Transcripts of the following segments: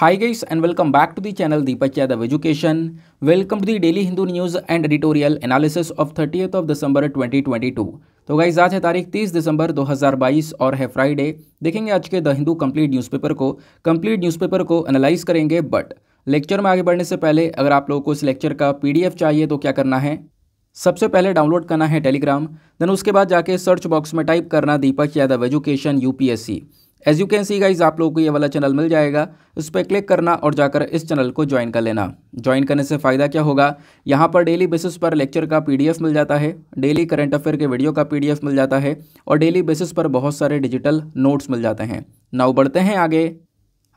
Hi guys and welcome back to the channel Deepak Yadav Education. Welcome to the daily Hindu news and editorial analysis of 30th of December 2022. तो guys आज है तारीख 30 दिसंबर 2022 और है Friday देखेंगे आज के द हिंदू कंप्लीट न्यूज़पेपर को कंप्लीट न्यूज़पेपर को एनालाइज करेंगे बट लेक्चर में आगे बढ़ने से पहले अगर आप लोगों को इस लेक्चर का पीडीएफ चाहिए तो क्या करना है सबसे पहले डाउनलोड करना है टेलीग्राम देन उसके बाद जाके सर्च बॉक्स में टाइप करना Deepak Yadav education UPSC as you can see guys आप लोगों को ये वाला चैनल मिल जाएगा उस पर क्लिक करना और जाकर इस चैनल को ज्वाइन कर लेना ज्वाइन करने से फ़ायदा क्या होगा यहाँ पर डेली बेसिस पर लेक्चर का पीडीएफ मिल जाता है डेली करंट अफेयर के वीडियो का पीडीएफ मिल जाता है और डेली बेसिस पर बहुत सारे डिजिटल नोट्स मिल जाते हैं नाउ बढ़ते हैं आगे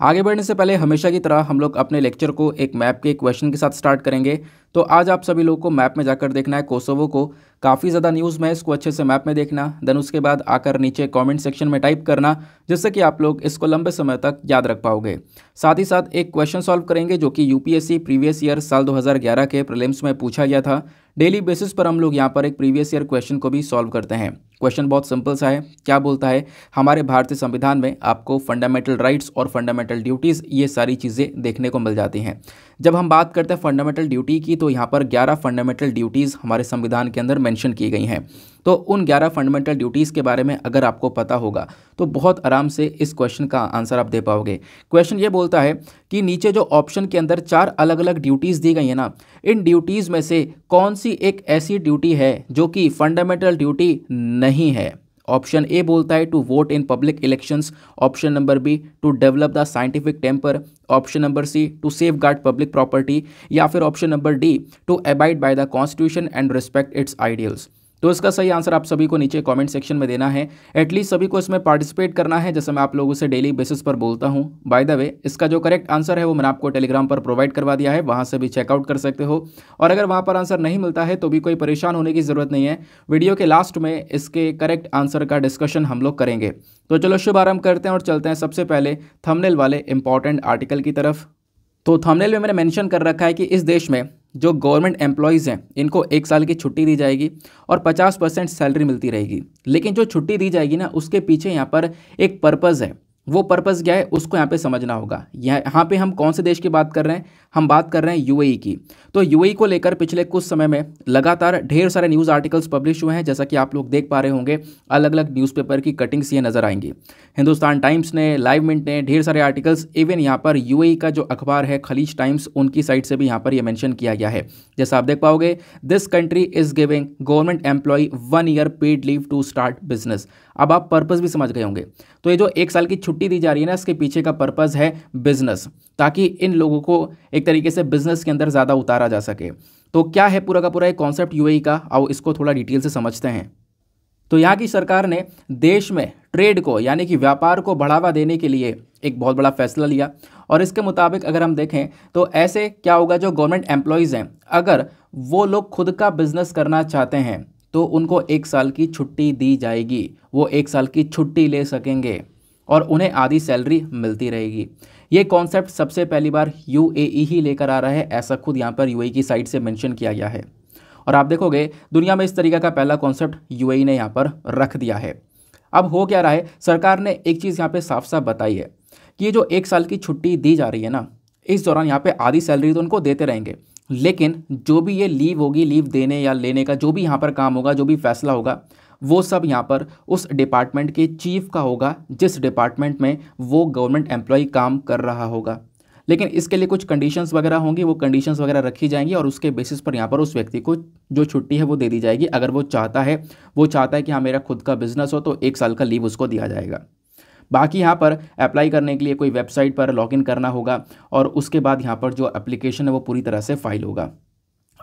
आगे बढ़ने से पहले हमेशा की तरह हम लोग अपने लेक्चर को एक मैप के क्वेश्चन के साथ स्टार्ट करेंगे तो आज आप सभी लोगों को मैप में जाकर देखना है कोसोवो को काफ़ी ज़्यादा न्यूज़ में इसको अच्छे से मैप में देखना देन उसके बाद आकर नीचे कमेंट सेक्शन में टाइप करना जिससे कि आप लोग इसको लंबे समय तक याद रख पाओगे साथ ही साथ एक क्वेश्चन सॉल्व करेंगे जो कि यू प्रीवियस ईयर साल दो के प्रलिम्स में पूछा गया था डेली बेसिस पर हम लोग यहाँ पर एक प्रीवियस ईयर क्वेश्चन को भी सॉल्व करते हैं क्वेश्चन बहुत सिंपल सा है क्या बोलता है हमारे भारतीय संविधान में आपको फंडामेंटल राइट्स और फंडामेंटल ड्यूटीज़ ये सारी चीज़ें देखने को मिल जाती हैं जब हम बात करते हैं फंडामेंटल ड्यूटी की तो यहाँ पर 11 फंडामेंटल ड्यूटीज़ हमारे संविधान के अंदर मेंशन की गई हैं तो उन ग्यारह फंडामेंटल ड्यूटीज़ के बारे में अगर आपको पता होगा तो बहुत आराम से इस क्वेश्चन का आंसर आप दे पाओगे क्वेश्चन ये बोलता है कि नीचे जो ऑप्शन के अंदर चार अलग अलग ड्यूटीज़ दी गई हैं ना इन ड्यूटीज़ में से कौन सी एक ऐसी ड्यूटी है जो कि फंडामेंटल ड्यूटी नहीं है ऑप्शन ए बोलता है to vote in public elections option number B to develop the scientific temper option number C to safeguard public property या फिर option number D to abide by the constitution and respect its ideals तो इसका सही answer आप सभी को नीचे comment section में देना है एटलीस्ट सभी को इसमें पार्टिसिपेट करना है जैसे मैं आप लोगों से डेली बेसिस पर बोलता हूँ बाय द वे इसका जो करेक्ट आंसर है वो मैंने आपको टेलीग्राम पर प्रोवाइड करवा दिया है वहाँ से भी चेकआउट कर सकते हो और अगर वहाँ पर आंसर नहीं मिलता है तो भी कोई परेशान होने की ज़रूरत नहीं है वीडियो के लास्ट में इसके करेक्ट आंसर का डिस्कशन हम लोग करेंगे तो चलो शुभारंभ करते हैं और चलते हैं सबसे पहले थमनेल वाले इंपॉर्टेंट आर्टिकल की तरफ तो थमनेल में मैंने मेंशन कर रखा है कि इस देश में जो गवर्नमेंट एम्प्लॉयज़ हैं इनको एक साल की छुट्टी दी जाएगी और 50 परसेंट सैलरी मिलती रहेगी लेकिन जो छुट्टी दी जाएगी ना उसके पीछे यहाँ पर एक पर्पज़ है वो पर्पज़ क्या है उसको यहाँ पे समझना होगा यहाँ पे हम कौन से देश की बात कर रहे हैं हम बात कर रहे हैं यूएई e की तो यूएई e को लेकर पिछले कुछ समय में लगातार ढेर सारे न्यूज़ आर्टिकल्स पब्लिश हुए हैं जैसा कि आप लोग देख पा रहे होंगे अलग अलग न्यूज़पेपर की कटिंग्स ये नज़र आएंगी हिंदुस्तान टाइम्स ने लाइव मिनट ने ढेर सारे आर्टिकल्स इवन यहाँ पर यू e का जो अखबार है खलीज टाइम्स उनकी साइट से भी यहाँ पर यह मैंशन किया गया है जैसा आप देख पाओगे this country is giving government employ one year paid leave to start business अब आप पर्पज़ भी समझ गए होंगे तो ये जो एक साल की छुट्टी दी जा रही है ना इसके पीछे का पर्पज़ है बिज़नेस ताकि इन लोगों को एक तरीके से बिज़नेस के अंदर ज़्यादा उतारा जा सके तो क्या है पूरा का पूरा एक कॉन्सेप्ट यू का और इसको थोड़ा डिटेल से समझते हैं तो यहाँ की सरकार ने देश में ट्रेड को यानी कि व्यापार को बढ़ावा देने के लिए एक बहुत बड़ा फैसला लिया और इसके मुताबिक अगर हम देखें तो ऐसे क्या होगा जो गवर्नमेंट एम्प्लॉयज़ हैं अगर वो लोग खुद का बिज़नेस करना चाहते हैं तो उनको एक साल की छुट्टी दी जाएगी वो एक साल की छुट्टी ले सकेंगे और उन्हें आधी सैलरी मिलती रहेगी ये कॉन्सेप्ट सबसे पहली बार यू ही लेकर आ रहा है ऐसा खुद यहाँ पर यू की साइड से मैंशन किया गया है और आप देखोगे दुनिया में इस तरीके का पहला कॉन्सेप्ट यू ने यहाँ पर रख दिया है अब हो क्या रहा है सरकार ने एक चीज़ यहाँ पे साफ साफ बताई है कि ये जो एक साल की छुट्टी दी जा रही है ना इस दौरान यहाँ पे आधी सैलरी तो उनको देते रहेंगे लेकिन जो भी ये लीव होगी लीव देने या लेने का जो भी यहाँ पर काम होगा जो भी फैसला होगा वो सब यहाँ पर उस डिपार्टमेंट के चीफ का होगा जिस डिपार्टमेंट में वो गवर्नमेंट एम्प्लॉय काम कर रहा होगा लेकिन इसके लिए कुछ कंडीशंस वगैरह होंगी वो कंडीशंस वगैरह रखी जाएंगी और उसके बेसिस पर यहाँ पर उस व्यक्ति को जो छुट्टी है वो दे दी जाएगी अगर वो चाहता है वो चाहता है कि हाँ मेरा खुद का बिजनेस हो तो एक साल का लीव उसको दिया जाएगा बाकी यहाँ पर अप्लाई करने के लिए कोई वेबसाइट पर लॉगिन करना होगा और उसके बाद यहाँ पर जो एप्लीकेशन है वो पूरी तरह से फाइल होगा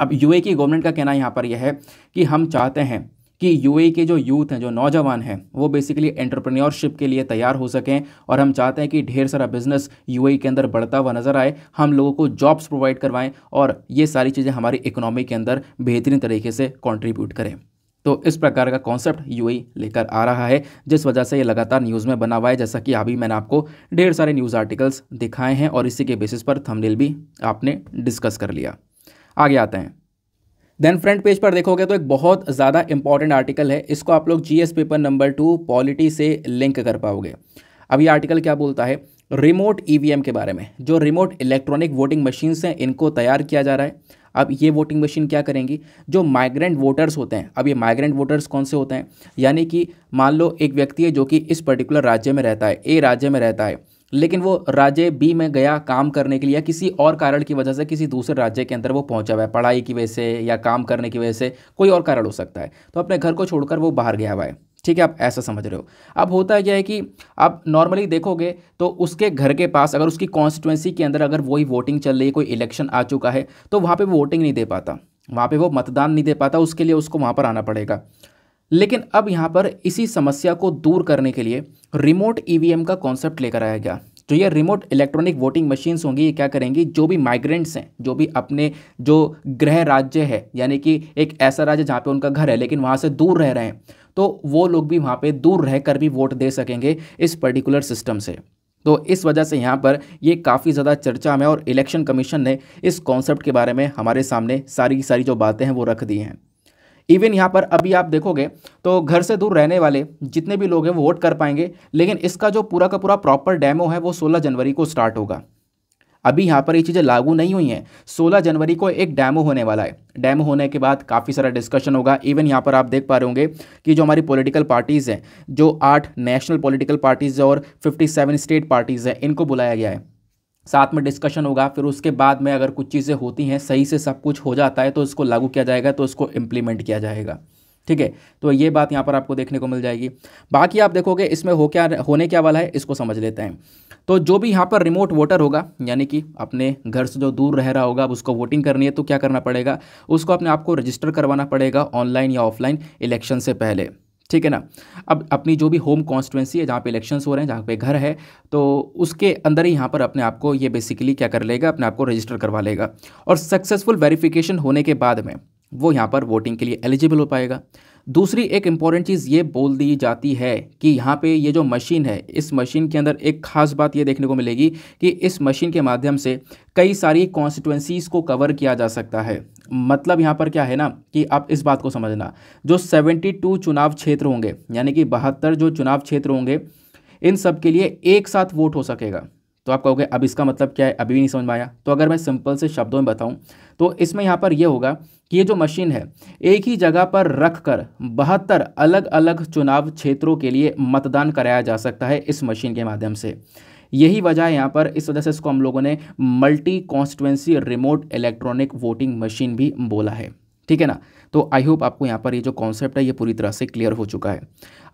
अब यूए की गवर्नमेंट का कहना यहाँ पर यह है कि हम चाहते हैं कि यूए के जो यूथ हैं जो नौजवान हैं वो बेसिकली एंटरप्रेन्योरशिप के लिए तैयार हो सकें और हम चाहते हैं कि ढेर सारा बिजनेस यूए के अंदर बढ़ता हुआ नज़र आए हम लोगों को जॉब्स प्रोवाइड करवाएं और ये सारी चीज़ें हमारी इकोनॉमी के अंदर बेहतरीन तरीके से कॉन्ट्रीब्यूट करें तो इस प्रकार का कॉन्सेप्ट यू लेकर आ रहा है जिस वजह से ये लगातार न्यूज़ में बना हुआ है जैसा कि अभी मैंने आपको ढेर सारे न्यूज़ आर्टिकल्स दिखाए हैं और इसी के बेसिस पर थमनेल भी आपने डिस्कस कर लिया आगे आते हैं देन फ्रंट पेज पर देखोगे तो एक बहुत ज़्यादा इंपॉर्टेंट आर्टिकल है इसको आप लोग GS paper number two polity से लिंक कर पाओगे अब ये आर्टिकल क्या बोलता है रिमोट ईवीएम e के बारे में जो रिमोट इलेक्ट्रॉनिक वोटिंग मशीन्स हैं इनको तैयार किया जा रहा है अब ये वोटिंग मशीन क्या करेंगी जो माइग्रेंट वोटर्स होते हैं अब ये माइग्रेंट वोटर्स कौन से होते हैं यानी कि मान लो एक व्यक्ति है जो कि इस पर्टिकुलर राज्य में रहता है ए राज्य में रहता है लेकिन वो राज्य बी में गया काम करने के लिए या किसी और कारण की वजह से किसी दूसरे राज्य के अंदर वो पहुंचा हुआ है पढ़ाई की वजह से या काम करने की वजह से कोई और कारण हो सकता है तो अपने घर को छोड़कर वो बाहर गया हुआ है ठीक है आप ऐसा समझ रहे हो अब होता क्या है कि आप नॉर्मली देखोगे तो उसके घर के पास अगर उसकी कॉन्स्टिट्युएंसी के अंदर अगर वही वोटिंग चल रही है कोई इलेक्शन आ चुका है तो वहाँ वो वोटिंग नहीं दे पाता वहाँ पर वो मतदान नहीं दे पाता उसके लिए उसको वहाँ पर आना पड़ेगा लेकिन अब यहाँ पर इसी समस्या को दूर करने के लिए रिमोट ई e का कॉन्सेप्ट लेकर आया गया जो तो ये रिमोट इलेक्ट्रॉनिक वोटिंग मशीन्स होंगी ये क्या करेंगी जो भी माइग्रेंट्स हैं जो भी अपने जो गृह राज्य है यानी कि एक ऐसा राज्य जहाँ पे उनका घर है लेकिन वहाँ से दूर रह रहे हैं तो वो लोग भी वहाँ पर दूर रहकर भी वोट दे सकेंगे इस पर्टिकुलर सिस्टम से तो इस वजह से यहाँ पर ये काफ़ी ज़्यादा चर्चा में और इलेक्शन कमीशन ने इस कॉन्सेप्ट के बारे में हमारे सामने सारी की सारी जो बातें हैं वो रख दी हैं इवन यहाँ पर अभी आप देखोगे तो घर से दूर रहने वाले जितने भी लोग हैं वो वोट कर पाएंगे लेकिन इसका जो पूरा का पूरा प्रॉपर डेमो है वो 16 जनवरी को स्टार्ट होगा अभी यहाँ पर ये चीज़ें लागू नहीं हुई हैं 16 जनवरी को एक डैमो होने वाला है डैमो होने के बाद काफ़ी सारा डिस्कशन होगा इवन यहाँ पर आप देख पा रहे होंगे कि जो हमारी पॉलिटिकल पार्टीज़ हैं जो आठ नेशनल पॉलिटिकल पार्टीज़ और 57 स्टेट पार्टीज़ हैं इनको बुलाया गया है साथ में डिस्कशन होगा फिर उसके बाद में अगर कुछ चीज़ें होती हैं सही से सब कुछ हो जाता है तो उसको लागू किया जाएगा तो उसको इम्प्लीमेंट किया जाएगा ठीक है तो ये बात यहाँ पर आपको देखने को मिल जाएगी बाकी आप देखोगे इसमें हो क्या होने क्या वाला है इसको समझ लेते हैं तो जो भी यहाँ पर रिमोट वोटर होगा यानी कि अपने घर से जो दूर रह रहा होगा अब उसको वोटिंग करनी है तो क्या करना पड़ेगा उसको अपने आप को रजिस्टर करवाना पड़ेगा ऑनलाइन या ऑफलाइन इलेक्शन से पहले ठीक है ना अब अपनी जो भी होम कॉन्स्टिट्यूंसी है जहाँ पे इलेक्शंस हो रहे हैं जहाँ पे घर है तो उसके अंदर ही यहाँ पर अपने आप को ये बेसिकली क्या कर लेगा अपने आप को रजिस्टर करवा लेगा और सक्सेसफुल वेरिफिकेशन होने के बाद में वो यहाँ पर वोटिंग के लिए एलिजिबल हो पाएगा दूसरी एक इम्पॉर्टेंट चीज़ ये बोल दी जाती है कि यहाँ पे ये जो मशीन है इस मशीन के अंदर एक खास बात ये देखने को मिलेगी कि इस मशीन के माध्यम से कई सारी कॉन्स्टिट्यूंसीज़ को कवर किया जा सकता है मतलब यहाँ पर क्या है ना कि आप इस बात को समझना जो 72 चुनाव क्षेत्र होंगे यानी कि बहत्तर जो चुनाव क्षेत्र होंगे इन सब के लिए एक साथ वोट हो सकेगा तो आप कहोगे अब इसका मतलब क्या है अभी भी नहीं समझ में आया तो अगर मैं सिंपल से शब्दों में बताऊं तो इसमें यहाँ पर यह होगा कि ये जो मशीन है एक ही जगह पर रख कर बहत्तर अलग अलग चुनाव क्षेत्रों के लिए मतदान कराया जा सकता है इस मशीन के माध्यम से यही वजह है यहाँ पर इस वजह से इसको हम लोगों ने multi constituency remote electronic voting machine भी बोला है ठीक है ना तो आई होप आपको यहाँ पर ये जो कॉन्सेप्ट है ये पूरी तरह से क्लियर हो चुका है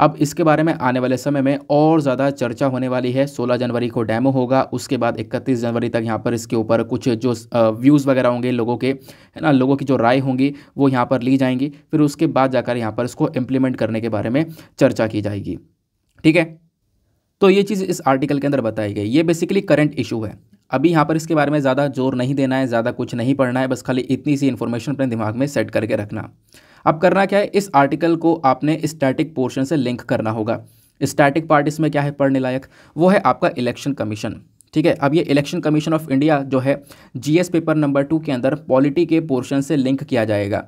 अब इसके बारे में आने वाले समय में और ज़्यादा चर्चा होने वाली है सोलह जनवरी को डैमो होगा उसके बाद इकतीस जनवरी तक यहाँ पर इसके ऊपर कुछ जो व्यूज़ वगैरह होंगे लोगों के है ना लोगों की जो राय होंगी वो यहाँ पर ली जाएंगी फिर उसके बाद जाकर यहाँ पर इसको इम्प्लीमेंट करने के बारे में चर्चा की जाएगी ठीक है तो ये चीज़ इस आर्टिकल के अंदर बताई गई ये बेसिकली करंट इशू है अभी यहाँ पर इसके बारे में ज़्यादा जोर नहीं देना है ज़्यादा कुछ नहीं पढ़ना है बस खाली इतनी सी इन्फॉर्मेशन अपने दिमाग में सेट करके रखना अब करना क्या है इस आर्टिकल को आपने स्टैटिक पोर्शन से लिंक करना होगा स्टैटिक पार्ट इसमें क्या है पढ़ने लायक वो है आपका इलेक्शन कमीशन ठीक है अब ये इलेक्शन कमीशन ऑफ इंडिया जो है जीएस पेपर नंबर टू के अंदर पॉलिटी के पोर्शन से लिंक किया जाएगा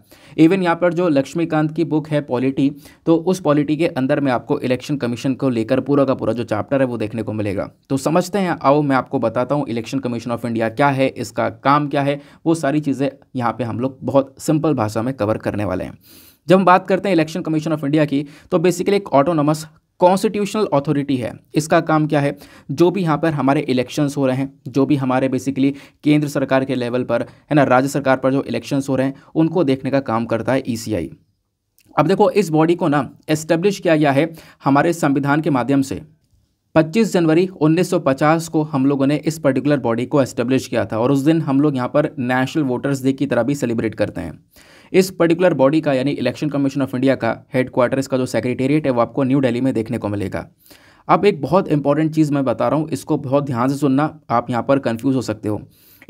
इवन यहाँ पर जो लक्ष्मीकांत की बुक है पॉलिटी तो उस पॉलिटी के अंदर में आपको इलेक्शन कमीशन को लेकर पूरा का पूरा जो चैप्टर है वो देखने को मिलेगा तो समझते हैं आओ मैं आपको बताता हूँ इलेक्शन कमीशन ऑफ इंडिया क्या है इसका काम क्या है वो सारी चीज़ें यहाँ पर हम लोग बहुत सिंपल भाषा में कवर करने वाले हैं जब हम बात करते हैं इलेक्शन कमीशन ऑफ इंडिया की तो बेसिकली एक ऑटोनोमस कॉन्स्टिट्यूशनल अथॉरिटी है इसका काम क्या है जो भी यहाँ पर हमारे इलेक्शंस हो रहे हैं जो भी हमारे बेसिकली केंद्र सरकार के लेवल पर है ना राज्य सरकार पर जो इलेक्शंस हो रहे हैं उनको देखने का काम करता है ई e अब देखो इस बॉडी को ना एस्टेब्लिश किया गया है हमारे संविधान के माध्यम से 25 जनवरी 1950 को हम लोगों ने इस पर्टिकुलर बॉडी को एस्टेब्लिश किया था और उस दिन हम लोग यहाँ पर नेशनल वोटर्स डे की तरह भी सेलिब्रेट करते हैं इस पर्टिकुलर बॉडी का यानी इलेक्शन कमीशन ऑफ इंडिया का हेडक्वार्टर का जो सेक्रेटेरिएट है वो आपको न्यू दिल्ली में देखने को मिलेगा अब एक बहुत इंपॉर्टेंट चीज़ मैं बता रहा हूँ इसको बहुत ध्यान से सुनना आप यहाँ पर कन्फ्यूज़ हो सकते हो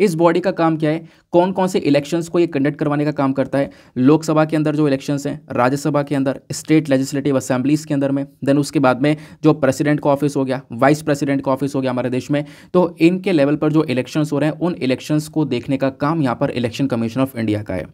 इस बॉडी का काम क्या है कौन कौन से इलेक्शंस को ये कंडक्ट करवाने का काम करता है लोकसभा के अंदर जो इलेक्शंस हैं राज्यसभा के अंदर स्टेट लेजिस्लेटिव असेंबलीज के अंदर में देन उसके बाद में जो प्रेसिडेंट का ऑफिस हो गया वाइस प्रेसिडेंट का ऑफिस हो गया हमारे देश में तो इनके लेवल पर जो इलेक्शंस हो रहे हैं उन इलेक्शंस को देखने का काम यहाँ पर इलेक्शन कमीशन ऑफ इंडिया का है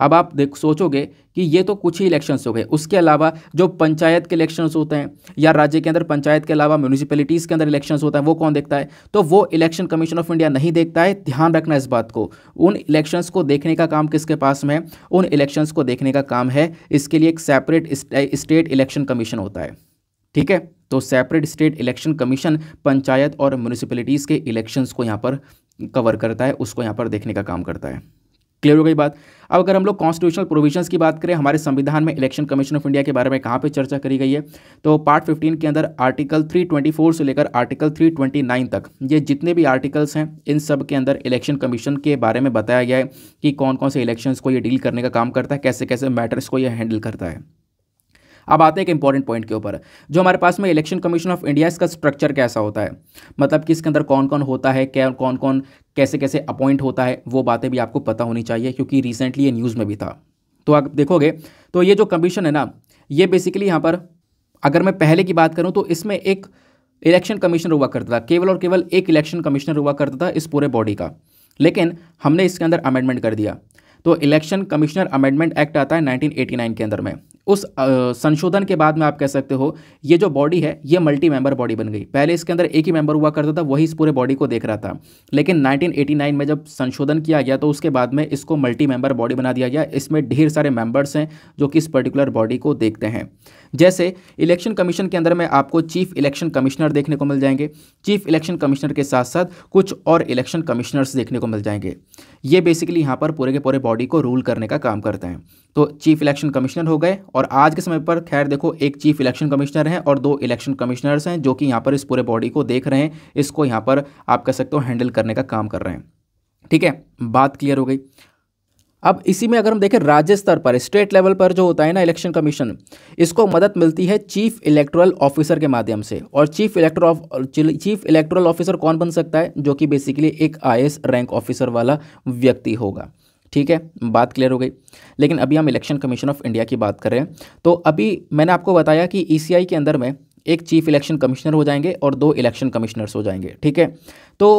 अब आप देख सोचोगे कि ये तो कुछ ही इलेक्शंस हो गए उसके अलावा जो पंचायत के इलेक्शंस होते हैं या राज्य के अंदर पंचायत के अलावा म्यूनिसिपैलिटीज़ के अंदर इलेक्शंस होता है वो कौन देखता है तो वो इलेक्शन कमीशन ऑफ इंडिया नहीं देखता है ध्यान रखना इस बात को उन इलेक्शंस को देखने का काम किसके पास में है उन इलेक्शंस को देखने का काम है इसके लिए एक सेपरेट स्टेट इलेक्शन कमीशन होता है ठीक है तो separate state election commission panchayat और म्यूनिसिपैलिटीज़ के इलेक्शंस को यहाँ पर कवर करता है उसको यहाँ पर देखने का काम करता है क्लियर हो गई बात अब अगर हम लोग कॉन्स्टिट्यूशनल प्रोविजंस की बात करें हमारे संविधान में इलेक्शन कमीशन ऑफ इंडिया के बारे में कहाँ पे चर्चा करी गई है तो पार्ट 15 के अंदर आर्टिकल 324 से लेकर आर्टिकल 329 तक ये जितने भी आर्टिकल्स हैं इन सब के अंदर इलेक्शन कमीशन के बारे में बताया गया है कि कौन कौन से इलेक्शंस को ये डील करने का काम करता है कैसे कैसे मैटर्स को यह हैंडल करता है अब आते हैं एक इंपॉर्टेंट पॉइंट के ऊपर जो हमारे पास में इलेक्शन कमीशन ऑफ इंडिया इसका स्ट्रक्चर कैसा होता है मतलब कि इसके अंदर कौन कौन होता है क्या कौन कौन कैसे कैसे अपॉइंट होता है वो बातें भी आपको पता होनी चाहिए क्योंकि रिसेंटली ये न्यूज़ में भी था तो आप देखोगे तो ये जो कमीशन है ना ये बेसिकली यहाँ पर अगर मैं पहले की बात करूँ तो इसमें एक इलेक्शन कमीशनर हुआ करता था केवल और केवल एक इलेक्शन कमीशनर हुआ करता था इस पूरे बॉडी का लेकिन हमने इसके अंदर अमेंडमेंट कर दिया तो इलेक्शन कमिश्नर अमेंडमेंट एक्ट आता है 1989 के अंदर में उस संशोधन के बाद में आप कह सकते हो ये जो बॉडी है ये मल्टी मेंबर बॉडी बन गई पहले इसके अंदर एक ही मेंबर हुआ करता था वही इस पूरे बॉडी को देख रहा था लेकिन 1989 में जब संशोधन किया गया तो उसके बाद में इसको मल्टी मेंबर बॉडी बना दिया गया इसमें ढेर सारे मेंबर्स हैं जो कि इस पर्टिकुलर बॉडी को देखते हैं जैसे इलेक्शन कमीशन के अंदर में आपको चीफ इलेक्शन कमिश्नर देखने को मिल जाएंगे चीफ इलेक्शन कमिश्नर के साथ साथ कुछ और इलेक्शन कमिश्नर्स देखने को मिल जाएंगे ये बेसिकली यहाँ पर पूरे के पूरे बॉडी को रूल करने का काम करते हैं तो चीफ इलेक्शन कमिश्नर हो गए और और आज के समय पर खैर देखो एक चीफ इलेक्शन कमिश्नर हैं और दो इलेक्शन कमिश्नर्स हैं जो कि यहाँ पर इस पूरे बॉडी को देख रहे हैं इसको यहाँ पर आप कह सकते हो हैंडल करने का काम कर रहे हैं ठीक है बात क्लियर हो गई अब इसी में अगर हम देखें राज्य स्तर पर स्टेट लेवल पर जो होता है ना इलेक्शन कमीशन इसको मदद मिलती है चीफ इलेक्टोरल ऑफिसर के माध्यम से और chief elector chief electoral officer कौन बन सकता है जो कि बेसिकली एक आई रैंक ऑफिसर वाला व्यक्ति होगा ठीक है बात क्लियर हो गई लेकिन अभी हम इलेक्शन कमीशन ऑफ इंडिया की बात कर रहे हैं तो अभी मैंने आपको बताया कि ई e के अंदर में एक चीफ इलेक्शन कमिश्नर हो जाएंगे और दो इलेक्शन कमिश्नर्स हो जाएंगे ठीक है तो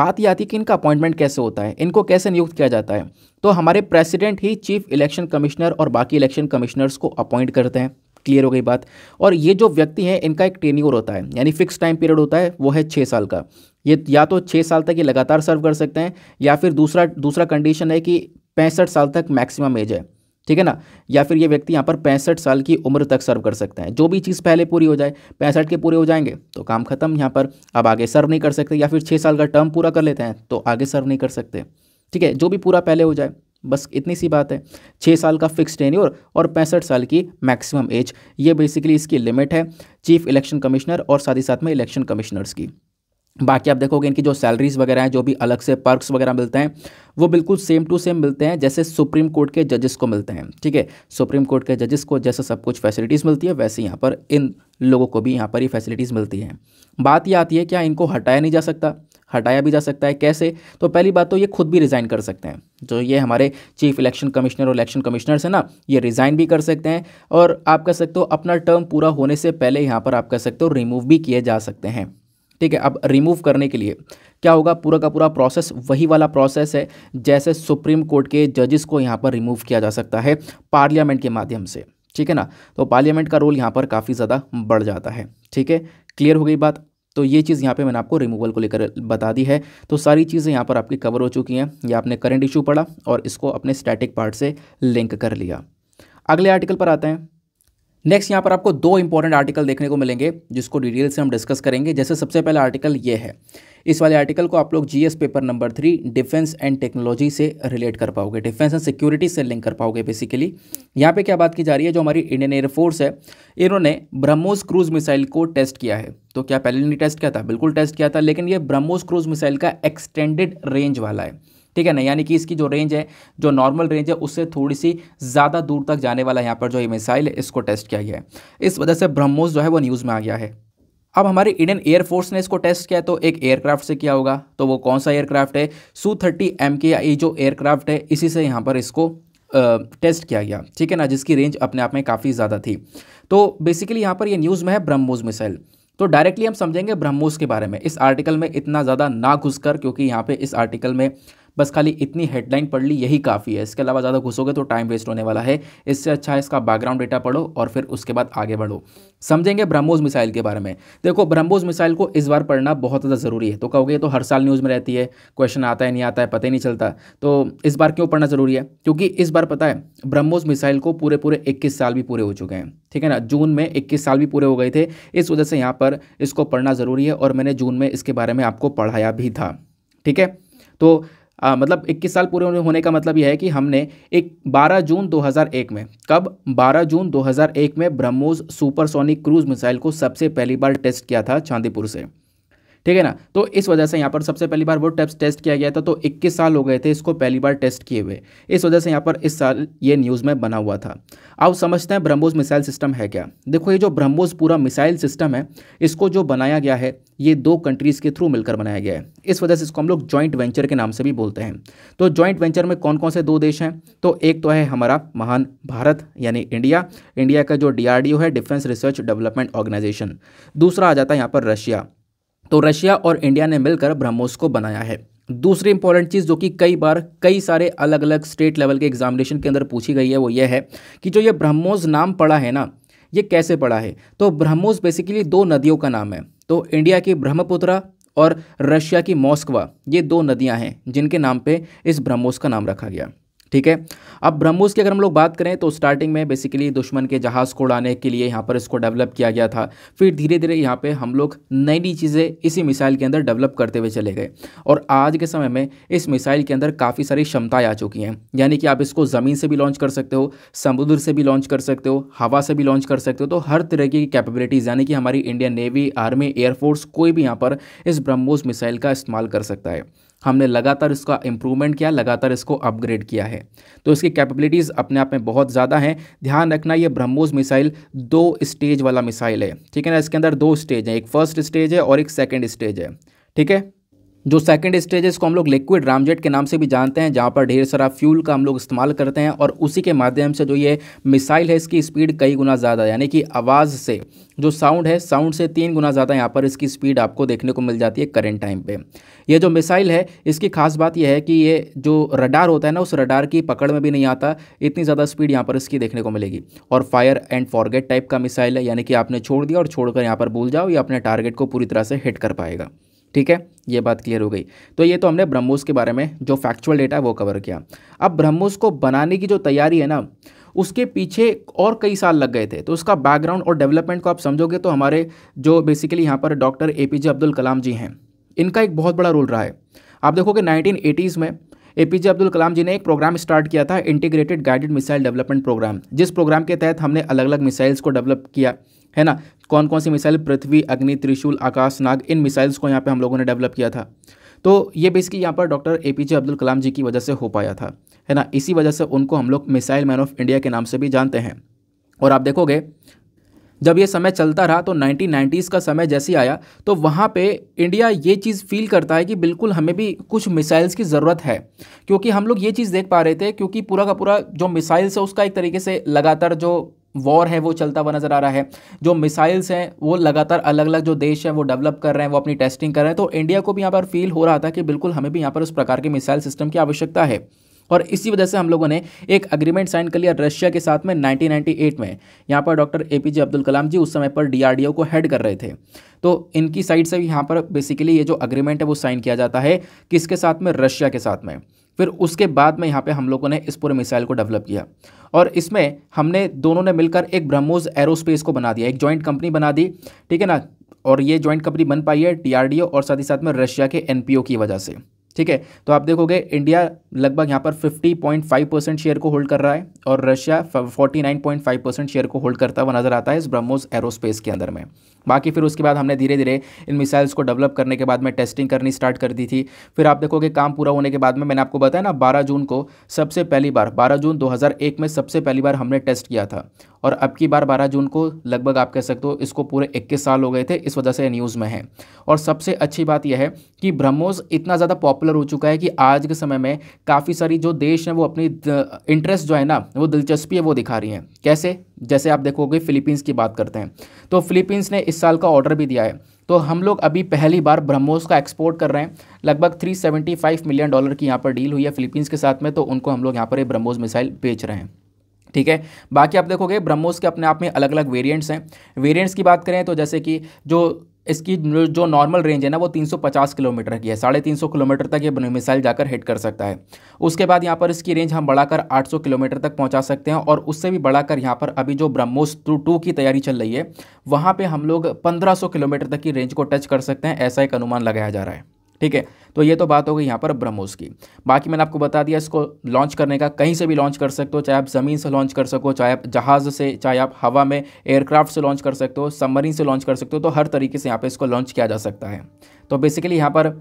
बात यह आती है कि इनका अपॉइंटमेंट कैसे होता है इनको कैसे नियुक्त किया जाता है तो हमारे प्रेसिडेंट ही चीफ इलेक्शन कमिश्नर और बाकी इलेक्शन कमिश्नर्स को अपॉइंट करते हैं क्लियर हो गई बात और ये जो व्यक्ति हैं इनका एक टेन्योर होता है यानी फिक्स टाइम पीरियड होता है वो है छः साल का ये या तो छः साल तक ये लगातार सर्व कर सकते हैं या फिर दूसरा दूसरा कंडीशन है कि पैंसठ साल तक मैक्सिमम एज है ठीक है ना या फिर ये व्यक्ति यहाँ पर पैंसठ साल की उम्र तक सर्व कर सकते हैं जो भी चीज़ पहले पूरी हो जाए पैंसठ के पूरे हो जाएंगे तो काम खत्म यहाँ पर अब आगे सर्व नहीं कर सकते या फिर छः साल का टर्म पूरा कर लेते हैं तो आगे सर्व नहीं कर सकते ठीक है जो भी पूरा पहले हो जाए बस इतनी सी बात है छः साल का फिक्स टेन्योर और पैंसठ साल की मैक्सिमम एज ये बेसिकली इसकी लिमिट है चीफ इलेक्शन कमिश्नर और साथ ही साथ में इलेक्शन कमिश्नर्स की बाकी आप देखोगे इनकी जो सैलरीज़ वगैरह हैं जो भी अलग से पर्क्स वगैरह मिलते हैं वो बिल्कुल सेम टू सेम मिलते हैं जैसे सुप्रीम कोर्ट के जजेस को मिलते हैं ठीक है सुप्रीम कोर्ट के जजेस को जैसे सब कुछ फैसिलिटीज़ मिलती है वैसे यहाँ पर इन लोगों को भी यहाँ पर ही फैसिलिटीज़ मिलती हैं बात यह आती है क्या इनको हटाया नहीं जा सकता हटाया भी जा सकता है कैसे तो पहली बात तो ये खुद भी रिज़ाइन कर सकते हैं जो ये हमारे चीफ इलेक्शन कमिश्नर और इलेक्शन कमिश्नर्स हैं ना ये रिज़ाइन भी कर सकते हैं और आप कह सकते हो अपना टर्म पूरा होने से पहले यहाँ पर आप कह सकते हो रिमूव भी किए जा सकते हैं ठीक है अब रिमूव करने के लिए क्या होगा पूरा का पूरा प्रोसेस वही वाला प्रोसेस है जैसे सुप्रीम कोर्ट के जजेस को यहाँ पर रिमूव किया जा सकता है पार्लियामेंट के माध्यम से ठीक है ना तो पार्लियामेंट का रोल यहाँ पर काफ़ी ज़्यादा बढ़ जाता है ठीक है क्लियर हो गई बात तो ये चीज़ यहाँ पे मैंने आपको रिमूवल को लेकर बता दी है तो सारी चीज़ें यहाँ पर आपकी कवर हो चुकी हैं या आपने करंट इशू पढ़ा और इसको अपने स्टैटिक पार्ट से लिंक कर लिया अगले आर्टिकल पर आते हैं नेक्स्ट यहाँ पर आपको दो इंपॉर्टेंट आर्टिकल देखने को मिलेंगे जिसको डिटेल से हम डिस्कस करेंगे जैसे सबसे पहला आर्टिकल ये है इस वाले आर्टिकल को आप लोग GS paper number three defence and technology से रिलेट कर पाओगे डिफेंस एंड सिक्योरिटी से लिंक कर पाओगे बेसिकली यहाँ पे क्या बात की जा रही है जो हमारी इंडियन एयरफोर्स है इन्होंने ब्रह्मोस क्रूज मिसाइल को टेस्ट किया है तो क्या पहले नहीं टेस्ट किया था बिल्कुल टेस्ट किया था लेकिन ये ब्रह्मोस क्रूज मिसाइल का एक्सटेंडेड रेंज वाला है ठीक है ना यानी कि इसकी जो रेंज है जो नॉर्मल रेंज है उससे थोड़ी सी ज़्यादा दूर तक जाने वाला यहाँ पर जो ये मिसाइल है इसको टेस्ट किया गया है इस वजह से ब्रह्मोस जो है वो न्यूज़ में आ गया है अब हमारे इंडियन एयरफोर्स ने इसको टेस्ट किया तो एक एयरक्राफ्ट से किया होगा तो वो कौन सा एयरक्राफ्ट है सू थर्टी एम के ये जो एयरक्राफ्ट है इसी से यहाँ पर इसको टेस्ट किया गया ठीक है ना जिसकी रेंज अपने आप में काफ़ी ज़्यादा थी तो बेसिकली यहाँ पर ये न्यूज़ में है ब्रह्मोस मिसाइल तो डायरेक्टली हम समझेंगे ब्रह्मोस के बारे में इस आर्टिकल में इतना ज़्यादा ना घुस कर क्योंकि यहाँ पे इस आर्टिकल में बस खाली इतनी हेडलाइन पढ़ ली यही काफ़ी है इसके अलावा ज़्यादा घुसोगे तो टाइम वेस्ट होने वाला है इससे अच्छा है इसका बैकग्राउंड डेटा पढ़ो और फिर उसके बाद आगे बढ़ो समझेंगे ब्रह्मोज मिसाइल के बारे में देखो ब्रह्मोज मिसाइल को इस बार पढ़ना बहुत ज़्यादा ज़रूरी है तो कहोगे तो हर साल न्यूज़ में रहती है क्वेश्चन आता है नहीं आता है पता ही नहीं चलता तो इस बार क्यों पढ़ना ज़रूरी है क्योंकि इस बार पता है ब्रह्मोज मिसाइल को पूरे पूरे इक्कीस साल भी पूरे हो चुके हैं ठीक है ना जून में इक्कीस साल भी पूरे हो गए थे इस वजह से यहाँ पर इसको पढ़ना ज़रूरी है और मैंने जून में इसके बारे में आपको पढ़ाया भी था ठीक है तो आ, मतलब 21 साल पूरे होने का मतलब यह है कि हमने एक 12 जून 2001 में कब 12 जून 2001 में ब्रह्मोस सुपरसोनिक क्रूज मिसाइल को सबसे पहली बार टेस्ट किया था चांदीपुर से ठीक है ना तो इस वजह से यहाँ पर सबसे पहली बार वो टेप्स टेस्ट किया गया था तो इक्कीस साल हो गए थे इसको पहली बार टेस्ट किए हुए इस वजह से यहाँ पर इस साल ये न्यूज़ में बना हुआ था अब समझते हैं ब्रह्मोस मिसाइल सिस्टम है क्या देखो ये जो ब्रह्मोस पूरा मिसाइल सिस्टम है इसको जो बनाया गया है ये दो कंट्रीज़ के थ्रू मिलकर बनाया गया है इस वजह से इसको हम लोग जॉइंट वेंचर के नाम से भी बोलते हैं तो जॉइंट वेंचर में कौन कौन से दो देश हैं तो एक तो है हमारा महान भारत यानी इंडिया इंडिया का जो डीआरडीओ है डिफेंस रिसर्च डेवलपमेंट ऑर्गेनाइजेशन दूसरा आ जाता है यहाँ पर रशिया तो रशिया और इंडिया ने मिलकर ब्रह्मोस को बनाया है दूसरी इंपॉर्टेंट चीज़ जो कि कई बार कई सारे अलग अलग स्टेट लेवल के एग्जामिनेशन के अंदर पूछी गई है वो ये है कि जो ये ब्रह्मोस नाम पड़ा है ना ये कैसे पड़ा है तो ब्रह्मोस बेसिकली दो नदियों का नाम है तो इंडिया की ब्रह्मपुत्रा और रशिया की मॉस्कवा ये दो नदियां हैं जिनके नाम पे इस ब्रह्मोस का नाम रखा गया ठीक है अब ब्रह्मोस की अगर हम लोग बात करें तो स्टार्टिंग में बेसिकली दुश्मन के जहाज़ को उड़ाने के लिए यहाँ पर इसको डेवलप किया गया था फिर धीरे धीरे यहाँ पे हम लोग नई नई चीज़ें इसी मिसाइल के अंदर डेवलप करते हुए चले गए और आज के समय में इस मिसाइल के अंदर काफ़ी सारी क्षमताएँ आ चुकी हैं यानी कि आप इसको ज़मीन से भी लॉन्च कर सकते हो समुद्र से भी लॉन्च कर सकते हो हवा से भी लॉन्च कर सकते हो तो हर तरह की कैपेबिलिटीज़ यानी कि हमारी इंडियन नेवी आर्मी एयरफोर्स कोई भी यहाँ पर इस ब्रह्मोस मिसाइल का इस्तेमाल कर सकता है हमने लगातार इसका इम्प्रूवमेंट किया लगातार इसको अपग्रेड किया है तो इसकी कैपेबिलिटीज़ अपने आप में बहुत ज़्यादा हैं ध्यान रखना ये ब्रह्मोस मिसाइल दो स्टेज वाला मिसाइल है ठीक है ना इसके अंदर दो स्टेज हैं एक फर्स्ट स्टेज है और एक सेकेंड स्टेज है ठीक है जो सेकंड है इसको हम लोग लिक्विड रामजेट के नाम से भी जानते हैं जहाँ पर ढेर सारा फ्यूल का हम लोग इस्तेमाल करते हैं और उसी के माध्यम से जो ये मिसाइल है इसकी स्पीड कई गुना ज़्यादा यानी कि आवाज़ से जो साउंड है साउंड से तीन गुना ज़्यादा यहाँ पर इसकी स्पीड आपको देखने को मिल जाती है करेंट टाइम पर ये जो मिसाइल है इसकी खास बात यह है कि ये जो रडार होता है ना उस रडार की पकड़ में भी नहीं आता इतनी ज़्यादा स्पीड यहाँ पर इसकी देखने को मिलेगी और फायर एंड फॉरगेट टाइप का मिसाइल है यानी कि आपने छोड़ दिया और छोड़कर यहाँ पर भूल जाओ ये अपने टारगेट को पूरी तरह से हिट कर पाएगा ठीक है ये बात क्लियर हो गई तो ये तो हमने ब्रह्मोस के बारे में जो फैक्चुअल डेटा है वो कवर किया अब ब्रह्मोस को बनाने की जो तैयारी है ना उसके पीछे और कई साल लग गए थे तो उसका बैकग्राउंड और डेवलपमेंट को आप समझोगे तो हमारे जो बेसिकली यहाँ पर doctor A P J Abdul Kalam ji हैं इनका एक बहुत बड़ा रोल रहा है आप देखोगे नाइनटीन एटीज़ में ए पी जे अब्दुल कलाम जी ने एक प्रोग्राम स्टार्ट किया था integrated guided missile development programme जिस प्रोग्राम के तहत हमने अलग अलग मिसाइल्स को डेवलप किया है ना कौन कौन सी मिसाइल पृथ्वी अग्नि त्रिशूल आकाश नाग इन मिसाइल्स को यहाँ पे हम लोगों ने डेवलप किया था तो ये बेसिकली यहाँ पर doctor A P J Abdul Kalam ji की वजह से हो पाया था है ना इसी वजह से उनको हम लोग मिसाइल मैन ऑफ इंडिया के नाम से भी जानते हैं और आप देखोगे जब ये समय चलता रहा तो नाइन्टीज़ का समय जैसे आया तो वहाँ पे इंडिया ये चीज़ फील करता है कि बिल्कुल हमें भी कुछ मिसाइल्स की ज़रूरत है क्योंकि हम लोग ये चीज़ देख पा रहे थे क्योंकि पूरा का पूरा जो मिसाइल्स है उसका एक तरीके से लगातार जो वॉर है वो चलता हुआ नज़र आ रहा है जो मिसाइल्स हैं वो लगातार अलग अलग जो देश हैं वो डेवलप कर रहे हैं वो अपनी टेस्टिंग कर रहे हैं तो इंडिया को भी यहाँ पर फील हो रहा था कि बिल्कुल हमें भी यहाँ पर उस प्रकार के मिसाइल सिस्टम की आवश्यकता है और इसी वजह से हम लोगों ने एक अग्रीमेंट साइन कर लिया रशिया के साथ में 1998 में यहाँ पर doctor A P J Abdul Kalam ji उस समय पर डीआरडीओ को हेड कर रहे थे तो इनकी साइड से भी यहाँ पर बेसिकली ये जो अग्रीमेंट है वो साइन किया जाता है किसके साथ में रशिया के साथ में फिर उसके बाद में यहाँ पे हम लोगों ने इस पूरे मिसाइल को डेवलप किया और इसमें हमने दोनों ने मिलकर एक ब्रह्मोस एरोस्पेस को बना दिया एक जॉइंट कंपनी बना दी ठीक है ना और ये जॉइंट कंपनी बन पाई है टीआरडीओ और साथ ही साथ में रशिया के एनपीओ की वजह से ठीक है तो आप देखोगे इंडिया लगभग यहाँ पर 50.5 परसेंट शेयर को होल्ड कर रहा है और रशिया 49.5 परसेंट शेयर को होल्ड करता हुआ नजर आता है इस ब्रह्मोस एरोस्पेस के अंदर में बाकी फिर उसके बाद हमने धीरे धीरे इन मिसाइल्स को डेवलप करने के बाद में टेस्टिंग करनी स्टार्ट कर दी थी फिर आप देखोगे काम पूरा होने के बाद में मैंने आपको बताया ना बारह जून को सबसे पहली बार बारह जून दो में सबसे पहली बार हमने टेस्ट किया था और अब की बार बारह जून को लगभग आप कह सकते हो इसको पूरे इक्कीस साल हो गए थे इस वजह से न्यूज़ में है और सबसे अच्छी बात यह है कि ब्रह्मोस इतना ज़्यादा पॉपुलर हो चुका है कि आज के समय में काफ़ी सारी जो देश हैं वो अपनी इंटरेस्ट जो है ना वो दिलचस्पी है वो दिखा रही हैं कैसे जैसे आप देखोगे फिलीपींस की बात करते हैं तो फिलीपींस ने इस साल का ऑर्डर भी दिया है तो हम लोग अभी पहली बार ब्रह्मोस का एक्सपोर्ट कर रहे हैं लगभग 375 मिलियन डॉलर की यहाँ पर डील हुई है फिलीपींस के साथ में तो उनको हम लोग यहाँ पर ये ब्रह्मोस मिसाइल बेच रहे हैं ठीक है बाकी आप देखोगे ब्रह्मोस के अपने आप में अलग अलग वेरिएंट्स हैं वेरिएंट्स की बात करें तो जैसे कि जो इसकी जो नॉर्मल रेंज है ना वो 350 किलोमीटर की है साढ़े तीन किलोमीटर तक ये मिसाइल जाकर हिट कर सकता है उसके बाद यहाँ पर इसकी रेंज हम बढ़ाकर 800 किलोमीटर तक पहुँचा सकते हैं और उससे भी बढ़ाकर यहाँ पर अभी जो ब्रह्मोस टू की तैयारी चल रही है वहाँ पर हम लोग पंद्रह किलोमीटर तक की रेंज को टच कर सकते हैं ऐसा एक अनुमान लगाया जा रहा है ठीक है तो ये तो बात हो गई यहाँ पर ब्रह्मोस की बाकी मैंने आपको बता दिया इसको लॉन्च करने का कहीं से भी लॉन्च कर सकते हो चाहे आप ज़मीन से लॉन्च कर सको चाहे आप जहाज़ से चाहे आप हवा में एयरक्राफ्ट से लॉन्च कर सकते हो सबमरीन से लॉन्च कर सकते हो तो हर तरीके से यहाँ पर इसको लॉन्च किया जा सकता है तो बेसिकली यहाँ पर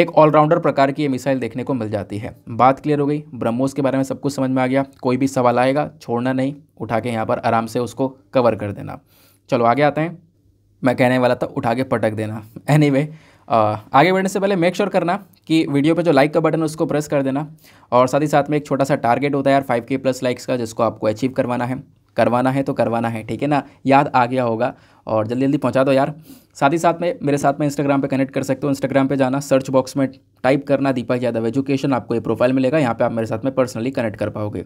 एक ऑलराउंडर प्रकार की ये मिसाइल देखने को मिल जाती है बात क्लियर हो गई ब्रह्मोस के बारे में सब कुछ समझ में आ गया कोई भी सवाल आएगा छोड़ना नहीं उठा के यहाँ पर आराम से उसको कवर कर देना चलो आगे आते हैं मैं कहने वाला था उठा के पटक देना एनीवे anyway, आगे बढ़ने से पहले मेक श्योर करना कि वीडियो पे जो लाइक का बटन है उसको प्रेस कर देना और साथ ही साथ में एक छोटा सा टारगेट होता है यार फाइव के प्लस लाइक्स का जिसको आपको अचीव करवाना है करवाना है तो करवाना है ठीक है ना याद आ गया होगा और जल्दी जल्दी पहुंचा दो यार साथ ही साथ में मेरे साथ में इंस्टाग्राम पे कनेक्ट कर सकते हो इंस्टाग्राम पे जाना सर्च बॉक्स में टाइप करना दीपक यादव एजुकेशन आपको ये प्रोफाइल मिलेगा यहाँ पे आप मेरे साथ में पर्सनली कनेक्ट कर पाओगे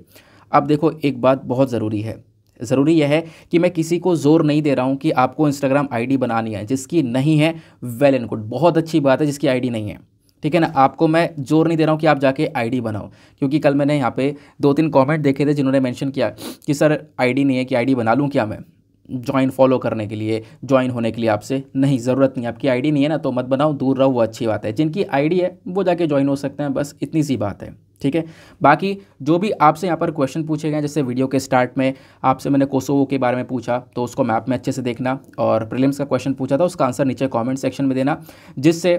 अब देखो एक बात बहुत ज़रूरी है ज़रूरी यह है कि मैं किसी को ज़ोर नहीं दे रहा हूँ कि आपको इंस्टाग्राम आईडी बनानी है जिसकी नहीं है वेल एंड गुड बहुत अच्छी बात है जिसकी आईडी नहीं है ठीक है ना आपको मैं जोर नहीं दे रहा हूँ कि आप जाके आईडी बनाओ क्योंकि कल मैंने यहाँ पे दो तीन कमेंट देखे थे जिन्होंने मैंशन किया कि सर आई नहीं है कि आई बना लूँ क्या मैं ज्वाइन फॉलो करने के लिए ज्वाइन होने के लिए आपसे नहीं ज़रूरत नहीं आपकी आई नहीं है ना तो मत बनाओ दूर रहो वो अच्छी बात है जिनकी आई है वो जाके ज्वाइन हो सकते हैं बस इतनी सी बात है ठीक है बाकी जो भी आपसे यहाँ पर क्वेश्चन पूछे गए जैसे वीडियो के स्टार्ट में आपसे मैंने कोसोवो के बारे में पूछा तो उसको मैप में अच्छे से देखना और प्रिलिम्स का क्वेश्चन पूछा था उसका आंसर नीचे कॉमेंट सेक्शन में देना जिससे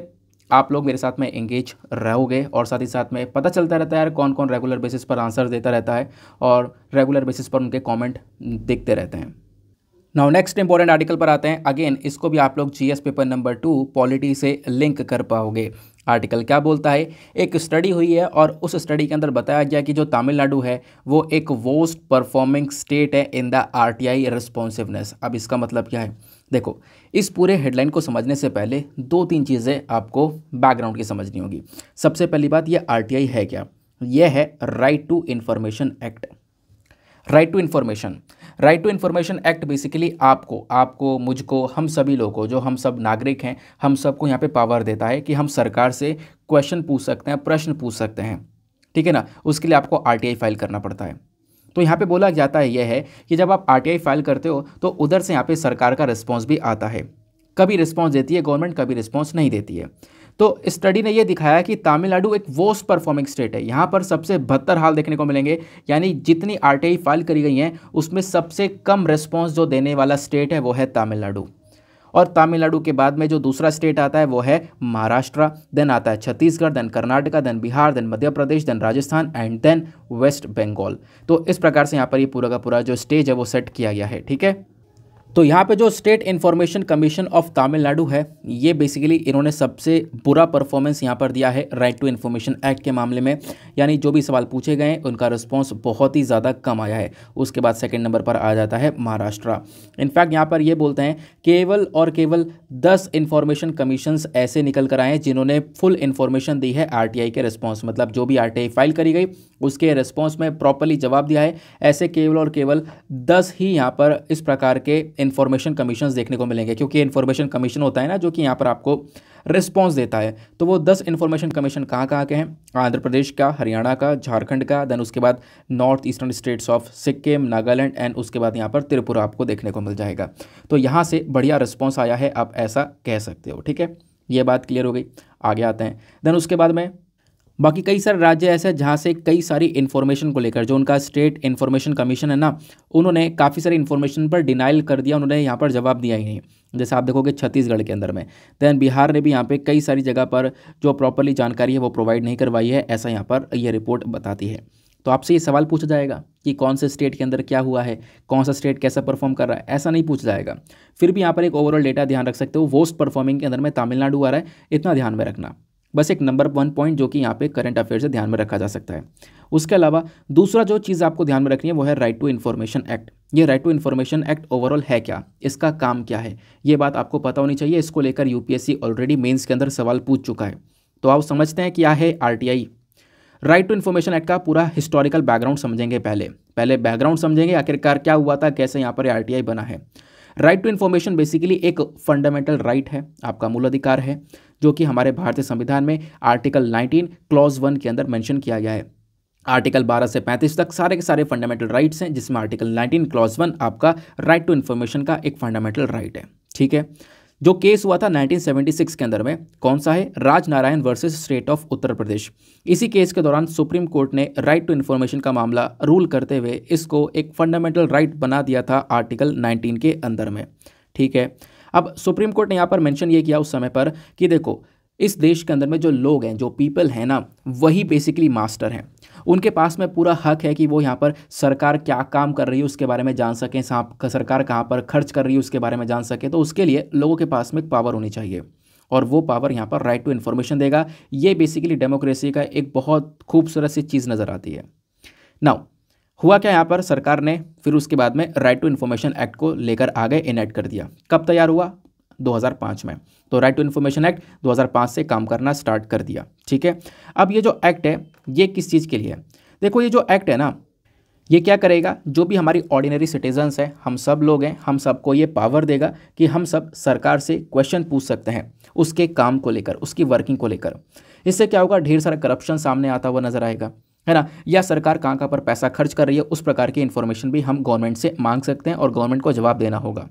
आप लोग मेरे साथ में एंगेज रहोगे और साथ ही साथ में पता चलता रहता है यार कौन कौन रेगुलर बेसिस पर आंसर देता रहता है और रेगुलर बेसिस पर उनके कमेंट देखते रहते हैं नाउ नेक्स्ट इंपॉर्टेंट आर्टिकल पर आते हैं अगेन इसको भी आप लोग GS paper number two polity से लिंक कर पाओगे आर्टिकल क्या बोलता है एक स्टडी हुई है और उस स्टडी के अंदर बताया गया कि जो तमिलनाडु है वो एक वोस्ट परफॉर्मिंग स्टेट है इन द आरटीआई रिस्पॉन्सिवनेस अब इसका मतलब क्या है देखो इस पूरे हेडलाइन को समझने से पहले दो तीन चीज़ें आपको बैकग्राउंड की समझनी होगी सबसे पहली बात ये आर है क्या यह है right to information act right to information right to information act basically आपको आपको मुझको हम सभी लोगों को जो हम सब नागरिक हैं हम सबको यहाँ पे पावर देता है कि हम सरकार से क्वेश्चन पूछ सकते हैं प्रश्न पूछ सकते हैं ठीक है ना उसके लिए आपको आर फाइल करना पड़ता है तो यहाँ पे बोला जाता है यह है कि जब आप आर फाइल करते हो तो उधर से यहाँ पे सरकार का रिस्पॉन्स भी आता है कभी रिस्पॉन्स देती है गवर्नमेंट कभी रिस्पॉन्स नहीं देती है तो स्टडी ने यह दिखाया कि तमिलनाडु एक वोस्ट परफॉर्मिंग स्टेट है यहाँ पर सबसे बदतर हाल देखने को मिलेंगे यानी जितनी आर फाइल करी गई हैं उसमें सबसे कम रिस्पॉन्स जो देने वाला स्टेट है वो है तमिलनाडु और तमिलनाडु के बाद में जो दूसरा स्टेट आता है वो है महाराष्ट्र देन आता है Chhattisgarh then Karnataka then Bihar then Madhya Pradesh then Rajasthan and then West Bengal तो इस प्रकार से यहाँ पर ये पूरा का पूरा जो स्टेज है वो सेट किया गया है ठीक है तो यहाँ पे जो state information commission of Tamil Nadu है ये बेसिकली इन्होंने सबसे बुरा परफॉर्मेंस यहाँ पर दिया है राइट टू इन्फॉर्मेशन एक्ट के मामले में यानी जो भी सवाल पूछे गए उनका रिस्पॉन्स बहुत ही ज़्यादा कम आया है उसके बाद सेकेंड नंबर पर आ जाता है महाराष्ट्र इनफैक्ट यहाँ पर ये बोलते हैं केवल और केवल दस इन्फॉर्मेशन कमीशन ऐसे निकल कर आए हैं जिन्होंने फुल इन्फॉर्मेशन दी है आर के रिस्पॉन्स मतलब जो भी आर फाइल करी गई उसके रिस्पॉन्स में प्रॉपरली जवाब दिया है ऐसे केवल और केवल दस ही यहाँ पर इस प्रकार के इन्फॉर्मेशन कमीशन देखने को मिलेंगे क्योंकि इन्फॉर्मेशन कमीशन होता है ना जो कि यहाँ पर आपको रिस्पॉन्स देता है तो वो दस इन्फॉर्मेशन कमीशन कहाँ कहाँ के हैं आंध्र प्रदेश का हरियाणा का झारखंड का देन उसके बाद north eastern states of Sikkim Nagaland and उसके बाद यहाँ पर त्रिपुरा आपको देखने को मिल जाएगा तो यहाँ से बढ़िया रिस्पॉन्स आया है आप ऐसा कह सकते हो ठीक है ये बात क्लियर हो गई आगे आते हैं देन उसके बाद में बाकी कई सारे राज्य ऐसे हैं जहाँ से कई सारी इन्फॉर्मेशन को लेकर जो उनका स्टेट इन्फॉर्मेशन कमीशन है ना उन्होंने काफ़ी सारी इन्फॉर्मेशन पर डिनाइल कर दिया उन्होंने यहाँ पर जवाब दिया ही नहीं जैसे आप देखोगे छत्तीसगढ़ के अंदर में देन बिहार ने भी यहाँ पे कई सारी जगह पर जो प्रॉपरली जानकारी है वो प्रोवाइड नहीं करवाई है ऐसा यहाँ पर यह रिपोर्ट बताती है तो आपसे ये सवाल पूछा जाएगा कि कौन से स्टेट के अंदर क्या हुआ है कौन सा स्टेट कैसा परफॉर्म कर रहा है ऐसा नहीं पूछा जाएगा फिर भी यहाँ पर एक ओवरऑल डेटा ध्यान रख सकते हो वोस्ट परफॉर्मिंग के अंदर में तमिलनाडु आ रहा है इतना ध्यान में रखना बस एक नंबर वन पॉइंट जो कि यहाँ पे करंट अफेयर से ध्यान में रखा जा सकता है उसके अलावा दूसरा जो चीज़ आपको ध्यान में रखनी है वो है राइट टू इन्फॉर्मेशन एक्ट ये right to information act overall है क्या इसका काम क्या है ये बात आपको पता होनी चाहिए इसको लेकर यूपीएससी ऑलरेडी मेन्स के अंदर सवाल पूछ चुका है तो आप समझते हैं क्या है R right to information act का पूरा हिस्टोरिकल बैकग्राउंड समझेंगे पहले पहले बैकग्राउंड समझेंगे आखिरकार क्या हुआ था कैसे यहाँ पर आर बना है राइट टू इन्फॉर्मेशन बेसिकली एक फंडामेंटल राइट right है आपका मूल अधिकार है जो कि हमारे भारतीय संविधान में आर्टिकल 19 क्लॉज वन के अंदर मेंशन किया गया है आर्टिकल 12 से 35 तक सारे के सारे फंडामेंटल राइट्स हैं जिसमें आर्टिकल 19 क्लॉज वन आपका राइट टू इन्फॉर्मेशन का एक फंडामेंटल राइट right है ठीक है जो केस हुआ था 1976 के अंदर में कौन सा है Raj Narain versus state of Uttar Pradesh इसी केस के दौरान सुप्रीम कोर्ट ने राइट टू इन्फॉर्मेशन का मामला रूल करते हुए इसको एक फंडामेंटल राइट बना दिया था आर्टिकल 19 के अंदर में ठीक है अब सुप्रीम कोर्ट ने यहाँ पर मेंशन ये किया उस समय पर कि देखो इस देश के अंदर में जो लोग हैं जो पीपल हैं ना वही बेसिकली मास्टर हैं उनके पास में पूरा हक है कि वो यहाँ पर सरकार क्या काम कर रही है उसके बारे में जान सकें सरकार कहाँ पर खर्च कर रही है उसके बारे में जान सकें तो उसके लिए लोगों के पास में एक पावर होनी चाहिए और वो पावर यहाँ पर राइट टू इन्फॉर्मेशन देगा ये बेसिकली डेमोक्रेसी का एक बहुत खूबसूरत सी चीज़ नज़र आती है नाउ हुआ क्या यहाँ पर सरकार ने फिर उसके बाद में राइट टू इन्फॉर्मेशन एक्ट को लेकर आगे इनैक्ट कर दिया कब तैयार हुआ 2005 में तो राइट टू इन्फॉर्मेशन एक्ट 2005 से काम करना स्टार्ट कर दिया ठीक है अब ये जो एक्ट है ये किस चीज़ के लिए है देखो ये जो एक्ट है ना ये क्या करेगा जो भी हमारी ऑर्डिनरी सिटीजन्स हैं हम सब लोग हैं हम सबको ये पावर देगा कि हम सब सरकार से क्वेश्चन पूछ सकते हैं उसके काम को लेकर उसकी वर्किंग को लेकर इससे क्या होगा ढेर सारा करप्शन सामने आता हुआ नजर आएगा है ना या सरकार कहाँ कहाँ पर पैसा खर्च कर रही है उस प्रकार की इन्फॉर्मेशन भी हम गवर्नमेंट से मांग सकते हैं और गवर्नमेंट को जवाब देना होगा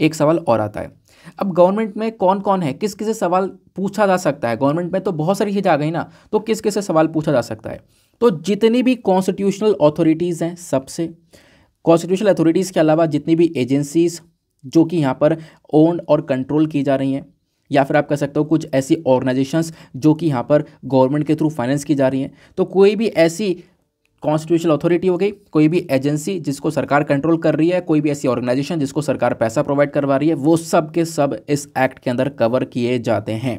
एक सवाल और आता है अब गवर्नमेंट में कौन कौन है किस किस से सवाल पूछा जा सकता है गवर्नमेंट में तो बहुत सारी चीज़ आ गई ना तो किस किस से सवाल पूछा जा सकता है तो जितनी भी कॉन्स्टिट्यूशनल अथॉरिटीज़ हैं सबसे कॉन्स्टिट्यूशनल अथॉरिटीज़ के अलावा जितनी भी एजेंसीज़ जो कि यहाँ पर ओन और कंट्रोल की जा रही हैं या फिर आप कह सकते हो कुछ ऐसी ऑर्गेनाइजेशंस जो कि यहाँ पर गवर्नमेंट के थ्रू फाइनेंस की जा रही हैं तो कोई भी ऐसी कॉन्स्टिट्यूशनल अथॉरिटी हो गई कोई भी एजेंसी जिसको सरकार कंट्रोल कर रही है कोई भी ऐसी ऑर्गेनाइजेशन जिसको सरकार पैसा प्रोवाइड करवा रही है वो सब के सब इस एक्ट के अंदर कवर किए जाते हैं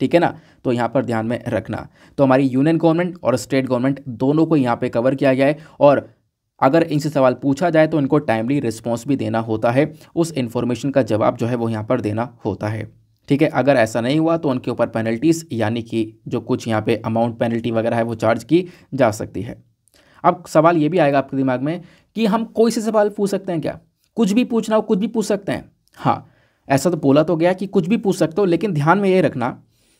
ठीक है ना तो यहाँ पर ध्यान में रखना तो हमारी यूनियन गवर्नमेंट और स्टेट गवर्नमेंट दोनों को यहाँ पर कवर किया गया है और अगर इनसे सवाल पूछा जाए तो इनको टाइमली रिस्पॉन्स भी देना होता है उस इन्फॉर्मेशन का जवाब जो है वो यहाँ पर देना होता है ठीक है अगर ऐसा नहीं हुआ तो उनके ऊपर पेनल्टीज़ यानी कि जो कुछ यहाँ पे अमाउंट पेनल्टी वगैरह है वो चार्ज की जा सकती है अब सवाल ये भी आएगा आपके दिमाग में कि हम कोई से सवाल पूछ सकते हैं क्या कुछ भी पूछना हो कुछ भी पूछ सकते हैं हाँ ऐसा तो बोला तो गया कि कुछ भी पूछ सकते हो लेकिन ध्यान में ये रखना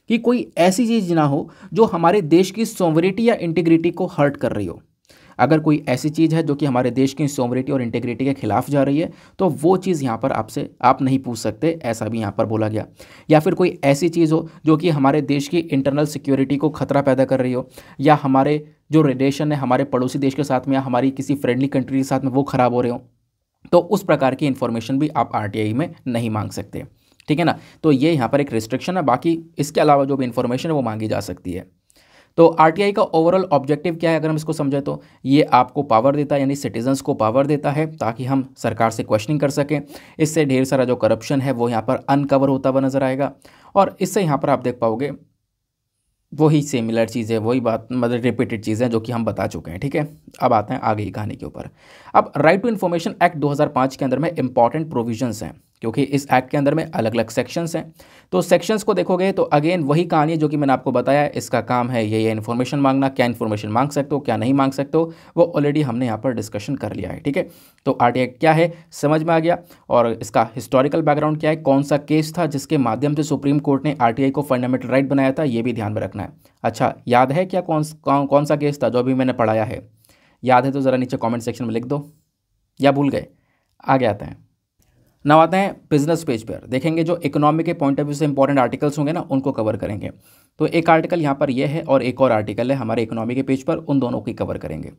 कि कोई ऐसी चीज़ ना हो जो हमारे देश की सोवरिटी या इंटीग्रिटी को हर्ट कर रही हो अगर कोई ऐसी चीज़ है जो कि हमारे देश की सोवरिटी और इंटीग्रिटी के खिलाफ जा रही है तो वो चीज़ यहाँ पर आपसे आप नहीं पूछ सकते ऐसा भी यहाँ पर बोला गया या फिर कोई ऐसी चीज़ हो जो कि हमारे देश की इंटरनल सिक्योरिटी को खतरा पैदा कर रही हो या हमारे जो रिलेशन है हमारे पड़ोसी देश के साथ में या हमारी किसी फ्रेंडली कंट्री के साथ में वो ख़राब हो रहे हो तो उस प्रकार की इन्फॉर्मेशन भी आप आर में नहीं मांग सकते ठीक है ना तो ये यहाँ पर एक रिस्ट्रिक्शन है बाकी इसके अलावा जो भी इन्फॉर्मेशन है वो मांगी जा सकती है तो आर का ओवरऑल ऑब्जेक्टिव क्या है अगर हम इसको समझें तो ये आपको पावर देता है यानी सिटीजन्स को पावर देता है ताकि हम सरकार से क्वेश्चनिंग कर सकें इससे ढेर सारा जो करप्शन है वो यहाँ पर अनकवर होता हुआ नज़र आएगा और इससे यहाँ पर आप देख पाओगे वही सिमिलर चीज़ है वही बात मतलब रिपीटेड चीज़ें जो कि हम बता चुके हैं ठीक है अब आते हैं आगे की कहानी के ऊपर अब राइट टू इन्फॉर्मेशन एक्ट 2005 के अंदर में इंपॉर्टेंट प्रोविजंस हैं क्योंकि इस एक्ट के अंदर में अलग अलग सेक्शंस हैं तो सेक्शंस को देखोगे तो अगेन वही कहानी है जो कि मैंने आपको बताया इसका काम है ये ये इन्फॉर्मेशन मांगना क्या इन्फॉर्मेशन मांग सकते हो क्या नहीं मांग सकते हो वो ऑलरेडी हमने यहाँ पर डिस्कशन कर लिया है ठीक है तो आर क्या है समझ में आ गया और इसका हिस्टोरिकल बैकग्राउंड क्या है कौन सा केस था जिसके माध्यम से सुप्रीम कोर्ट ने आर को फंडामेंटल राइट बनाया था ये भी ध्यान में रखना है अच्छा याद है क्या कौन कौन कौन सा केस था जो अभी मैंने पढ़ाया है याद है तो ज़रा नीचे कॉमेंट सेक्शन में लिख दो या भूल गए आगे आते हैं now आते हैं बिजनेस पेज पर देखेंगे जो इकोनॉमी के पॉइंट ऑफ व्यू से इंपॉर्टेंट आर्टिकल्स होंगे ना उनको कवर करेंगे तो एक आर्टिकल यहाँ पर यह है और एक और आर्टिकल है हमारे इकोनॉमी के पेज पर उन दोनों की कवर करेंगे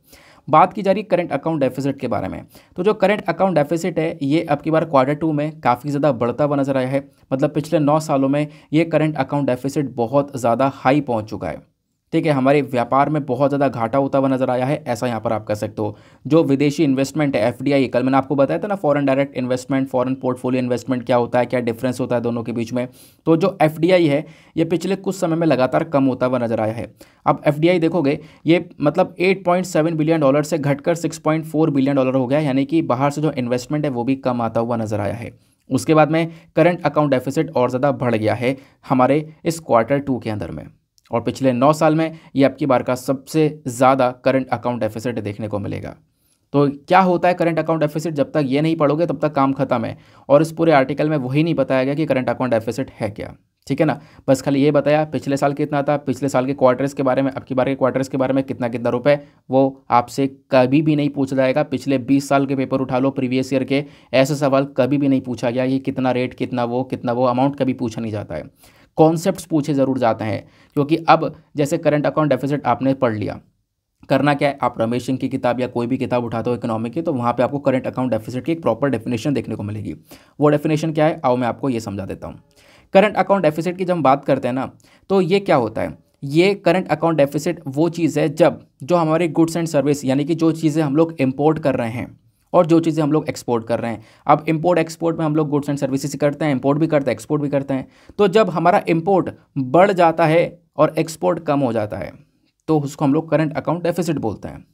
बात की जा रही है करंट अकाउंट डेफिसिट के बारे में तो जो करंट अकाउंट डेफिसिट है ये अब की बार क्वार्टर टू में काफ़ी ज़्यादा बढ़ता हुआ नजर आया है मतलब पिछले नौ सालों में ये करंट अकाउंट डेफिसिट बहुत ज़्यादा हाई पहुँच चुका है ठीक है हमारे व्यापार में बहुत ज़्यादा घाटा होता हुआ नजर आया है ऐसा यहाँ पर आप कह सकते हो जो विदेशी इन्वेस्टमेंट है एफ डी कल मैंने आपको बताया था ना foreign direct investment foreign portfolio investment क्या होता है क्या डिफरेंस होता है दोनों के बीच में तो जो एफ है ये पिछले कुछ समय में लगातार कम होता हुआ नजर आया है अब एफ देखोगे ये मतलब एट बिलियन डॉलर से घटकर सिक्स बिलियन डॉलर हो गया यानी कि बाहर से जो इन्वेस्टमेंट है वो भी कम आता हुआ नजर आया है उसके बाद में करंट अकाउंट डेफिसिट और ज़्यादा बढ़ गया है हमारे इस क्वार्टर टू के अंदर में और पिछले नौ साल में ये आपकी बार का सबसे ज़्यादा करंट अकाउंट डेफिसिट देखने को मिलेगा तो क्या होता है करंट अकाउंट डेफिसिट जब तक ये नहीं पढ़ोगे तब तक काम खत्म है और इस पूरे आर्टिकल में वही नहीं बताया गया कि करंट अकाउंट डेफिसिट है क्या ठीक है ना बस खाली ये बताया पिछले साल कितना था पिछले साल के क्वार्टर्स के बारे में अब की बार के क्वार्टर्स के बारे में कितना कितना रुपए वो आपसे कभी भी नहीं पूछा जाएगा पिछले 20 साल के पेपर उठा लो प्रीवियस ईयर के ऐसे सवाल कभी भी नहीं पूछा गया कि कितना रेट कितना वो कितना वो अमाउंट कभी पूछा नहीं जाता है कॉन्सेप्ट पूछे ज़रूर जाते हैं क्योंकि अब जैसे करंट अकाउंट डेफिसिट आपने पढ़ लिया करना क्या है आप रमेश सिंह की किताब या कोई भी किताब उठाते हो इकोनॉमिक की तो वहाँ पे आपको करंट अकाउंट डेफिसिट की एक प्रॉपर डेफिनेशन देखने को मिलेगी वो डेफिनेशन क्या है आओ मैं आपको ये समझा देता हूँ करंट अकाउंट डेफिसिट की जब हम बात करते हैं ना तो ये क्या होता है ये करंट अकाउंट डेफिसिट वो चीज़ है जब जो हमारे गुड्स एंड सर्विस यानी कि जो चीज़ें हम लोग इम्पोर्ट कर रहे हैं और जो चीज़ें हम लोग एक्सपोर्ट कर रहे हैं अब इम्पोर्ट एक्सपोर्ट में हम लोग गुड्स एंड सर्विसेज करते हैं इम्पोर्ट भी करते हैं एक्सपोर्ट भी करते हैं तो जब हमारा इम्पोर्ट बढ़ जाता है और एक्सपोर्ट कम हो जाता है तो उसको हम लोग करंट अकाउंट डेफिसिट बोलते हैं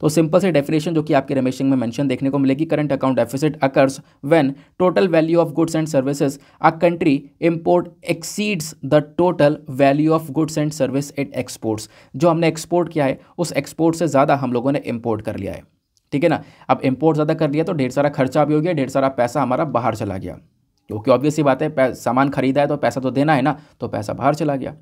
तो सिंपल से डेफिनेशन जो कि आपके रमेश सिंह में मेंशन देखने को मिलेगी current account deficit occurs when total value of goods and services a country import exceeds the total value of goods and service it exports जो हमने एक्सपोर्ट किया है उस एक्सपोर्ट से ज़्यादा हम लोगों ने इम्पोर्ट कर लिया है ठीक है ना अब इम्पोर्ट ज़्यादा कर लिया तो ढेर सारा खर्चा भी हो गया ढेर सारा पैसा हमारा बाहर चला गया क्योंकि ऑब्वियस ही बात है सामान खरीदा है तो पैसा तो देना है ना तो पैसा बाहर चला गया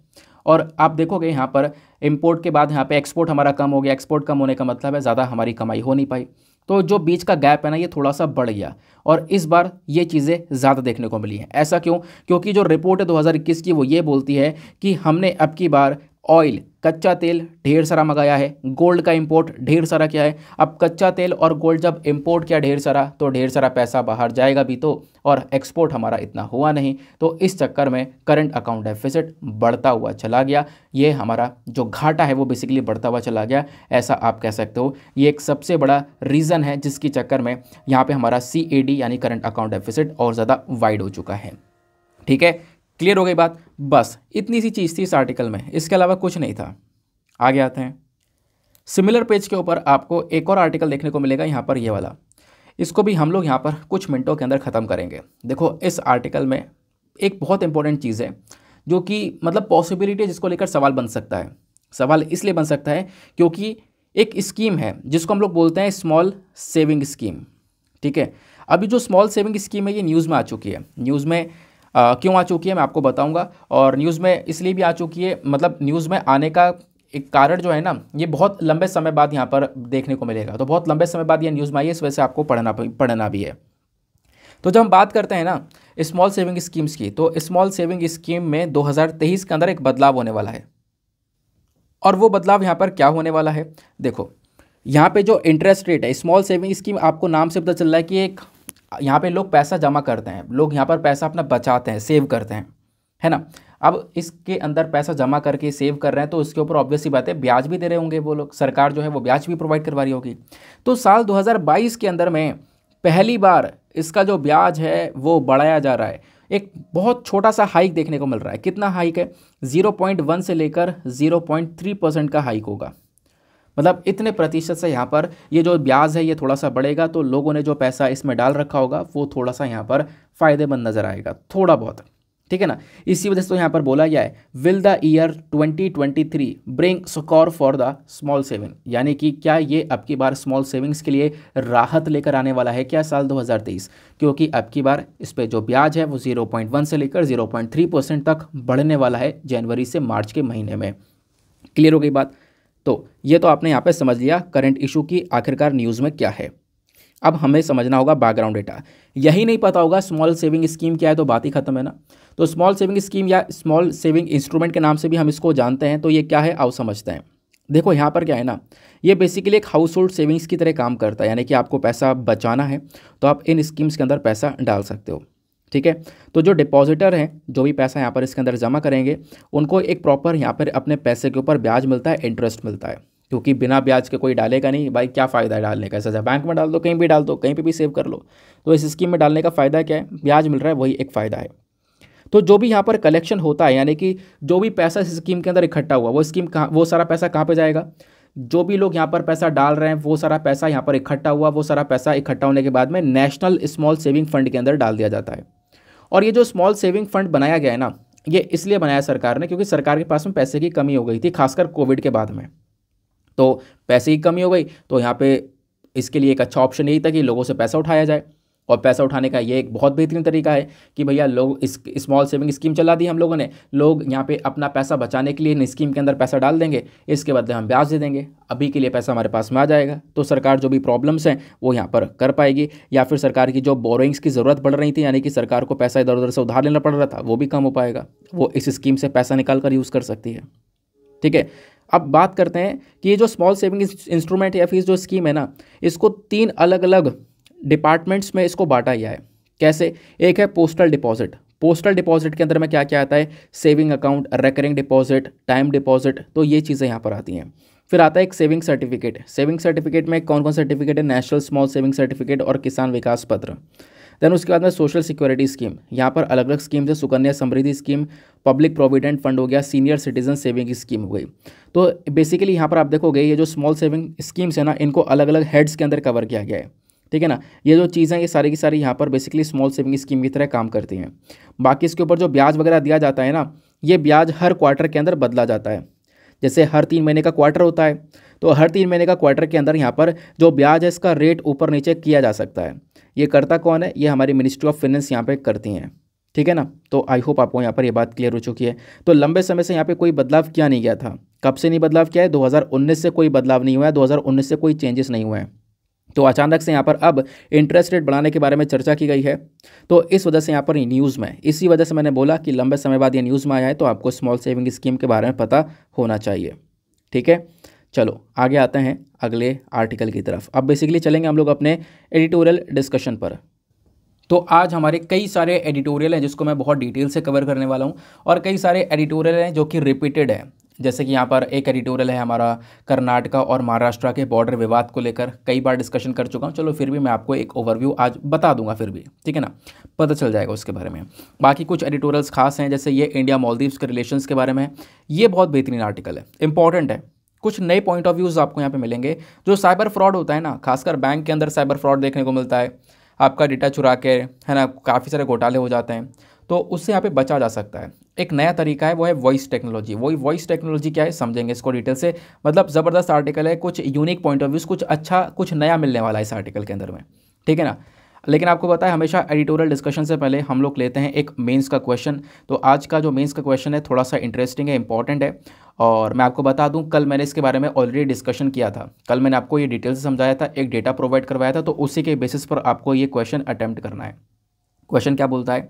और आप देखोगे यहाँ पर इम्पोर्ट के बाद यहाँ पर एक्सपोर्ट हमारा कम हो गया एक्सपोर्ट कम होने का मतलब है ज़्यादा हमारी कमाई हो नहीं पाई तो जो बीच का गैप है ना ये थोड़ा सा बढ़ गया और इस बार ये चीज़ें ज़्यादा देखने को मिली हैं ऐसा क्यों क्योंकि जो रिपोर्ट है 2021 की वो ये बोलती है कि हमने अब की बार ऑयल कच्चा तेल ढेर सारा मंगाया है गोल्ड का इंपोर्ट ढेर सारा किया है अब कच्चा तेल और गोल्ड जब इंपोर्ट किया ढेर सारा तो ढेर सारा पैसा बाहर जाएगा भी तो और एक्सपोर्ट हमारा इतना हुआ नहीं तो इस चक्कर में करंट अकाउंट डेफिसिट बढ़ता हुआ चला गया ये हमारा जो घाटा है वो बेसिकली बढ़ता हुआ चला गया ऐसा आप कह सकते हो ये एक सबसे बड़ा रीज़न है जिसकी चक्कर में यहाँ पर हमारा सी यानी करंट अकाउंट डेफिसिट और ज़्यादा वाइड हो चुका है ठीक है क्लियर हो गई बात बस इतनी सी चीज़ थी इस आर्टिकल में इसके अलावा कुछ नहीं था आगे आते हैं सिमिलर पेज के ऊपर आपको एक और आर्टिकल देखने को मिलेगा यहाँ पर ये वाला इसको भी हम लोग यहाँ पर कुछ मिनटों के अंदर ख़त्म करेंगे देखो इस आर्टिकल में एक बहुत इंपॉर्टेंट चीज़ है जो कि मतलब पॉसिबिलिटी जिसको लेकर सवाल बन सकता है सवाल इसलिए बन सकता है क्योंकि एक स्कीम है जिसको हम लोग बोलते हैं स्मॉल सेविंग स्कीम ठीक है अभी जो स्मॉल सेविंग स्कीम है ये न्यूज़ में आ चुकी है न्यूज़ में क्यों आ चुकी है मैं आपको बताऊंगा और न्यूज़ में इसलिए भी आ चुकी है मतलब न्यूज़ में आने का एक कारण जो है ना ये बहुत लंबे समय बाद यहाँ पर देखने को मिलेगा तो बहुत लंबे समय बाद ये न्यूज़ में आई है इस वजह से आपको पढ़ना पढ़ना भी है तो जब हम बात करते हैं ना स्मॉल सेविंग स्कीम्स की तो स्मॉल सेविंग स्कीम में 2023 के अंदर एक बदलाव होने वाला है और वो बदलाव यहाँ पर क्या होने वाला है देखो यहाँ पे जो इंटरेस्ट रेट है स्मॉल सेविंग स्कीम आपको नाम से पता चल रहा है कि एक यहाँ पे लोग पैसा जमा करते हैं लोग यहाँ पर पैसा अपना बचाते हैं सेव करते हैं है ना अब इसके अंदर पैसा जमा करके सेव कर रहे हैं तो उसके ऊपर ऑब्वियसली बात है ब्याज भी दे रहे होंगे वो लोग सरकार जो है वो ब्याज भी प्रोवाइड करवा रही होगी तो साल 2022 के अंदर में पहली बार इसका जो ब्याज है वो बढ़ाया जा रहा है एक बहुत छोटा सा हाइक देखने को मिल रहा है कितना हाइक है ज़ीरो से लेकर ज़ीरो परसेंट का हाइक होगा मतलब इतने प्रतिशत से यहाँ पर ये जो ब्याज है ये थोड़ा सा बढ़ेगा तो लोगों ने जो पैसा इसमें डाल रखा होगा वो थोड़ा सा यहाँ पर फ़ायदेमंद नज़र आएगा थोड़ा बहुत ठीक है ना इसी वजह से तो यहाँ पर बोला गया है will the year 2023 bring score for the small saving यानी कि क्या ये अब की बार स्मॉल सेविंग्स के लिए राहत लेकर आने वाला है क्या साल 2023 क्योंकि अब की बार इस पर जो ब्याज है वो 0.1 से लेकर 0.3 परसेंट तक बढ़ने वाला है जनवरी से मार्च के महीने में क्लियर हो गई बात तो ये तो आपने यहाँ पे समझ लिया करंट इशू की आखिरकार न्यूज़ में क्या है अब हमें समझना होगा बैकग्राउंड डेटा यही नहीं पता होगा स्मॉल सेविंग स्कीम क्या है तो बात ही खत्म है ना तो स्मॉल सेविंग स्कीम या स्मॉल सेविंग इंस्ट्रूमेंट के नाम से भी हम इसको जानते हैं तो ये क्या है आप समझते हैं देखो यहाँ पर क्या है ना ये बेसिकली एक हाउस होल्ड सेविंग्स की तरह काम करता है यानी कि आपको पैसा बचाना है तो आप इन स्कीम्स के अंदर पैसा डाल सकते हो ठीक है तो जो डिपॉजिटर हैं जो भी पैसा यहाँ पर इसके अंदर जमा करेंगे उनको एक प्रॉपर यहाँ पर अपने पैसे के ऊपर ब्याज मिलता है इंटरेस्ट मिलता है क्योंकि बिना ब्याज के कोई डालेगा नहीं भाई क्या फ़ायदा है डालने का ऐसा बैंक में डाल दो कहीं भी डाल दो कहीं पर भी सेव कर लो तो इस स्कीम में डालने का फ़ायदा क्या है ब्याज मिल रहा है वही एक फ़ायदा है तो जो भी यहाँ पर कलेक्शन होता है यानी कि जो भी पैसा इस स्कीम के अंदर इकट्ठा हुआ वो स्कीम कहाँ वो सारा पैसा कहाँ पर जाएगा जो भी लोग यहाँ पर पैसा डाल रहे हैं वो सारा पैसा यहाँ पर इकट्ठा हुआ वो सारा पैसा इकट्ठा होने के बाद में नेशनल स्मॉल सेविंग फंड के अंदर डाल दिया जाता है और ये जो स्मॉल सेविंग फंड बनाया गया है ना ये इसलिए बनाया सरकार ने क्योंकि सरकार के पास में पैसे की कमी हो गई थी खासकर कोविड के बाद में तो पैसे की कमी हो गई तो यहाँ पे इसके लिए एक अच्छा ऑप्शन यही था कि लोगों से पैसा उठाया जाए और पैसा उठाने का ये एक बहुत बेहतरीन तरीका है कि भैया लोग इस स्मॉल सेविंग स्कीम चला दी हम लोगों ने लोग यहाँ पे अपना पैसा बचाने के लिए इन स्कीम के अंदर पैसा डाल देंगे इसके बदले हम ब्याज दे देंगे अभी के लिए पैसा हमारे पास में आ जाएगा तो सरकार जो भी प्रॉब्लम्स हैं वो यहाँ पर कर पाएगी या फिर सरकार की जो बोरोइंग्स की ज़रूरत पड़ रही थी यानी कि सरकार को पैसा इधर उधर से उधार लेना पड़ रहा था वो भी कम हो पाएगा वो इस स्कीम से पैसा निकाल कर यूज़ कर सकती है ठीक है अब बात करते हैं कि ये जो स्मॉल सेविंग इंस्ट्रूमेंट या फिर जो स्कीम है ना इसको तीन अलग अलग डिपार्टमेंट्स में इसको बांटा गया है कैसे एक है पोस्टल डिपॉजिट पोस्टल डिपॉजिट के अंदर में क्या क्या आता है saving account recurring deposit time deposit तो ये चीज़ें यहाँ पर आती हैं फिर आता है एक सेविंग सर्टिफिकेट सेविंग सर्टिफिकेट में कौन कौन सर्टिफिकेट है नेशनल स्मॉल सेविंग सर्टिफिकेट और किसान विकास पत्र देन उसके बाद में सोशल सिक्योरिटी स्कीम यहाँ पर अलग अलग स्कीम्स है Sukanya Samriddhi scheme public provident fund हो गया सीनियर सिटीजन सेविंग स्कीम हो गई तो बेसिकली यहाँ पर आप देखोगे ये जो स्मॉल सेविंग स्कीम्स है ना इनको अलग अलग हेड्स के अंदर कवर किया गया है ठीक है ना ये जो चीज़ें ये सारी की सारी यहाँ पर बेसिकली स्मॉल सेविंग स्कीम की तरह काम करती हैं बाकी इसके ऊपर जो ब्याज वगैरह दिया जाता है ना ये ब्याज हर क्वार्टर के अंदर बदला जाता है जैसे हर तीन महीने का क्वार्टर होता है तो हर तीन महीने का क्वार्टर के अंदर यहाँ पर जो ब्याज है इसका रेट ऊपर नीचे किया जा सकता है ये करता कौन है ये हमारी मिनिस्ट्री ऑफ फाइनेंस यहाँ पर करती हैं ठीक है ना तो आई होप आपको यहाँ पर ये बात क्लियर हो चुकी है तो लंबे समय से यहाँ पे कोई बदलाव किया नहीं गया था कब से नहीं बदलाव किया है 2019 से कोई बदलाव नहीं हुआ है 2019 से कोई चेंजेस नहीं हुए हैं तो अचानक से यहाँ पर अब इंटरेस्ट रेट बढ़ाने के बारे में चर्चा की गई है तो इस वजह से यहाँ पर न्यूज़ में इसी वजह से मैंने बोला कि लंबे समय बाद ये न्यूज़ में आया है तो आपको स्मॉल सेविंग स्कीम के बारे में पता होना चाहिए ठीक है चलो आगे आते हैं अगले आर्टिकल की तरफ अब बेसिकली चलेंगे हम लोग अपने एडिटोरियल डिस्कशन पर तो आज हमारे कई सारे एडिटोरियल हैं जिसको मैं बहुत डिटेल से कवर करने वाला हूँ और कई सारे एडिटोरियल हैं जो कि रिपीटेड है जैसे कि यहाँ पर एक एडिटोरियल है हमारा कर्नाटका और महाराष्ट्र के बॉर्डर विवाद को लेकर कई बार डिस्कशन कर चुका हूँ चलो फिर भी मैं आपको एक ओवरव्यू आज बता दूंगा फिर भी ठीक है ना पता चल जाएगा उसके बारे में बाकी कुछ एडिटोरियल्स खास हैं जैसे ये इंडिया मालदीव्स के रिलेशन के बारे में ये बहुत बेहतरीन आर्टिकल है इंपॉर्टेंट है कुछ नए पॉइंट ऑफ व्यूज़ आपको यहाँ पर मिलेंगे जो साइबर फ्रॉड होता है ना खासकर बैंक के अंदर साइबर फ्रॉड देखने को मिलता है आपका डेटा चुरा के है ना काफ़ी सारे घोटाले हो जाते हैं तो उससे यहाँ पे बचा जा सकता है एक नया तरीका है वो है वॉइस टेक्नोलॉजी वही वॉइस टेक्नोलॉजी क्या है समझेंगे इसको डिटेल से मतलब ज़बरदस्त आर्टिकल है कुछ यूनिक पॉइंट ऑफ व्यूज़ कुछ अच्छा कुछ नया मिलने वाला है इस आर्टिकल के अंदर में ठीक है ना लेकिन आपको पता है हमेशा एडिटोरियल डिस्कशन से पहले हम लोग लेते हैं एक मेंस का क्वेश्चन तो आज का जो मेंस का क्वेश्चन है थोड़ा सा इंटरेस्टिंग है इंपॉर्टेंट है और मैं आपको बता दूं कल मैंने इसके बारे में ऑलरेडी डिस्कशन किया था कल मैंने आपको ये डिटेल से समझाया था एक डेटा प्रोवाइड करवाया था तो उसी के बेसिस पर आपको ये क्वेश्चन अटैम्प्ट करना है क्वेश्चन क्या बोलता है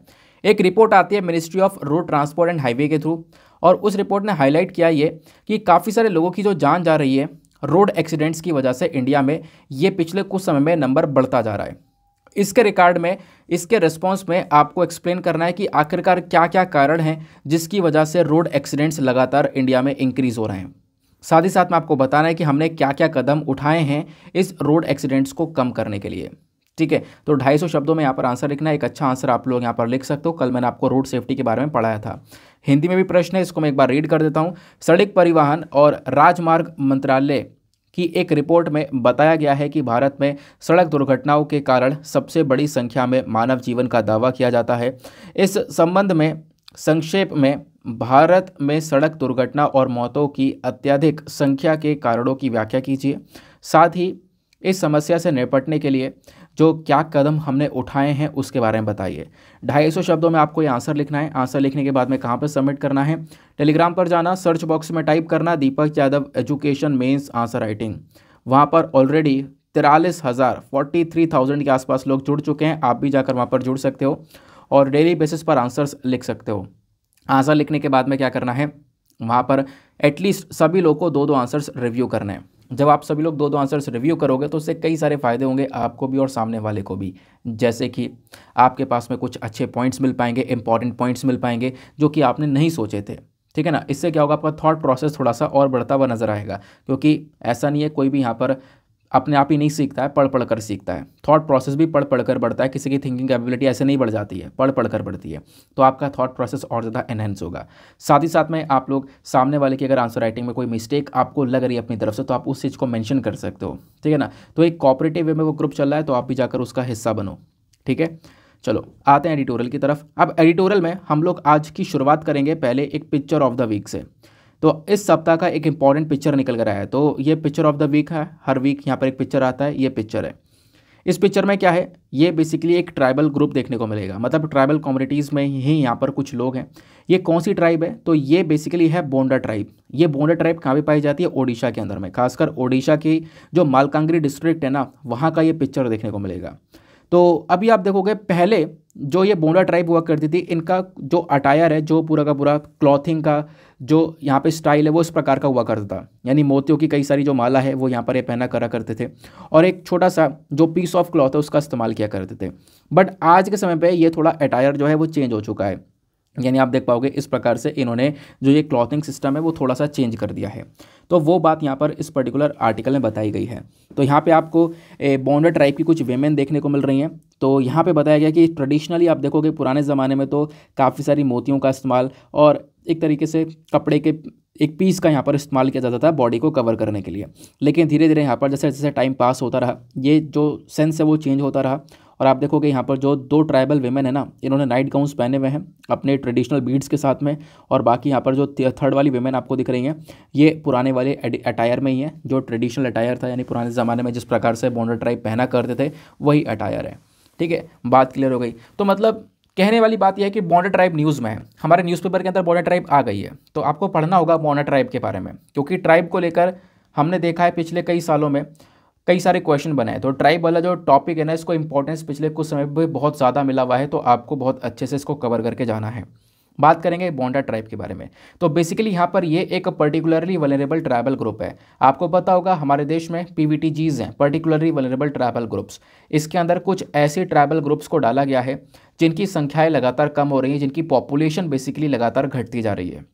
एक रिपोर्ट आती है ministry of road transport and highway के थ्रू और उस रिपोर्ट ने हाईलाइट किया ये कि काफ़ी सारे लोगों की जो जान जा रही है रोड एक्सीडेंट्स की वजह से इंडिया में ये पिछले कुछ समय में नंबर बढ़ता जा रहा है इसके रिकॉर्ड में इसके रिस्पॉन्स में आपको एक्सप्लेन करना है कि आखिरकार क्या क्या कारण हैं जिसकी वजह से रोड एक्सीडेंट्स लगातार इंडिया में इंक्रीज़ हो रहे हैं साथ ही साथ में आपको बताना है कि हमने क्या क्या कदम उठाए हैं इस रोड एक्सीडेंट्स को कम करने के लिए ठीक है तो ढाई शब्दों में यहाँ पर आंसर लिखना एक अच्छा आंसर आप लोग यहाँ पर लिख सकते हो कल मैंने आपको रोड सेफ्टी के बारे में पढ़ाया था हिंदी में भी प्रश्न है इसको मैं एक बार रीड कर देता हूँ सड़क परिवहन और राजमार्ग मंत्रालय की एक रिपोर्ट में बताया गया है कि भारत में सड़क दुर्घटनाओं के कारण सबसे बड़ी संख्या में मानव जीवन का दावा किया जाता है इस संबंध में संक्षेप में भारत में सड़क दुर्घटना और मौतों की अत्यधिक संख्या के कारणों की व्याख्या कीजिए साथ ही इस समस्या से निपटने के लिए जो क्या कदम हमने उठाए हैं उसके बारे में बताइए ढाई सौ शब्दों में आपको ये आंसर लिखना है आंसर लिखने के बाद में कहाँ पर सबमिट करना है टेलीग्राम पर जाना सर्च बॉक्स में टाइप करना Deepak Yadav education mains answer writing वहाँ पर ऑलरेडी तिरालीस हज़ार फोर्टी थ्री थाउजेंड के आसपास लोग जुड़ चुके हैं आप भी जाकर वहाँ पर जुड़ सकते हो और डेली बेसिस पर आंसर्स लिख सकते हो आंसर लिखने के बाद में क्या करना है वहाँ पर एटलीस्ट सभी लोगों को दो दो आंसर्स रिव्यू करने हैं जब आप सभी लोग दो दो आंसर्स रिव्यू करोगे तो उससे कई सारे फ़ायदे होंगे आपको भी और सामने वाले को भी जैसे कि आपके पास में कुछ अच्छे पॉइंट्स मिल पाएंगे इंपॉर्टेंट पॉइंट्स मिल पाएंगे जो कि आपने नहीं सोचे थे ठीक है ना इससे क्या होगा आपका थॉट प्रोसेस थोड़ा सा और बढ़ता हुआ नज़र आएगा क्योंकि ऐसा नहीं है कोई भी यहाँ पर अपने आप ही नहीं सीखता है पढ़ पढ़ कर सीखता है थॉट प्रोसेस भी पढ़ पढ़ कर बढ़ता है किसी की थिंकिंग कैपेबिलिटी ऐसे नहीं बढ़ जाती है पढ़ पढ़ कर बढ़ती है तो आपका थॉट प्रोसेस और ज़्यादा एनहेंस होगा साथ ही साथ में आप लोग सामने वाले की अगर आंसर राइटिंग में कोई मिस्टेक आपको लग रही है अपनी तरफ से तो आप उस चीज़ को मैंशन कर सकते हो ठीक है ना तो एक कॉपरेटिव वे में वो ग्रुप चल रहा है तो आप भी जाकर उसका हिस्सा बनो ठीक है चलो आते हैं एडिटोरियल की तरफ अब एडिटोरियल में हम लोग आज की शुरुआत करेंगे पहले एक पिक्चर ऑफ द वीक से तो इस सप्ताह का एक इंपॉर्टेंट पिक्चर निकल कर आया है तो ये पिक्चर ऑफ द वीक है हर वीक यहाँ पर एक पिक्चर आता है ये पिक्चर है इस पिक्चर में क्या है ये बेसिकली एक ट्राइबल ग्रुप देखने को मिलेगा मतलब ट्राइबल कम्युनिटीज़ में ही यहाँ पर कुछ लोग हैं ये कौन सी ट्राइब है तो ये बेसिकली है बोंडा ट्राइब ये बोंडा ट्राइब कहाँ पे पाई जाती है ओडिशा के अंदर में खासकर ओडिशा की जो मालकांगरी डिस्ट्रिक्ट है ना वहाँ का ये पिक्चर देखने को मिलेगा तो अभी आप देखोगे पहले जो ये बोंडा ट्राइब हुआ करती थी इनका जो अटायर है जो पूरा का पूरा क्लॉथिंग का जो यहाँ पे स्टाइल है वो इस प्रकार का हुआ करता था यानी मोतियों की कई सारी जो माला है वो यहाँ पर ये पहना करा करते थे और एक छोटा सा जो पीस ऑफ क्लॉथ है उसका इस्तेमाल किया करते थे बट आज के समय पर ये थोड़ा अटायर जो है वो चेंज हो चुका है यानी आप देख पाओगे इस प्रकार से इन्होंने जो ये क्लॉथिंग सिस्टम है वो थोड़ा सा चेंज कर दिया है तो वो बात यहाँ पर इस पर्टिकुलर आर्टिकल में बताई गई है तो यहाँ पे आपको बॉन्डर ट्राइब की कुछ वेमेन देखने को मिल रही हैं तो यहाँ पे बताया गया कि ट्रेडिशनली आप देखोगे पुराने ज़माने में तो काफ़ी सारी मोतियों का इस्तेमाल और एक तरीके से कपड़े के एक पीस का यहाँ पर इस्तेमाल किया जाता था बॉडी को कवर करने के लिए लेकिन धीरे धीरे यहाँ पर जैसे जैसे टाइम पास होता रहा ये जो सेंस है वो चेंज होता रहा और आप देखोगे यहाँ पर जो दो ट्राइबल वेमेन है ना इन्होंने नाइट गाउन्स पहने हुए हैं अपने ट्रेडिशनल बीड्स के साथ में और बाकी यहाँ पर जो थर्ड वाली वेमेन आपको दिख रही हैं ये पुराने वाले अटायर में ही है जो ट्रेडिशनल अटायर था यानी पुराने ज़माने में जिस प्रकार से बॉन्डर ट्राइब पहना करते थे वही अटायर है ठीक है बात क्लियर हो गई तो मतलब कहने वाली बात यह है कि बॉन्डर ट्राइब न्यूज़ में है हमारे न्यूज़पेपर के अंदर बॉन्डर ट्राइब आ गई है तो आपको पढ़ना होगा बॉन्डर ट्राइब के बारे में क्योंकि ट्राइब को लेकर हमने देखा है पिछले कई सालों में कई सारे क्वेश्चन बनाए तो ट्राइब वाला जो टॉपिक है ना इसको इंपॉर्टेंस पिछले कुछ समय पर बहुत ज़्यादा मिला हुआ है तो आपको बहुत अच्छे से इसको कवर करके जाना है बात करेंगे बॉन्डा ट्राइब के बारे में तो बेसिकली यहाँ पर ये एक पर्टिकुलरली वलरेबल ट्राइबल ग्रुप है आपको पता होगा हमारे देश में पी वी टी जीज हैं पर्टिकुलरली वलरेबल ट्राइबल ग्रुप्स इसके अंदर कुछ ऐसे ट्राइबल ग्रुप्स को डाला गया है जिनकी संख्याएं लगातार कम हो रही हैं जिनकी पॉपुलेशन बेसिकली लगातार घटती जा रही है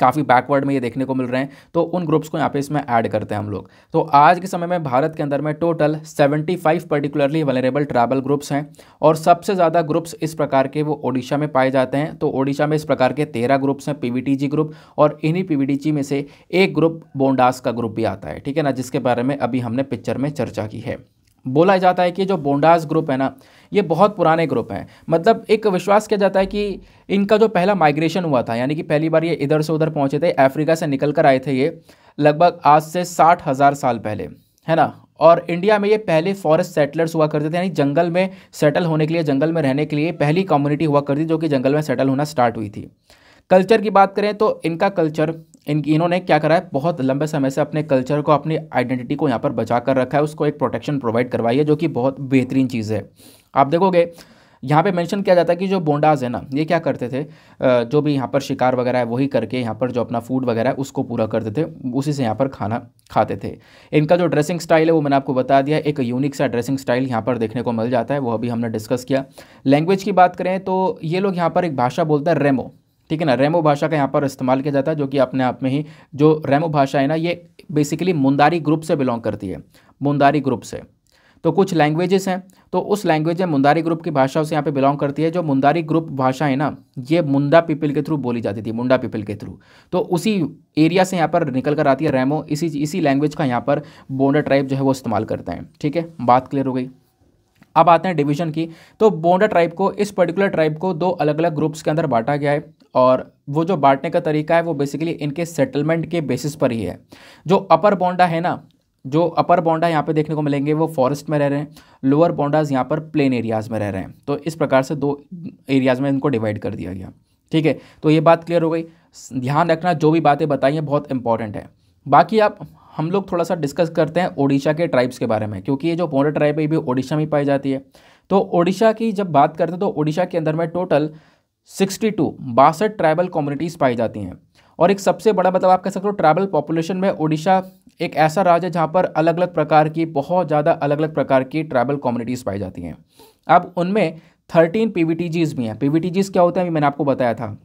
काफ़ी बैकवर्ड में ये देखने को मिल रहे हैं तो उन ग्रुप्स को यहाँ पे इसमें ऐड करते हैं हम लोग तो आज के समय में भारत के अंदर में total 75 particularly vulnerable tribal groups हैं और सबसे ज़्यादा ग्रुप्स इस प्रकार के वो ओडिशा में पाए जाते हैं तो ओडिशा में इस प्रकार के तेरह ग्रुप्स हैं पी ग्रुप और इन्हीं पी में से एक ग्रुप बोंडास का ग्रुप भी आता है ठीक है ना जिसके बारे में अभी हमने पिक्चर में चर्चा की है बोला जाता है कि जो बोंडास ग्रुप है ना ये बहुत पुराने ग्रुप हैं मतलब एक विश्वास किया जाता है कि इनका जो पहला माइग्रेशन हुआ था यानी कि पहली बार ये इधर से उधर पहुँचे थे अफ्रीका से निकल कर आए थे ये लगभग आज से साठ हज़ार साल पहले है ना और इंडिया में ये पहले फॉरेस्ट सेटलर्स हुआ करते थे यानी जंगल में सेटल होने के लिए जंगल में रहने के लिए पहली कम्युनिटी हुआ करती जो कि जंगल में सेटल होना स्टार्ट हुई थी कल्चर की बात करें तो इनका कल्चर इन इन्होंने क्या करा है बहुत लंबे समय से अपने कल्चर को अपनी आइडेंटिटी को यहाँ पर बचा कर रखा है उसको एक प्रोटेक्शन प्रोवाइड करवाई है जो कि बहुत बेहतरीन चीज़ है आप देखोगे यहाँ पे मेंशन किया जाता है कि जो बोंडाज है ना ये क्या करते थे जो भी यहाँ पर शिकार वगैरह है वही करके यहाँ पर जो अपना फूड वगैरह है उसको पूरा करते थे उसी से यहाँ पर खाना खाते थे इनका जो ड्रेसिंग स्टाइल है वो मैंने आपको बता दिया एक यूनिक सा ड्रेसिंग स्टाइल यहाँ पर देखने को मिल जाता है वो अभी हमने डिस्कस किया लैंग्वेज की बात करें तो ये लोग यहाँ पर एक भाषा बोलते हैं रेमो ठीक है ना रेमो भाषा का यहाँ पर इस्तेमाल किया जाता है जो कि अपने आप में ही जो रेमो भाषा है ना ये बेसिकली मुंदारी ग्रुप से बिलोंग करती है मुंदारी ग्रुप से तो कुछ लैंग्वेजेस हैं तो उस लैंग्वेज में मुंदारी ग्रुप की भाषा उसे यहाँ पे बिलोंग करती है जो मुंदारी ग्रुप भाषा है ना ये मुंडा पीपल के थ्रू बोली जाती थी मुंडा पीपल के थ्रू तो उसी एरिया से यहाँ पर निकल कर आती है रैमो इसी इसी लैंग्वेज का यहाँ पर बोंडा ट्राइब जो है वो इस्तेमाल करते हैं ठीक है बात क्लियर हो गई अब आते हैं डिवीजन की तो बोंडा ट्राइब को इस पर्टिकुलर ट्राइब को दो अलग अलग ग्रुप्स के अंदर बांटा गया है और वो जो बांटने का तरीका है वो बेसिकली इनके सेटलमेंट के बेसिस पर ही है जो अपर बोंडा है ना जो अपर बॉन्डा यहाँ पे देखने को मिलेंगे वो फॉरेस्ट में रह रहे हैं लोअर बॉन्डाज यहाँ पर प्लेन एरियाज़ में रह रहे हैं तो इस प्रकार से दो एरियाज़ में इनको डिवाइड कर दिया गया ठीक है तो ये बात क्लियर हो गई ध्यान रखना जो भी बातें बताई हैं बहुत इंपॉर्टेंट है बाकी आप हम लोग थोड़ा सा डिस्कस करते हैं ओडिशा के ट्राइब्स के बारे में क्योंकि ये जो बॉर्डर ट्राइब है ये भी ओडिशा में पाई जाती है तो ओडिशा की जब बात करते हैं तो ओडिशा के अंदर में टोटल सिक्सटी टू बासठ ट्राइबल कम्युनिटीज़ पाई जाती हैं और एक सबसे बड़ा मतलब आप कह सकते हो ट्राइबल पॉपुलेशन में ओडिशा एक ऐसा राज्य जहाँ पर अलग अलग प्रकार की बहुत ज़्यादा अलग अलग प्रकार की ट्राइबल कम्युनिटीज़ पाई जाती हैं अब उनमें थर्टीन पी भी हैं पी क्या होते हैं मैंने आपको बताया था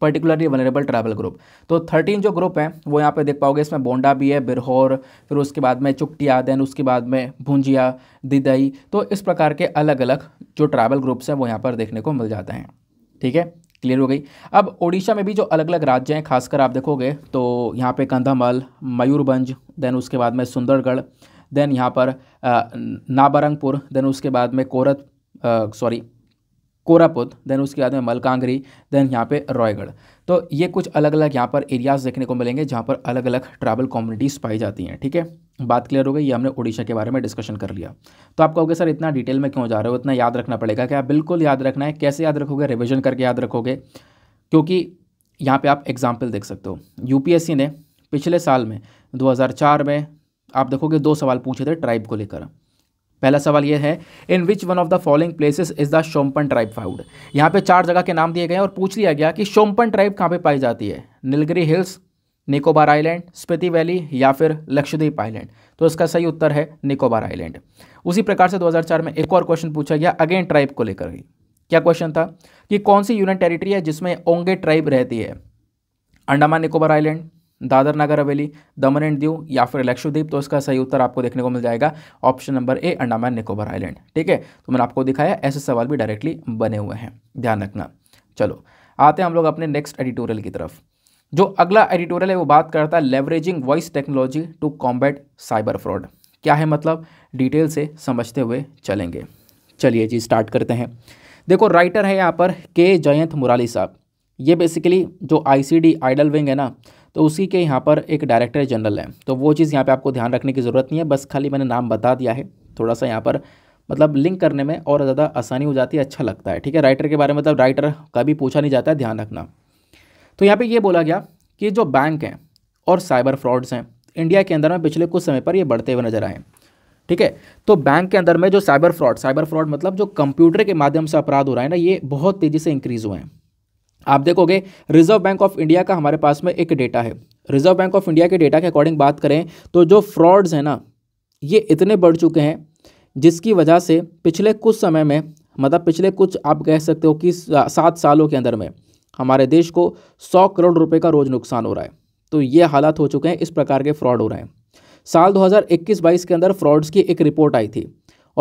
पर्टिकुलरली वनरेबल ट्राइबल ग्रुप तो थर्टीन जो ग्रुप हैं वो यहाँ पे देख पाओगे इसमें बोंडा भी है बिरहोर फिर उसके बाद में चुकटिया देन उसके बाद में भुंजिया दिदई तो इस प्रकार के अलग अलग जो ट्राइबल ग्रुप्स हैं वो यहाँ पर देखने को मिल जाते हैं ठीक है क्लियर हो गई अब ओडिशा में भी जो अलग अलग राज्य हैं खासकर आप देखोगे तो यहाँ पे कंधमल मयूरभंज देन उसके बाद में सुंदरगढ़ देन यहाँ पर नाबरंगपुर देन उसके बाद में कोरत सॉरी कोरापुत देन उसके बाद में मलकांगरी देन यहाँ पे रॉयगढ़ तो ये कुछ अलग अलग यहाँ पर एरियाज़ देखने को मिलेंगे जहाँ पर अलग अलग ट्राइबल कम्युनिटीज़ पाई जाती हैं ठीक है थीके? बात क्लियर हो गई ये हमने उड़ीसा के बारे में डिस्कशन कर लिया तो आप कहोगे सर इतना डिटेल में क्यों जा रहे हो इतना याद रखना पड़ेगा क्या बिल्कुल याद रखना है कैसे याद रखोगे रिविजन करके याद रखोगे क्योंकि यहाँ पर आप एग्जाम्पल देख सकते हो यू ने पिछले साल में दो में आप देखोगे दो सवाल पूछे थे ट्राइब को लेकर पहला सवाल यह है in which one of the following places is the Shompen tribe found यहाँ पे चार जगह के नाम दिए गए और पूछ लिया गया कि शोम्पन ट्राइब कहाँ पे पाई जाती है Nilgiri hills Nicobar island Spiti valley या फिर लक्षद्वीप आइलैंड तो इसका सही उत्तर है निकोबार आइलैंड उसी प्रकार से 2004 में एक और क्वेश्चन पूछा गया अगेन ट्राइब को लेकर ही क्या क्वेश्चन था कि कौन सी यूनियन टेरिटरी है जिसमें ओंगे ट्राइब रहती है अंडमान निकोबार आइलैंड दादर नगर हवेली दमन एंड दीव या फिर लक्षद्वीप तो इसका सही उत्तर आपको देखने को मिल जाएगा option number A Andaman Nicobar island ठीक है तो मैंने आपको दिखाया ऐसे सवाल भी डायरेक्टली बने हुए हैं ध्यान रखना चलो आते हैं हम लोग अपने नेक्स्ट एडिटोरियल की तरफ जो अगला एडिटोरियल है वो बात करता है leveraging voice technology to combat cyber fraud क्या है मतलब डिटेल से समझते हुए चलेंगे चलिए जी स्टार्ट करते हैं देखो राइटर है यहाँ पर के जयंत मुराली साहब ये बेसिकली जो आईसीडी आइडल विंग है ना तो उसी के यहाँ पर एक डायरेक्टर जनरल है तो वो चीज़ यहाँ पर आपको ध्यान रखने की ज़रूरत नहीं है बस खाली मैंने नाम बता दिया है थोड़ा सा यहाँ पर मतलब लिंक करने में और ज़्यादा आसानी हो जाती है अच्छा लगता है ठीक है राइटर के बारे में मतलब राइटर का भी पूछा नहीं जाता है ध्यान रखना तो यहाँ पे ये बोला गया कि जो बैंक हैं और साइबर फ्रॉड्स हैं इंडिया के अंदर में पिछले कुछ समय पर ये बढ़ते हुए नजर आए ठीक है तो बैंक के अंदर में जो साइबर फ्रॉड साइबर फ्रॉड मतलब जो कंप्यूटर के माध्यम से अपराध हो रहा है ना ये बहुत तेज़ी से इंक्रीज़ हुए हैं आप देखोगे रिजर्व बैंक ऑफ इंडिया का हमारे पास में एक डेटा है रिजर्व बैंक ऑफ इंडिया के डेटा के अकॉर्डिंग बात करें तो जो फ्रॉड्स हैं ना ये इतने बढ़ चुके हैं जिसकी वजह से पिछले कुछ समय में मतलब पिछले कुछ आप कह सकते हो कि सात सालों के अंदर में हमारे देश को सौ करोड़ रुपये का रोज़ नुकसान हो रहा है तो ये हालात हो चुके हैं इस प्रकार के फ्रॉड हो रहे हैं साल 2021-22 के अंदर फ्रॉड्स की एक रिपोर्ट आई थी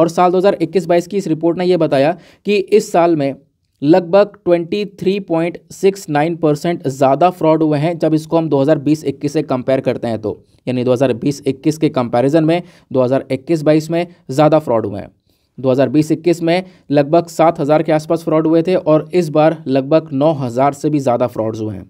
और साल 2021-22 की इस रिपोर्ट ने यह बताया कि इस साल में लगभग 23.69 परसेंट ज़्यादा फ्रॉड हुए हैं जब इसको हम 2020-21 से कंपेयर करते हैं तो यानी 2020-21 के कंपैरिजन में 2021-22 में ज़्यादा फ्रॉड हुए हैं 2020-21 में लगभग 7000 के आसपास फ्रॉड हुए थे और इस बार लगभग 9000 से भी ज़्यादा फ्रॉड्स हुए हैं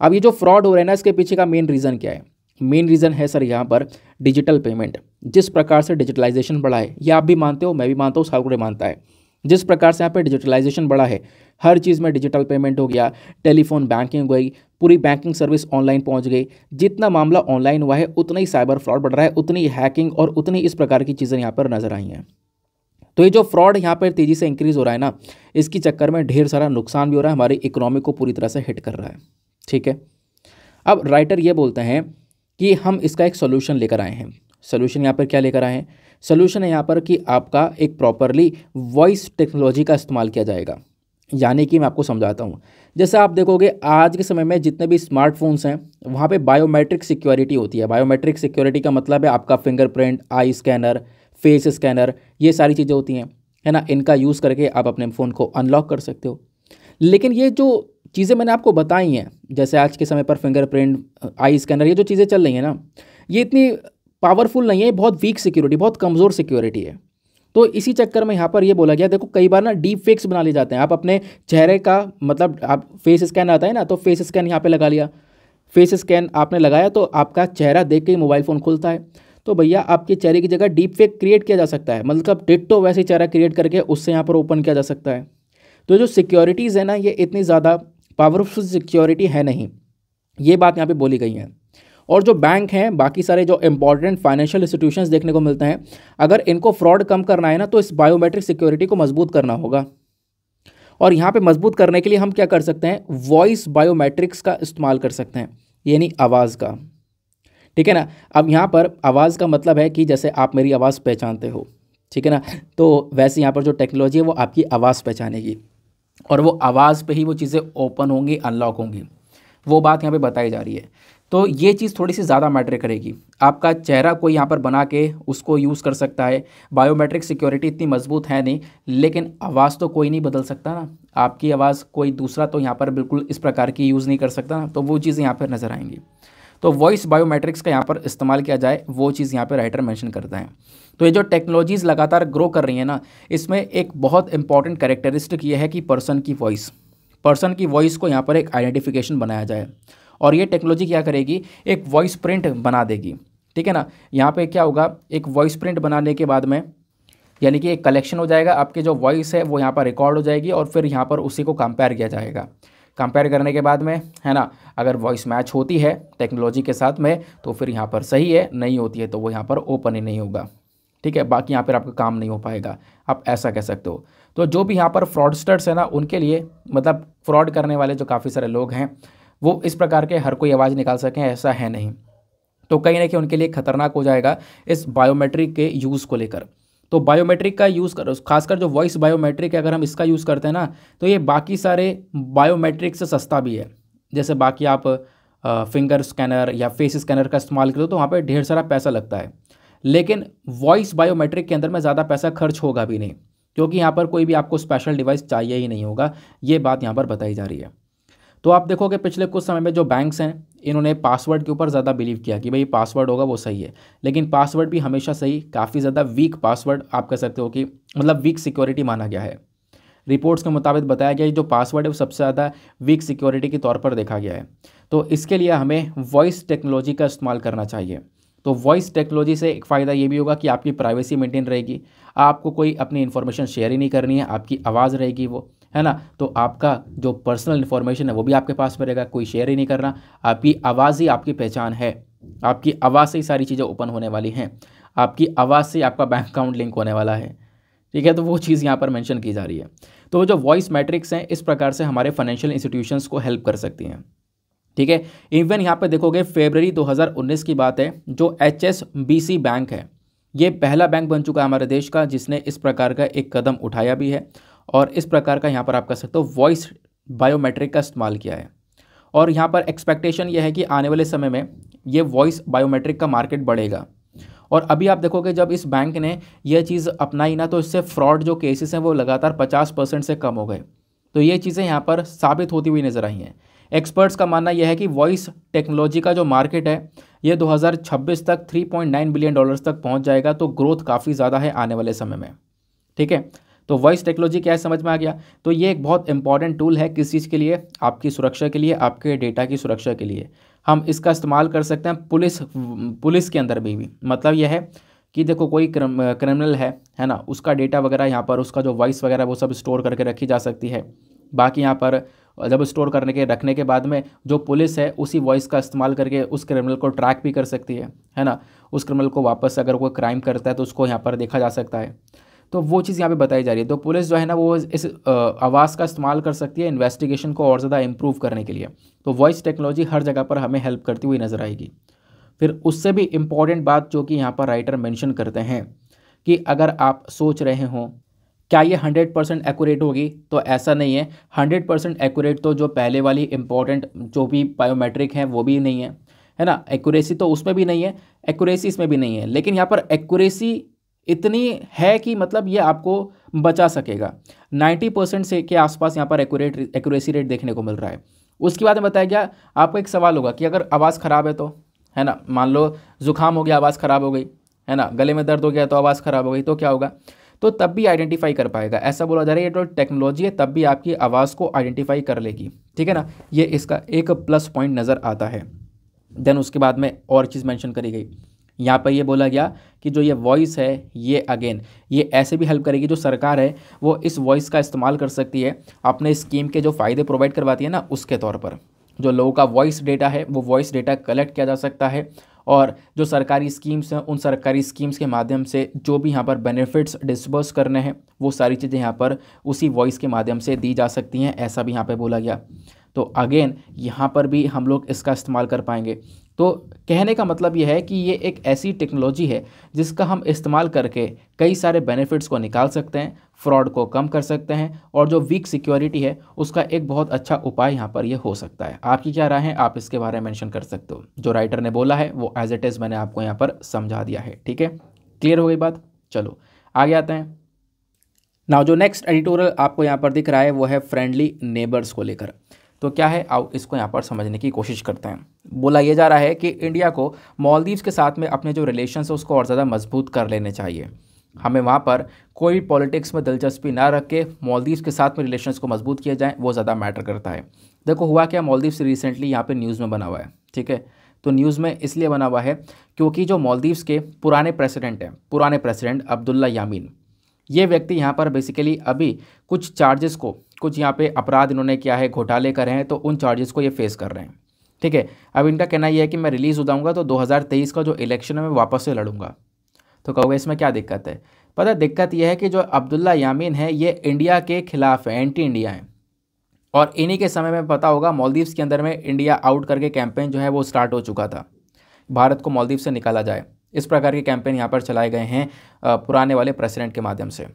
अब ये जो फ्रॉड हो रहे हैं ना इसके पीछे का मेन रीज़न क्या है मेन रीज़न है सर यहाँ पर डिजिटल पेमेंट जिस प्रकार से डिजिटलाइजेशन बढ़ाए है ये आप भी मानते हो मैं भी मानता हूँ सारे मानता है जिस प्रकार से यहाँ पे डिजिटलाइजेशन बढ़ा है हर चीज़ में डिजिटल पेमेंट हो गया टेलीफोन बैंकिंग हो गई पूरी बैंकिंग सर्विस ऑनलाइन पहुंच गई जितना मामला ऑनलाइन हुआ है उतना ही साइबर फ्रॉड बढ़ रहा है उतनी हैकिंग और उतनी इस प्रकार की चीज़ें यहाँ पर नज़र आई हैं तो ये जो फ्रॉड यहाँ पर तेज़ी से इंक्रीज़ हो रहा है ना इसकी चक्कर में ढेर सारा नुकसान भी हो रहा है हमारी इकोनॉमी को पूरी तरह से हिट कर रहा है ठीक है अब राइटर ये बोलते हैं कि हम इसका एक सोल्यूशन लेकर आए हैं सोल्यूशन यहाँ पर क्या लेकर आए हैं सोल्यूशन है यहाँ पर कि आपका एक प्रॉपरली वॉइस टेक्नोलॉजी का इस्तेमाल किया जाएगा यानी कि मैं आपको समझाता हूँ जैसे आप देखोगे आज के समय में जितने भी स्मार्टफोन्स हैं वहाँ पे बायोमेट्रिक सिक्योरिटी होती है बायोमेट्रिक सिक्योरिटी का मतलब है आपका fingerprint eye scanner face scanner ये सारी चीज़ें होती हैं है ना इनका यूज़ करके आप अपने फ़ोन को अनलॉक कर सकते हो लेकिन ये जो चीज़ें मैंने आपको बताई हैं जैसे आज के समय पर फिंगरप्रिंट आई स्कैनर ये जो चीज़ें चल रही हैं ना ये इतनी पावरफुल नहीं है बहुत वीक सिक्योरिटी बहुत कमज़ोर सिक्योरिटी है तो इसी चक्कर में यहाँ पर ये बोला गया देखो कई बार ना डीप फेक्स बना लिए जाते हैं आप अपने चेहरे का मतलब आप फेस स्कैन आता है ना तो फेस स्कैन यहाँ पे लगा लिया फेस स्कैन आपने लगाया तो आपका चेहरा देख के ही मोबाइल फ़ोन खुलता है तो भैया आपके चेहरे की जगह डीप फेक क्रिएट किया जा सकता है मतलब डिट्टो वैसे चेहरा क्रिएट करके उससे यहाँ पर ओपन किया जा सकता है तो जो सिक्योरिटीज़ है ना ये इतनी ज़्यादा पावरफुल सिक्योरिटी है नहीं ये बात यहाँ पर बोली गई है और जो बैंक हैं बाकी सारे जो इंपॉर्टेंट फाइनेंशियल इंस्टीट्यूशंस देखने को मिलते हैं अगर इनको फ्रॉड कम करना है ना तो इस बायोमेट्रिक सिक्योरिटी को मजबूत करना होगा और यहाँ पे मजबूत करने के लिए हम क्या कर सकते हैं वॉइस बायोमेट्रिक्स का इस्तेमाल कर सकते हैं यानी आवाज़ का ठीक है ना अब यहाँ पर आवाज़ का मतलब है कि जैसे आप मेरी आवाज़ पहचानते हो ठीक है ना तो वैसे यहाँ पर जो टेक्नोलॉजी है वो आपकी आवाज़ पहचानेगी और वो आवाज़ पे ही वो चीज़ें ओपन होंगी अनलॉक होंगी वो बात यहाँ पे बताई जा रही है तो ये चीज़ थोड़ी सी ज़्यादा मैटर करेगी आपका चेहरा कोई यहाँ पर बना के उसको यूज़ कर सकता है बायोमेट्रिक सिक्योरिटी इतनी मजबूत है नहीं लेकिन आवाज़ तो कोई नहीं बदल सकता ना आपकी आवाज़ कोई दूसरा तो यहाँ पर बिल्कुल इस प्रकार की यूज़ नहीं कर सकता ना तो वो चीज़ यहाँ पर नज़र आएंगी तो वॉइस बायोमेट्रिक्स का यहाँ पर इस्तेमाल किया जाए वो चीज़ यहाँ पर राइटर मेंशन करता है तो ये जो टेक्नोलॉजीज़ लगातार ग्रो कर रही हैं ना इसमें एक बहुत इंपॉर्टेंट करेक्टरिस्टिक ये है कि पर्सन की वॉइस पर्सन की वॉइस को यहाँ पर एक आइडेंटिफिकेशन बनाया जाए और ये टेक्नोलॉजी क्या करेगी एक वॉइस प्रिंट बना देगी ठीक है ना यहाँ पे क्या होगा एक वॉइस प्रिंट बनाने के बाद में यानी कि एक कलेक्शन हो जाएगा आपके जो वॉइस है वो यहाँ पर रिकॉर्ड हो जाएगी और फिर यहाँ पर उसी को कंपेयर किया जाएगा कंपेयर करने के बाद में है ना अगर वॉइस मैच होती है टेक्नोलॉजी के साथ में तो फिर यहाँ पर सही है नहीं होती है तो वो यहाँ पर ओपन ही नहीं होगा ठीक है बाकी यहाँ पर आपका काम नहीं हो पाएगा आप ऐसा कह सकते हो तो जो भी यहाँ पर फ्रॉडस्टर्स है ना उनके लिए मतलब फ्रॉड करने वाले जो काफ़ी सारे लोग हैं वो इस प्रकार के हर कोई आवाज़ निकाल सकें ऐसा है नहीं तो कहीं ना कहीं उनके लिए खतरनाक हो जाएगा इस बायोमेट्रिक के यूज़ को लेकर तो बायोमेट्रिक का यूज़ कर खासकर जो वॉइस बायोमेट्रिक है अगर हम इसका यूज़ करते हैं ना तो ये बाकी सारे बायोमेट्रिक से सस्ता भी है जैसे बाकी आप फिंगर स्कैनर या फेस स्कैनर का इस्तेमाल करो तो वहाँ पर ढेर सारा पैसा लगता है लेकिन वॉइस बायोमेट्रिक के अंदर में ज़्यादा पैसा खर्च होगा भी नहीं क्योंकि यहाँ पर कोई भी आपको स्पेशल डिवाइस चाहिए ही नहीं होगा ये बात यहाँ पर बताई जा रही है तो आप देखोगे पिछले कुछ समय में जो बैंक्स हैं इन्होंने पासवर्ड के ऊपर ज़्यादा बिलीव किया कि भाई पासवर्ड होगा वो सही है लेकिन पासवर्ड भी हमेशा सही काफ़ी ज़्यादा वीक पासवर्ड आप कह सकते हो कि मतलब वीक सिक्योरिटी माना गया है रिपोर्ट्स के मुताबिक बताया गया है जो पासवर्ड है वो सबसे ज़्यादा वीक सिक्योरिटी के तौर पर देखा गया है तो इसके लिए हमें वॉइस टेक्नोलॉजी का इस्तेमाल करना चाहिए तो वॉइस टेक्नोलॉजी से एक फ़ायदा ये भी होगा कि आपकी प्राइवेसी मेंटेन रहेगी आपको कोई अपनी इन्फॉर्मेशन शेयर ही नहीं करनी है आपकी आवाज़ रहेगी वो है ना तो आपका जो पर्सनल इन्फॉर्मेशन है वो भी आपके पास में रहेगा कोई शेयर ही नहीं करना आपकी आवाज़ ही आपकी पहचान है आपकी आवाज़ से ही सारी चीज़ें ओपन होने वाली हैं आपकी आवाज़ से आपका बैंक अकाउंट लिंक होने वाला है ठीक है तो वो चीज़ यहाँ पर मैंशन की जा रही है तो वो जो वॉइस मैट्रिक्स हैं इस प्रकार से हमारे फाइनेंशियल इंस्टीट्यूशंस को हेल्प कर सकती हैं ठीक है इवन यहाँ पर देखोगे फेबररी 2019 की बात है जो एच बैंक है ये पहला बैंक बन चुका है हमारे देश का जिसने इस प्रकार का एक कदम उठाया भी है और इस प्रकार का यहाँ पर आप कह सकते हो वॉइस बायोमेट्रिक का इस्तेमाल किया है और यहाँ पर एक्सपेक्टेशन यह है कि आने वाले समय में ये वॉइस बायोमेट्रिक का मार्केट बढ़ेगा और अभी आप देखोगे जब इस बैंक ने यह चीज़ अपनाई ना तो इससे फ्रॉड जो केसेस हैं वो लगातार 50 परसेंट से कम हो गए तो ये चीज़ें यहाँ पर साबित होती हुई नज़र आई हैं एक्सपर्ट्स का मानना यह है कि वॉइस टेक्नोलॉजी का जो मार्केट है ये 2026 तक 3.9 बिलियन डॉलर्स तक पहुँच जाएगा तो ग्रोथ काफ़ी ज़्यादा है आने वाले समय में ठीक है तो वॉइस टेक्नोलॉजी क्या है समझ में आ गया तो ये एक बहुत इंपॉर्टेंट टूल है किस चीज़ के लिए आपकी सुरक्षा के लिए आपके डेटा की सुरक्षा के लिए हम इसका इस्तेमाल कर सकते हैं पुलिस पुलिस के अंदर भी, भी। मतलब यह है कि देखो कोई क्रिमिनल है है ना उसका डेटा वगैरह यहाँ पर उसका जो वॉइस वगैरह वो सब स्टोर करके रखी जा सकती है बाकी यहाँ पर जब स्टोर करने के रखने के बाद में जो पुलिस है उसी वॉइस का इस्तेमाल करके उस क्रिमिनल को ट्रैक भी कर सकती है है ना उस क्रिमिनल को वापस अगर कोई क्राइम करता है तो उसको यहाँ पर देखा जा सकता है तो वो चीज़ यहाँ पे बताई जा रही है तो पुलिस जो है ना वो इस आवाज़ का इस्तेमाल कर सकती है इन्वेस्टिगेशन को और ज़्यादा इम्प्रूव करने के लिए तो वॉइस टेक्नोलॉजी हर जगह पर हमें हेल्प करती हुई नज़र आएगी फिर उससे भी इम्पॉर्टेंट बात जो कि यहाँ पर राइटर मैंशन करते हैं कि अगर आप सोच रहे हों क्या ये हंड्रेड परसेंट एकूरेट होगी तो ऐसा नहीं है हंड्रेड परसेंट एक्यूरेट तो जो पहले वाली इम्पॉर्टेंट जो भी बायोमेट्रिक हैं वो भी नहीं है है ना एक्यूरेसी तो उसमें भी नहीं है एक्यूरेसी इसमें भी नहीं है लेकिन यहाँ पर एक्यूरेसी इतनी है कि मतलब ये आपको बचा सकेगा 90 परसेंट से के आसपास यहाँ पर एक्यूरेट एक्यूरेसी रेट देखने को मिल रहा है उसके बाद में बताया गया आपको एक सवाल होगा कि अगर आवाज़ ख़राब है तो है ना मान लो जुकाम हो गया आवाज़ ख़राब हो गई है ना गले में दर्द हो गया तो आवाज़ ख़राब हो गई तो क्या होगा तो तब भी आइडेंटिफाई कर पाएगा ऐसा बोला जा रहा है ये तो टेक्नोलॉजी है तब भी आपकी आवाज़ को आइडेंटिफाई कर लेगी ठीक है ना ये इसका एक प्लस पॉइंट नज़र आता है देन उसके बाद में और चीज़ मेंशन करी गई यहाँ पर ये बोला गया कि जो ये वॉइस है ये अगेन ये ऐसे भी हेल्प करेगी जो सरकार है वो इस वॉइस का इस्तेमाल कर सकती है अपने स्कीम के जो फ़ायदे प्रोवाइड करवाती है ना उसके तौर पर जो लोगों का वॉइस डेटा है वो वॉइस डेटा कलेक्ट किया जा सकता है और जो सरकारी स्कीम्स हैं उन सरकारी स्कीम्स के माध्यम से जो भी यहाँ पर बेनिफिट्स डिस्बर्स करने हैं वो सारी चीज़ें यहाँ पर उसी वॉइस के माध्यम से दी जा सकती हैं ऐसा भी यहाँ पर बोला गया तो अगेन यहाँ पर भी हम लोग इसका इस्तेमाल कर पाएंगे तो कहने का मतलब यह है कि ये एक ऐसी टेक्नोलॉजी है जिसका हम इस्तेमाल करके कई सारे बेनिफिट्स को निकाल सकते हैं फ्रॉड को कम कर सकते हैं और जो वीक सिक्योरिटी है उसका एक बहुत अच्छा उपाय यहाँ पर यह हो सकता है आपकी क्या राय है आप इसके बारे में मेंशन कर सकते हो जो राइटर ने बोला है वो एज इट इज़ मैंने आपको यहाँ पर समझा दिया है ठीक है क्लियर हो गई बात चलो आगे आते हैं नाउ जो नेक्स्ट एडिटोरियल आपको यहाँ पर दिख रहा है वो है फ्रेंडली नेबर्स को लेकर तो क्या है आओ इसको यहाँ पर समझने की कोशिश करते हैं बोला यह जा रहा है कि इंडिया को मालदीव्स के साथ में अपने जो रिलेशन है उसको और ज़्यादा मजबूत कर लेने चाहिए हमें वहाँ पर कोई भी पॉलिटिक्स में दिलचस्पी ना रख के मालदीव्स के साथ में रिलेशन को मजबूत किया जाए वो ज़्यादा मैटर करता है देखो हुआ क्या मालदीव्स रिसेंटली यहाँ पर न्यूज़ में बना हुआ है ठीक है तो न्यूज़ में इसलिए बना हुआ है क्योंकि जो मालदीव्स के पुराने प्रेसिडेंट हैं पुराने प्रेसिडेंट अब्दुल्ला यामीन ये व्यक्ति यहाँ पर बेसिकली अभी कुछ चार्जेस को कुछ यहाँ पे अपराध इन्होंने किया है घोटाले कर रहे हैं तो उन चार्जेस को ये फेस कर रहे हैं ठीक है अब इनका कहना यह है कि मैं रिलीज़ हो जाऊँगा तो 2023 का जो इलेक्शन है मैं वापस से लड़ूंगा तो कहोगे इसमें क्या दिक्कत है पता दिक्कत यह है कि जो अब्दुल्ला यामीन है ये इंडिया के खिलाफ है एंटी इंडिया है और इन्हीं के समय में पता होगा मालदीव्स के अंदर में इंडिया आउट करके कैंपेन जो है वो स्टार्ट हो चुका था भारत को मालदीव से निकाला जाए इस प्रकार के कैंपेन यहाँ पर चलाए गए हैं पुराने वाले प्रेसिडेंट के माध्यम से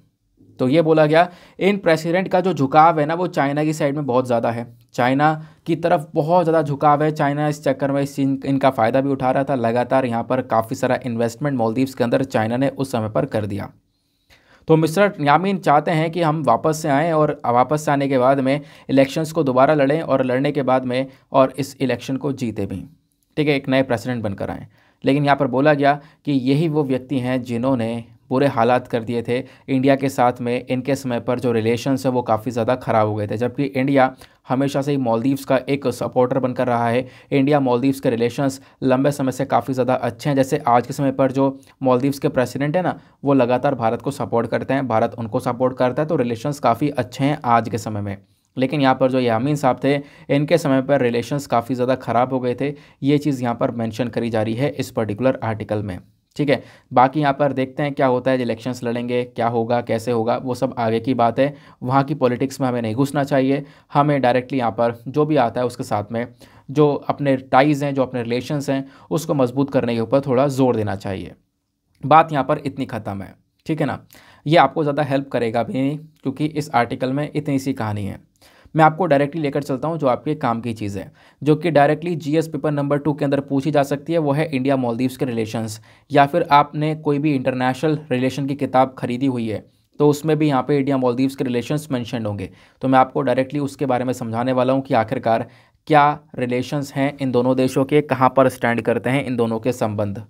तो ये बोला गया इन प्रेसिडेंट का जो झुकाव है ना वो चाइना की साइड में बहुत ज़्यादा है चाइना की तरफ बहुत ज़्यादा झुकाव है चाइना इस चक्कर में इस इनका फ़ायदा भी उठा रहा था लगातार यहाँ पर काफ़ी सारा इन्वेस्टमेंट मालदीव्स के अंदर चाइना ने उस समय पर कर दिया तो मिस्टर यामीन चाहते हैं कि हम वापस से आएँ और वापस आने के बाद में इलेक्शंस को दोबारा लड़ें और लड़ने के बाद में और इस इलेक्शन को जीते भी ठीक है एक नए प्रेसिडेंट बनकर आएँ लेकिन यहाँ पर बोला गया कि यही वो व्यक्ति हैं जिन्होंने बुरे हालात कर दिए थे इंडिया के साथ में इनके समय पर जो रिलेशन्स है वो काफ़ी ज़्यादा ख़राब हो गए थे जबकि इंडिया हमेशा से ही मालदीव्स का एक सपोर्टर बनकर रहा है इंडिया मालदीव्स के रिलेशंस लंबे समय से काफ़ी ज़्यादा अच्छे हैं जैसे आज के समय पर जो मालदीव्स के प्रेसिडेंट हैं ना वो लगातार भारत को सपोर्ट करते हैं भारत उनको सपोर्ट करता है तो रिलेशंस काफ़ी अच्छे हैं आज के समय में लेकिन यहाँ पर जो यामीन साहब थे इनके समय पर रिलेशंस काफ़ी ज़्यादा ख़राब हो गए थे ये चीज़ यहाँ पर मेंशन करी जा रही है इस पर्टिकुलर आर्टिकल में ठीक है बाकी यहाँ पर देखते हैं क्या होता है इलेक्शंस लड़ेंगे क्या होगा कैसे होगा वो सब आगे की बात है वहाँ की पॉलिटिक्स में हमें नहीं घुसना चाहिए हमें डायरेक्टली यहाँ पर जो भी आता है उसके साथ में जो अपने टाइज़ हैं जो अपने रिलेशन हैं उसको मजबूत करने के ऊपर थोड़ा जोर देना चाहिए बात यहाँ पर इतनी ख़त्म है ठीक है ना ये आपको ज़्यादा हेल्प करेगा भी नहीं क्योंकि इस आर्टिकल में इतनी सी कहानी है मैं आपको डायरेक्टली लेकर चलता हूँ जो आपके काम की चीज़ है जो कि directly G paper number two के अंदर पूछी जा सकती है वो है इंडिया मालदीव्स के रिलेशंस या फिर आपने कोई भी इंटरनेशनल रिलेशन की किताब खरीदी हुई है तो उसमें भी यहाँ पे इंडिया मालदीव्स के रिलेशंस मैंशन होंगे तो मैं आपको डायरेक्टली उसके बारे में समझाने वाला हूँ कि आखिरकार क्या रिलेशंस हैं इन दोनों देशों के कहाँ पर स्टैंड करते हैं इन दोनों के संबंध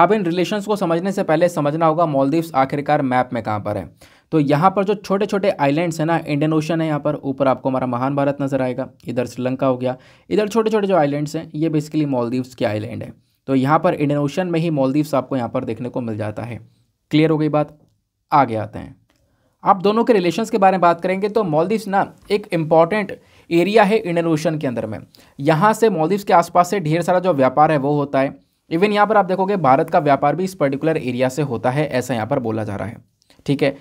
अब इन रिलेशन को समझने से पहले समझना होगा मालदीव्स आखिरकार मैप में कहाँ पर है तो यहाँ पर जो छोटे छोटे आइलैंड्स हैं ना इंडियन ओशन है यहाँ पर ऊपर आपको हमारा महान भारत नजर आएगा इधर श्रीलंका हो गया इधर छोटे छोटे जो आइलैंड्स हैं ये बेसिकली मालदीव्स के आइलैंड हैं तो यहाँ पर इंडियन ओशन में ही मालदीव्स आपको यहाँ पर देखने को मिल जाता है क्लियर हो गई बात आगे आते हैं आप दोनों के रिलेशन के बारे में बात करेंगे तो मालदीव्स ना एक इम्पॉर्टेंट एरिया है इंडियन ओशन के अंदर में यहाँ से मालदीव्स के आसपास से ढेर सारा जो व्यापार है वो होता है इवन यहाँ पर आप देखोगे भारत का व्यापार भी इस पर्टिकुलर एरिया से होता है ऐसा यहाँ पर बोला जा रहा है ठीक है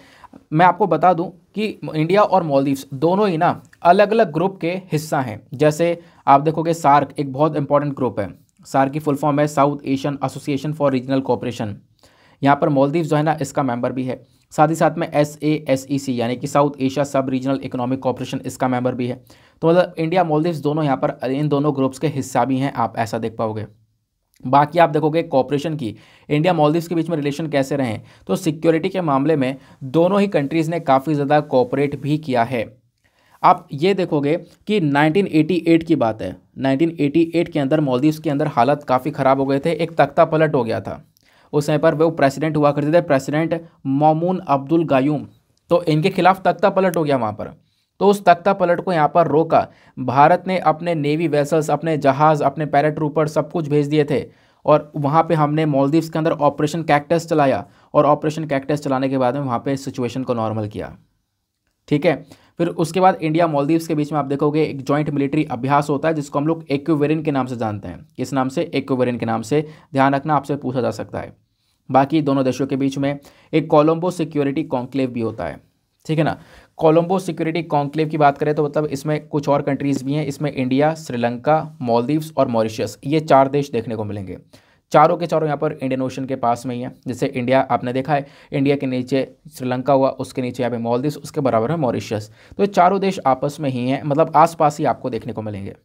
मैं आपको बता दूं कि इंडिया और मालदीव्स दोनों ही ना अलग अलग ग्रुप के हिस्सा हैं जैसे आप देखोगे सार्क एक बहुत इंपॉर्टेंट ग्रुप है सार्क की फुल फॉर्म है south Asian association for regional cooperation यहाँ पर मॉलदीव्स जो है ना इसका मेंबर भी है साथ ही साथ में S A S E C यानी कि south Asia sub regional economic cooperation इसका मेंबर भी है तो मतलब इंडिया मालदीव्स दोनों यहाँ पर इन दोनों ग्रुप्स के हिस्सा भी हैं आप ऐसा देख पाओगे बाकी आप देखोगे कॉपरेशन की इंडिया मॉलदीव्स के बीच में रिलेशन कैसे रहें तो सिक्योरिटी के मामले में दोनों ही कंट्रीज़ ने काफ़ी ज़्यादा कॉपरेट भी किया है आप ये देखोगे कि 1988 की बात है 1988 के अंदर मॉलदीव्स के अंदर हालत काफ़ी ख़राब हो गए थे एक तख्ता पलट हो गया था उस समय पर वो प्रेसिडेंट हुआ करते थे प्रेसिडेंट मोमून अब्दुल गायूम तो इनके खिलाफ तख्ता पलट हो गया वहाँ पर तो उस तख्ता पलट को यहाँ पर रोका भारत ने अपने नेवी वेसल्स अपने जहाज़ अपने पैराट्रूपर सब कुछ भेज दिए थे और वहाँ पे हमने मालदीव्स के अंदर ऑपरेशन कैक्टस चलाया और ऑपरेशन कैक्टस चलाने के बाद में वहाँ पे सिचुएशन को नॉर्मल किया ठीक है फिर उसके बाद इंडिया मालदीव्स के बीच में आप देखोगे एक जॉइंट मिलिट्री अभ्यास होता है जिसको हम लोग एक्वेरिन के नाम से जानते हैं किस नाम से एक्वेरिन के नाम से ध्यान रखना आपसे पूछा जा सकता है बाकी दोनों देशों के बीच में एक कोलंबो सिक्योरिटी कॉन्क्लेव भी होता है ठीक है ना कोलंबो सिक्योरिटी कॉन्क्लेव की बात करें तो मतलब इसमें कुछ और कंट्रीज़ भी हैं इसमें इंडिया श्रीलंका मालदीव्स और मॉरिशियस ये चार देश देखने को मिलेंगे चारों के चारों यहाँ पर इंडियन ओशन के पास में ही है जैसे इंडिया आपने देखा है इंडिया के नीचे श्रीलंका हुआ उसके नीचे यहाँ पे मॉलदीव्स उसके बराबर है मॉरिशियस तो ये चारों देश आपस में ही हैं मतलब आसपास ही आपको देखने को मिलेंगे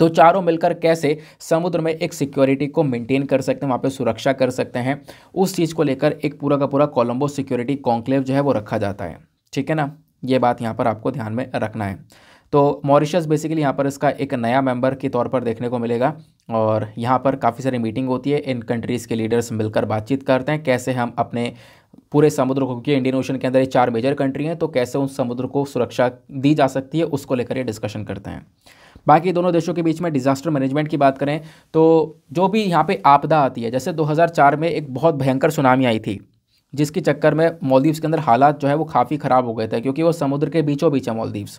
तो चारों मिलकर कैसे समुद्र में एक सिक्योरिटी को मेंटेन कर सकते हैं वहाँ पे सुरक्षा कर सकते हैं उस चीज़ को लेकर एक पूरा का पूरा कोलंबो सिक्योरिटी कॉन्क्लेव जो है वो रखा जाता है ठीक है ना ये बात यहाँ पर आपको ध्यान में रखना है तो मॉरिशस बेसिकली यहाँ पर इसका एक नया मेंबर के तौर पर देखने को मिलेगा और यहाँ पर काफ़ी सारी मीटिंग होती है इन कंट्रीज़ के लीडर्स मिलकर बातचीत करते हैं कैसे हम अपने पूरे समुद्र को क्योंकि इंडियन ओशन के अंदर ये चार मेजर कंट्री हैं तो कैसे उन समुद्र को सुरक्षा दी जा सकती है उसको लेकर ये डिस्कशन करते हैं बाकी दोनों देशों के बीच में डिजास्टर मैनेजमेंट की बात करें तो जो भी यहाँ पे आपदा आती है जैसे 2004 में एक बहुत भयंकर सुनामी आई थी जिसके चक्कर में मालदीव्स के अंदर हालात जो है वो काफ़ी ख़राब हो गए थे क्योंकि वो समुद्र के बीचों बीच है मालदीव्स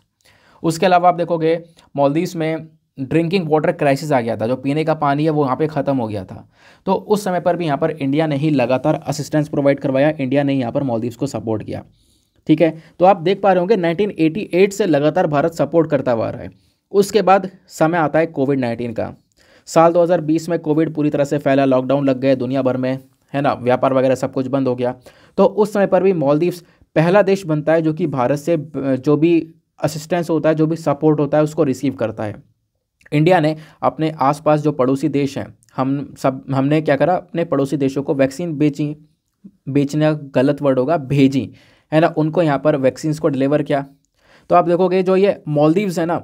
उसके अलावा आप देखोगे मालदीव्स में ड्रिंकिंग वाटर क्राइसिस आ गया था जो पीने का पानी है वो यहाँ पे ख़त्म हो गया था तो उस समय पर भी यहाँ पर इंडिया ने ही लगातार असिस्टेंस प्रोवाइड करवाया इंडिया ने यहाँ पर मालदीव्स को सपोर्ट किया ठीक है तो आप देख पा रहे होंगे 1988 से लगातार भारत सपोर्ट करता हुआ रहा है उसके बाद समय आता है कोविड नाइन्टीन का साल 2020 में कोविड पूरी तरह से फैला लॉकडाउन लग गए दुनिया भर में है ना व्यापार वगैरह सब कुछ बंद हो गया तो उस समय पर भी मालदीव्स पहला देश बनता है जो कि भारत से जो भी असिस्टेंस होता है जो भी सपोर्ट होता है उसको रिसीव करता है इंडिया ने अपने आसपास जो पड़ोसी देश हैं हम सब हमने क्या करा अपने पड़ोसी देशों को वैक्सीन बेची बेचना गलत वर्ड होगा भेजी है ना उनको यहाँ पर वैक्सीन्स को डिलीवर किया तो आप देखोगे जो ये मॉलदीव्स है ना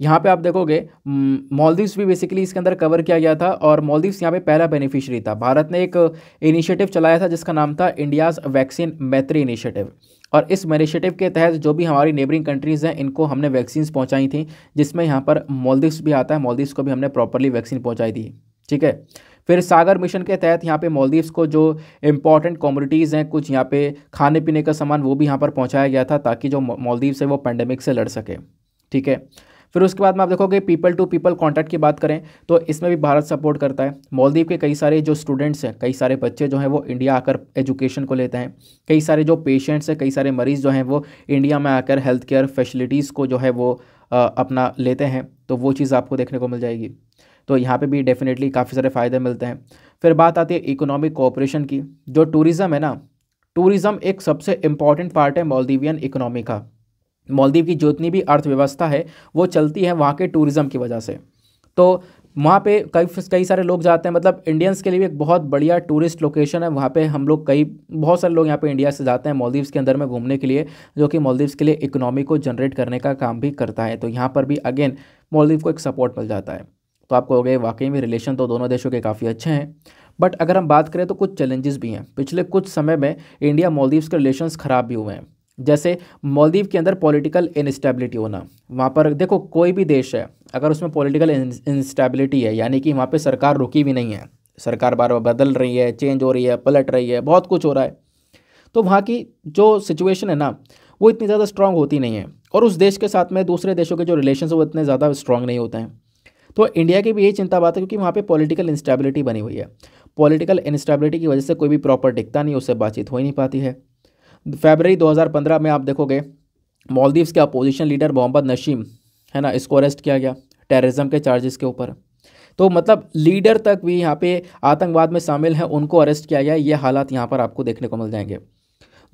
यहाँ पे आप देखोगे मॉलदीव्स भी बेसिकली इसके अंदर कवर किया गया था और मॉलदीव्स यहाँ पे पहला बेनिफिशियरी था भारत ने एक इनिशिएटिव चलाया था जिसका नाम था इंडियाज़ वैक्सीन मैत्री इनिशिएटिव और इस इनिशिएटिव के तहत जो भी हमारी नेबरिंग कंट्रीज़ हैं इनको हमने वैक्सीन्स पहुँचाई थी जिसमें यहाँ पर मॉलदीव्स भी आता है मॉलदीव्स को भी हमने प्रॉपरली वैक्सीन पहुँचाई थी ठीक है फिर सागर मिशन के तहत यहाँ पे मॉलदीव्स को जो इंपॉर्टेंट कॉमोडिटीज़ हैं कुछ यहाँ पे खाने पीने का सामान वो भी यहाँ पर पहुँचाया गया था ताकि जो मॉलदीव्स है वो पेंडेमिक से लड़ सके ठीक है फिर उसके बाद में आप देखोगे पीपल टू पीपल कॉन्टैक्ट की बात करें तो इसमें भी भारत सपोर्ट करता है मालदीव के कई सारे जो स्टूडेंट्स हैं कई सारे बच्चे जो हैं वो इंडिया आकर एजुकेशन को लेते हैं कई सारे जो पेशेंट्स हैं कई सारे मरीज़ जो हैं वो इंडिया में आकर हेल्थ केयर फैसिलिटीज़ को जो है वो अपना लेते हैं तो वो चीज़ आपको देखने को मिल जाएगी तो यहाँ पे भी डेफिनेटली काफ़ी सारे फ़ायदे मिलते हैं फिर बात आती है इकोनॉमिक कोऑपरेशन की जो टूरिज़म है ना टूरिज़म एक सबसे इम्पॉर्टेंट पार्ट है मालदीवियन इकोनॉमी का मालदीव की जितनी भी अर्थव्यवस्था है वो चलती है वहाँ के टूरिज़्म की वजह से तो वहाँ पे कई कई सारे लोग जाते हैं मतलब इंडियंस के लिए भी एक बहुत बढ़िया टूरिस्ट लोकेशन है वहाँ पे हम लोग कई बहुत सारे लोग यहाँ पे इंडिया से जाते हैं मालदीव्स के अंदर में घूमने के लिए जो कि मालदीव्स के लिए इकोनॉमी को जनरेट करने का काम भी करता है तो यहाँ पर भी अगेन मालदीव को एक सपोर्ट मिल जाता है तो आप कहोगे वाकई में रिलेशन तो दोनों देशों के काफ़ी अच्छे हैं बट अगर हम बात करें तो कुछ चैलेंजेस भी हैं पिछले कुछ समय में इंडिया मालदीव्स के रिलेशन ख़राब भी हुए हैं जैसे मालदीव के अंदर पॉलिटिकल इनस्टेबिलिटी होना वहाँ पर देखो कोई भी देश है अगर उसमें पॉलिटिकल इंस्टेबिलिटी है यानी कि वहाँ पे सरकार रुकी भी नहीं है सरकार बार बार बदल रही है चेंज हो रही है पलट रही है बहुत कुछ हो रहा है तो वहाँ की जो सिचुएशन है ना वो इतनी ज़्यादा स्ट्रांग होती नहीं है और उस देश के साथ में दूसरे देशों के जो रिलेशन वो इतने ज़्यादा स्ट्रांग नहीं होते हैं तो इंडिया की भी यही चिंता बात है क्योंकि वहाँ पर पॉलिटिकल इंस्टेबिलिटी बनी हुई है पॉलिटिकल इंस्टेबिलिटी की वजह से कोई भी प्रॉपर दिखता नहीं उससे बातचीत हो ही नहीं पाती है फेबररी 2015 में आप देखोगे मालदीव्स के अपोजिशन लीडर मोहम्मद नशीम है ना इसको अरेस्ट किया गया टेररिज्म के चार्जेस के ऊपर तो मतलब लीडर तक भी यहाँ पे आतंकवाद में शामिल हैं उनको अरेस्ट किया गया ये हालात यहाँ पर आपको देखने को मिल जाएंगे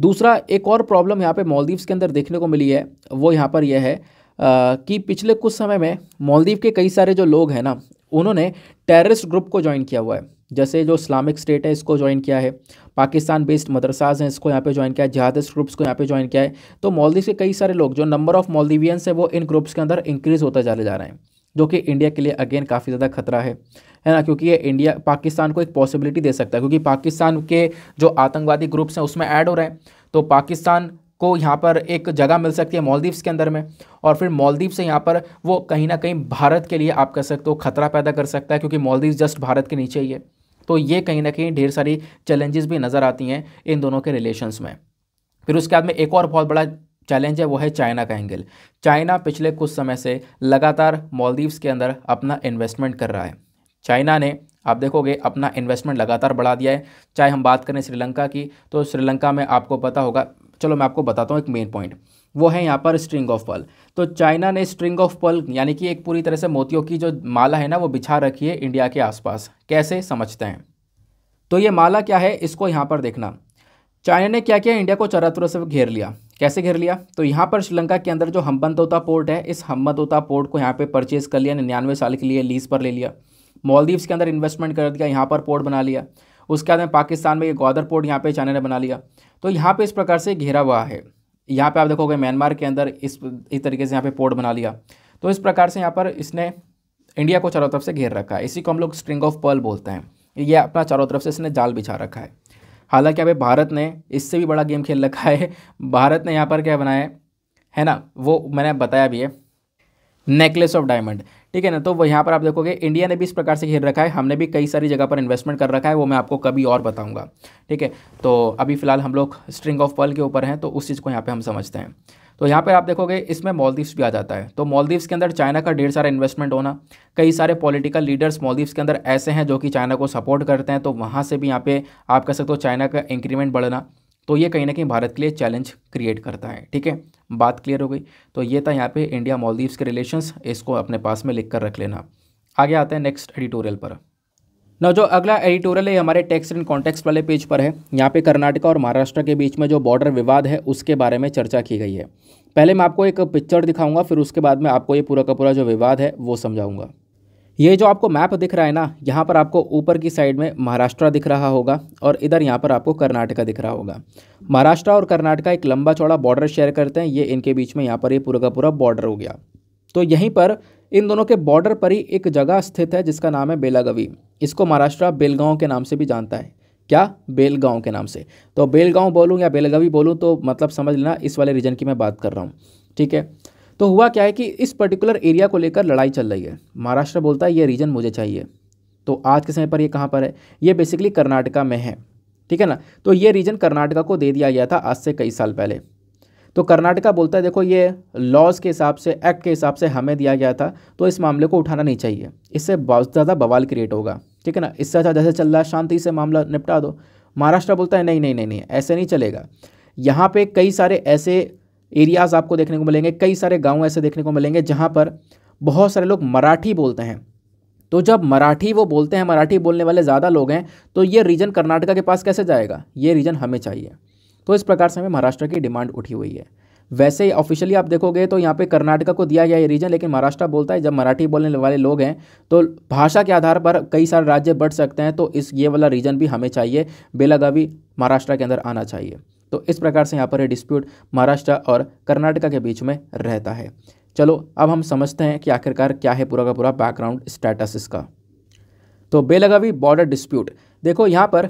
दूसरा एक और प्रॉब्लम यहाँ पे मालदीव्स के अंदर देखने को मिली है वो यहाँ पर यह है आ, कि पिछले कुछ समय में मालदीव के कई सारे जो लोग हैं ना उन्होंने टेररिस्ट ग्रुप को ज्वाइन किया हुआ है जैसे जो इस्लामिक स्टेट है इसको ज्वाइन किया है पाकिस्तान बेस्ड मदरसाज हैं इसको यहाँ पे ज्वाइन किया है जहादस्ट ग्रुप्स को यहाँ पे ज्वाइन किया है तो मॉलदीव के कई सारे लोग जो नंबर ऑफ मॉलदीवियंस है वो इन ग्रुप्स के अंदर इंक्रीज़ होता चले जा रहे हैं जो कि इंडिया के लिए अगेन काफ़ी ज़्यादा खतरा है है ना क्योंकि ये इंडिया पाकिस्तान को एक पॉसिबिलिटी दे सकता है क्योंकि पाकिस्तान के जो आतंकवादी ग्रुप्स हैं उसमें ऐड हो रहे हैं तो पाकिस्तान को यहाँ पर एक जगह मिल सकती है मॉलदीव्स के अंदर में और फिर मॉलदीव से यहाँ पर वो कहीं ना कहीं भारत के लिए आप कह सकते हो खतरा पैदा कर सकता है क्योंकि मॉलदीव जस्ट भारत के नीचे ही है तो ये कहीं ना कहीं ढेर सारी चैलेंजेस भी नज़र आती हैं इन दोनों के रिलेशंस में फिर उसके बाद में एक और बहुत बड़ा चैलेंज है वो है चाइना का एंगल चाइना पिछले कुछ समय से लगातार मालदीव्स के अंदर अपना इन्वेस्टमेंट कर रहा है चाइना ने आप देखोगे अपना इन्वेस्टमेंट लगातार बढ़ा दिया है चाहे हम बात करें श्रीलंका की तो श्रीलंका में आपको पता होगा चलो मैं आपको बताता हूँ एक मेन पॉइंट वो है यहाँ पर स्ट्रिंग ऑफ पल तो चाइना ने स्ट्रिंग ऑफ पल यानी कि एक पूरी तरह से मोतियों की जो माला है ना वो बिछा रखी है इंडिया के आसपास कैसे समझते हैं तो ये माला क्या है इसको यहाँ पर देखना चाइना ने क्या किया इंडिया को चौरातरों से घेर लिया कैसे घेर लिया तो यहाँ पर श्रीलंका के अंदर जो हम्बनतोता पोर्ट है इस हम्बनतोता पोर्ट को यहाँ पे परचेज कर लिया निन्यानवे साल के लिए लीज पर ले लिया मालदीव्स के अंदर इन्वेस्टमेंट कर दिया यहाँ पर पोर्ट बना लिया उसके बाद में पाकिस्तान में ये ग्वादर पोर्ट यहाँ पे चाइना ने बना लिया तो यहाँ पे इस प्रकार से घेरा हुआ है यहाँ पे आप देखोगे म्यांमार के अंदर इस इस तरीके से यहाँ पे पोर्ट बना लिया तो इस प्रकार से यहाँ पर इसने इंडिया को चारों तरफ से घेर रखा है इसी को हम लोग स्ट्रिंग ऑफ पर्ल बोलते हैं ये अपना चारों तरफ से इसने जाल बिछा रखा है हालांकि अभी भारत ने इससे भी बड़ा गेम खेल रखा है भारत ने यहाँ पर क्या बनाया है ना वो मैंने बताया भी है नेकलेस ऑफ डायमंड ठीक है ना तो यहाँ पर आप देखोगे इंडिया ने भी इस प्रकार से घेर रखा है हमने भी कई सारी जगह पर इन्वेस्टमेंट कर रखा है वो मैं आपको कभी और बताऊँगा ठीक है तो अभी फिलहाल हम लोग स्ट्रिंग ऑफ पल के ऊपर हैं तो उस चीज़ को यहाँ पर हम समझते हैं तो यहाँ पर आप देखोगे इसमें मॉलदीव्स भी आ जाता है तो मॉलदीव्स के अंदर चाइना का ढेर सारा इन्वेस्टमेंट होना कई सारे पॉलिटिकल लीडर्स मॉलदीव्स के अंदर ऐसे हैं जो कि चाइना को सपोर्ट करते हैं तो वहाँ से भी यहाँ पे आप कह सकते हो चाइना का इंक्रीमेंट बढ़ना तो ये कहीं ना कहीं भारत के लिए चैलेंज क्रिएट करता है ठीक है बात क्लियर हो गई तो ये था यहाँ पे इंडिया मॉलदीव्स के रिलेशंस इसको अपने पास में लिख कर रख लेना आगे आते हैं नेक्स्ट एडिटोरियल पर न जो अगला एडिटोरियल है हमारे टेक्स्ट एंड कॉन्टेक्स्ट वाले पेज पर है यहाँ पे कर्नाटका और महाराष्ट्र के बीच में जो बॉर्डर विवाद है उसके बारे में चर्चा की गई है पहले मैं आपको एक पिक्चर दिखाऊंगा फिर उसके बाद में आपको ये पूरा का पूरा जो विवाद है वो समझाऊंगा ये जो आपको मैप दिख रहा है ना यहाँ पर आपको ऊपर की साइड में महाराष्ट्र दिख रहा होगा और इधर यहाँ पर आपको कर्नाटका दिख रहा होगा महाराष्ट्र और कर्नाटका एक लंबा चौड़ा बॉर्डर शेयर करते हैं ये इनके बीच में यहाँ पर ये पूरा का पूरा बॉर्डर हो गया तो यहीं पर इन दोनों के बॉर्डर पर ही एक जगह स्थित है जिसका नाम है बेलागवी इसको महाराष्ट्र बेलगांव के नाम से भी जानता है क्या बेलगांव के नाम से तो बेलगांव बोलूँ या बेलगवी बोलूँ तो मतलब समझ लेना इस वाले रीजन की मैं बात कर रहा हूँ ठीक है तो हुआ क्या है कि इस पर्टिकुलर एरिया को लेकर लड़ाई चल रही है महाराष्ट्र बोलता है ये रीजन मुझे चाहिए तो आज के समय पर ये कहाँ पर है ये बेसिकली कर्नाटका में है ठीक है ना तो ये रीजन कर्नाटका को दे दिया गया था आज से कई साल पहले तो कर्नाटका बोलता है देखो ये लॉज के हिसाब से एक्ट के हिसाब से हमें दिया गया था तो इस मामले को उठाना नहीं चाहिए इससे बहुत ज़्यादा बवाल क्रिएट होगा ठीक है ना इससे अच्छा जैसे चल रहा है शांति से मामला निपटा दो महाराष्ट्र बोलता है नहीं नहीं नहीं नहीं ऐसे नहीं चलेगा यहाँ पे कई सारे ऐसे एरियाज़ आपको देखने को मिलेंगे कई सारे गांव ऐसे देखने को मिलेंगे जहाँ पर बहुत सारे लोग मराठी बोलते हैं तो जब मराठी वो बोलते हैं मराठी बोलने वाले ज़्यादा लोग हैं तो ये रीजन कर्नाटका के पास कैसे जाएगा ये रीजन हमें चाहिए तो इस प्रकार से हमें महाराष्ट्र की डिमांड उठी हुई है वैसे ऑफिशियली आप देखोगे तो यहाँ पे कर्नाटका को दिया गया ये रीजन लेकिन महाराष्ट्र बोलता है जब मराठी बोलने वाले लोग हैं तो भाषा के आधार पर कई सारे राज्य बढ़ सकते हैं तो इस ये वाला रीजन भी हमें चाहिए बेलागावी महाराष्ट्र के अंदर आना चाहिए तो इस प्रकार से यहाँ पर यह डिस्प्यूट महाराष्ट्र और कर्नाटका के बीच में रहता है चलो अब हम समझते हैं कि आखिरकार क्या है पूरा का पूरा बैकग्राउंड स्टेटस इसका तो बेलगावी बॉर्डर डिस्प्यूट देखो यहाँ पर